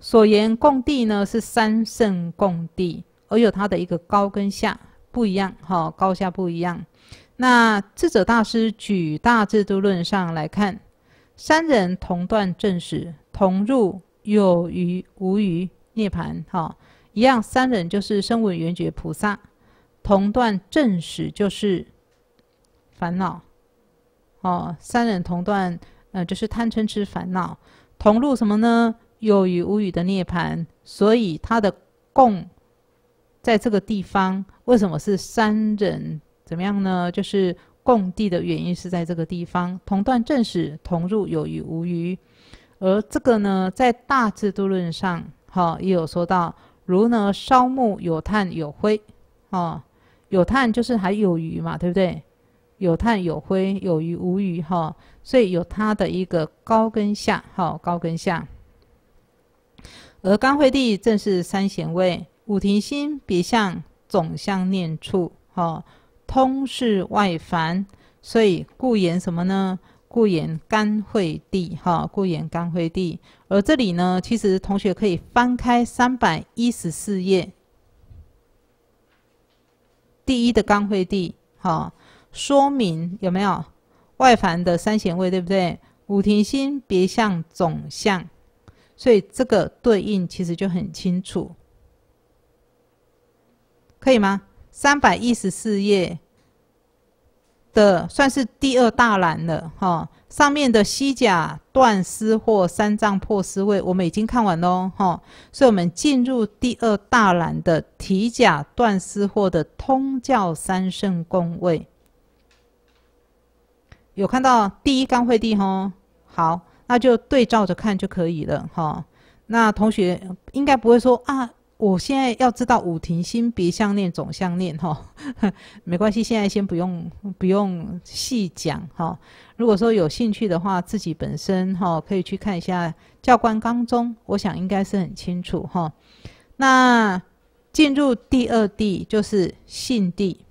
所言共地呢，是三圣共地，而有它的一个高跟下不一样，哈，高下不一样。那智者大师举大制度论上来看，三人同断正史，同入有余无余涅槃，哈。一样，三忍就是生物缘觉菩萨，同段正始就是烦恼哦。三忍同段，呃，就是贪嗔痴烦恼，同入什么呢？有余无余的涅槃。所以他的共在这个地方，为什么是三忍？怎么样呢？就是共地的原因是在这个地方，同段正始，同入有余无余。而这个呢，在大智度论上，哈，也有说到。如呢，烧木有炭有灰，哦，有炭就是还有余嘛，对不对？有炭有灰有余无余哈，所以有它的一个高跟下，哦，高跟下。而干惠地正是三贤位，五停心别相总相念处，哈，通是外凡，所以故言什么呢？固言干惠地，哈，固言干惠地。而这里呢，其实同学可以翻开三百一十四页，第一的干会地，哈，说明有没有外凡的三贤位，对不对？五停心别相总相，所以这个对应其实就很清楚，可以吗？三百一十四页。的算是第二大栏了，哈。上面的西甲断丝或三藏破丝位，我们已经看完喽，哈。所以我们进入第二大栏的体甲断丝或的通教三圣宫位。有看到第一干会地吼？好，那就对照着看就可以了，哈。那同学应该不会说啊。我现在要知道五庭心别项链总项链哈，[LAUGHS] 没关系，现在先不用不用细讲哈。如果说有兴趣的话，自己本身哈可以去看一下教官纲中，我想应该是很清楚哈。那进入第二地就是信地，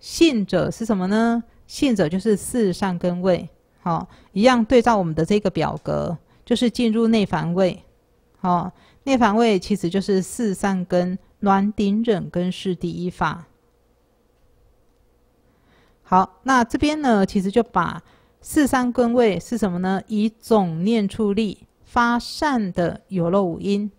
信者是什么呢？信者就是四上根位，好，一样对照我们的这个表格，就是进入内凡位。哦，涅槃位其实就是四善根、暖、顶、忍、根是第一法。好，那这边呢，其实就把四善根位是什么呢？以总念出力发善的有漏五音。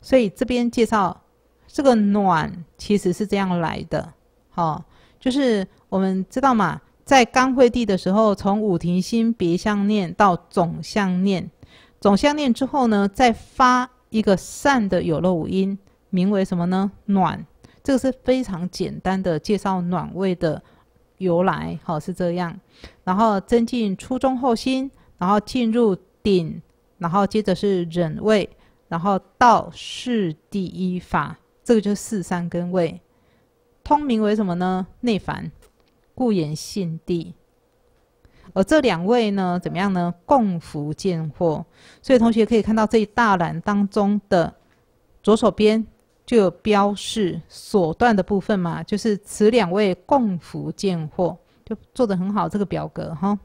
所以这边介绍这个暖，其实是这样来的。好，就是我们知道嘛，在刚会地的时候，从五停心别相念到总相念。总相念之后呢，再发一个善的有漏五音，名为什么呢？暖，这个是非常简单的介绍暖位的由来，哦、是这样。然后增进初中后心，然后进入顶，然后接着是忍位，然后道是第一法，这个就是四三根位，通名为什么呢？内凡，故言性地。而这两位呢，怎么样呢？共福见货，所以同学可以看到这一大栏当中的左手边就有标示所断的部分嘛，就是此两位共福见货，就做的很好，这个表格哈。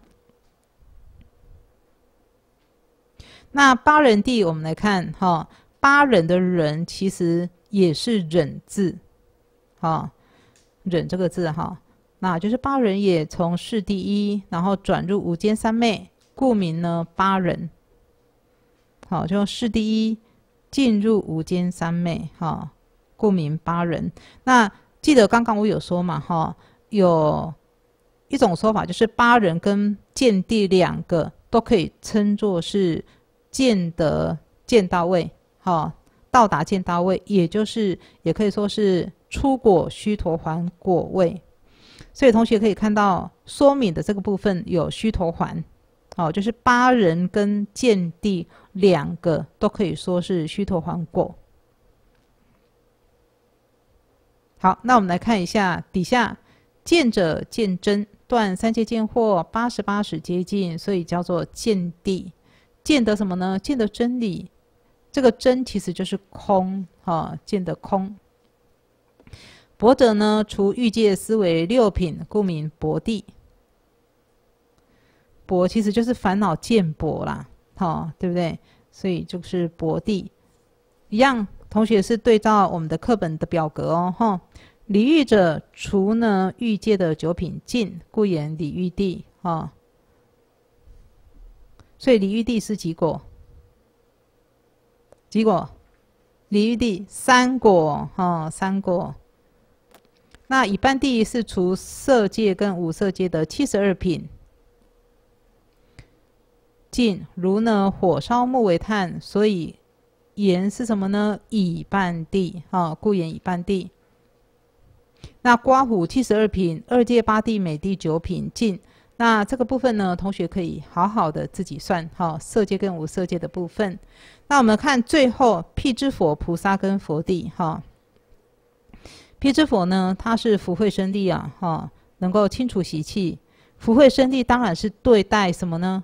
那八人地，我们来看哈，八人的人其实也是忍字，啊，忍这个字哈。那就是八人也从世第一，然后转入无间三昧，故名呢八人。好，就世第一进入无间三昧，哈，故名八人。那记得刚刚我有说嘛，哈，有一种说法就是八人跟见地两个都可以称作是见得见到位，哈，到达见到位，也就是也可以说是出果须陀环果位。所以同学可以看到，说明的这个部分有虚陀环，哦，就是八人跟见地两个都可以说是虚陀环过。好，那我们来看一下底下见者见真断三界见惑八十八使接近，所以叫做见地，见得什么呢？见得真理，这个真其实就是空啊，见得空。博者呢，除欲界思维六品，故名博地。博其实就是烦恼见博啦，哈，对不对？所以就是博地。一样，同学是对照我们的课本的表格哦，哈。离欲者除呢，欲界的九品尽，故言离欲地，哦。所以离欲地是几果？几果？离欲地三果，哈，三果。那乙半地是除色界跟无色界的七十二品进如呢火烧木为炭，所以盐是什么呢？乙半地哈，故言乙半地。那瓜虎七十二品，二界八地每地九品进那这个部分呢，同学可以好好的自己算哈，色界跟无色界的部分。那我们看最后辟支佛菩萨跟佛地哈。辟支佛呢，他是福慧生地啊，哈，能够清除习气，福慧生地当然是对待什么呢？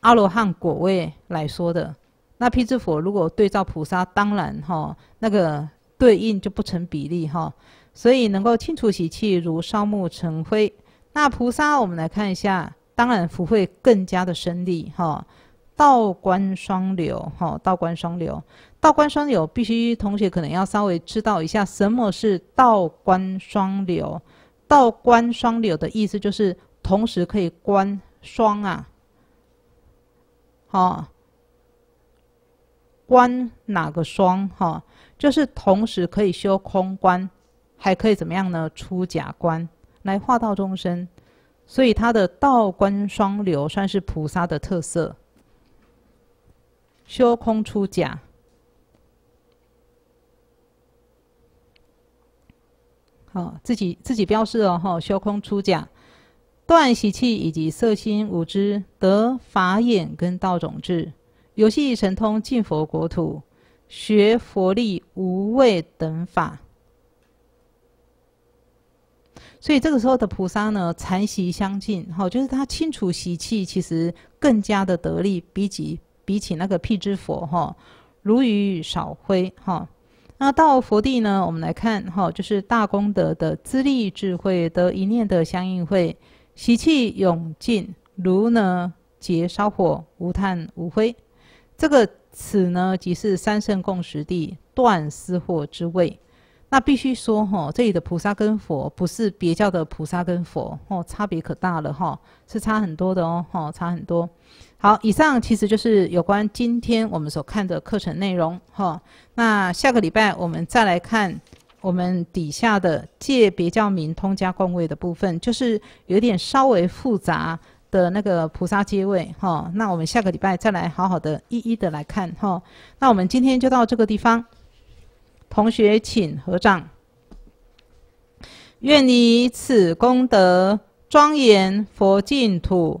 阿罗汉果位来说的，那辟支佛如果对照菩萨，当然哈，那个对应就不成比例哈，所以能够清除习气如烧木成灰。那菩萨我们来看一下，当然福慧更加的生地哈，道观双流哈，道观双流。道观双流，必须同学可能要稍微知道一下，什么是道观双流？道观双流的意思就是同时可以观双啊，好，观哪个双哈？就是同时可以修空观，还可以怎么样呢？出假观来化道众生，所以他的道观双流算是菩萨的特色，修空出假。好，自己自己标示哦。哈，修空出假，断习气，以及色心五知得法眼跟道种智，游戏神通，进佛国土，学佛力无畏等法。所以这个时候的菩萨呢，禅习相近，哈，就是他清除习气，其实更加的得力，比起比起那个辟支佛，哈，如雨少灰，哈。那到佛地呢？我们来看哈，就是大功德的资历智慧得一念的相应会，习气永尽，如呢劫烧火无炭无灰，这个此呢即是三圣共识地断思惑之位。那必须说哈，这里的菩萨跟佛不是别教的菩萨跟佛哦，差别可大了哈，是差很多的哦，哈，差很多。好，以上其实就是有关今天我们所看的课程内容，哈。那下个礼拜我们再来看我们底下的界别教名通加共位的部分，就是有点稍微复杂的那个菩萨阶位，哈。那我们下个礼拜再来好好的一一的来看，哈。那我们今天就到这个地方，同学请合掌。愿你此功德庄严佛净土。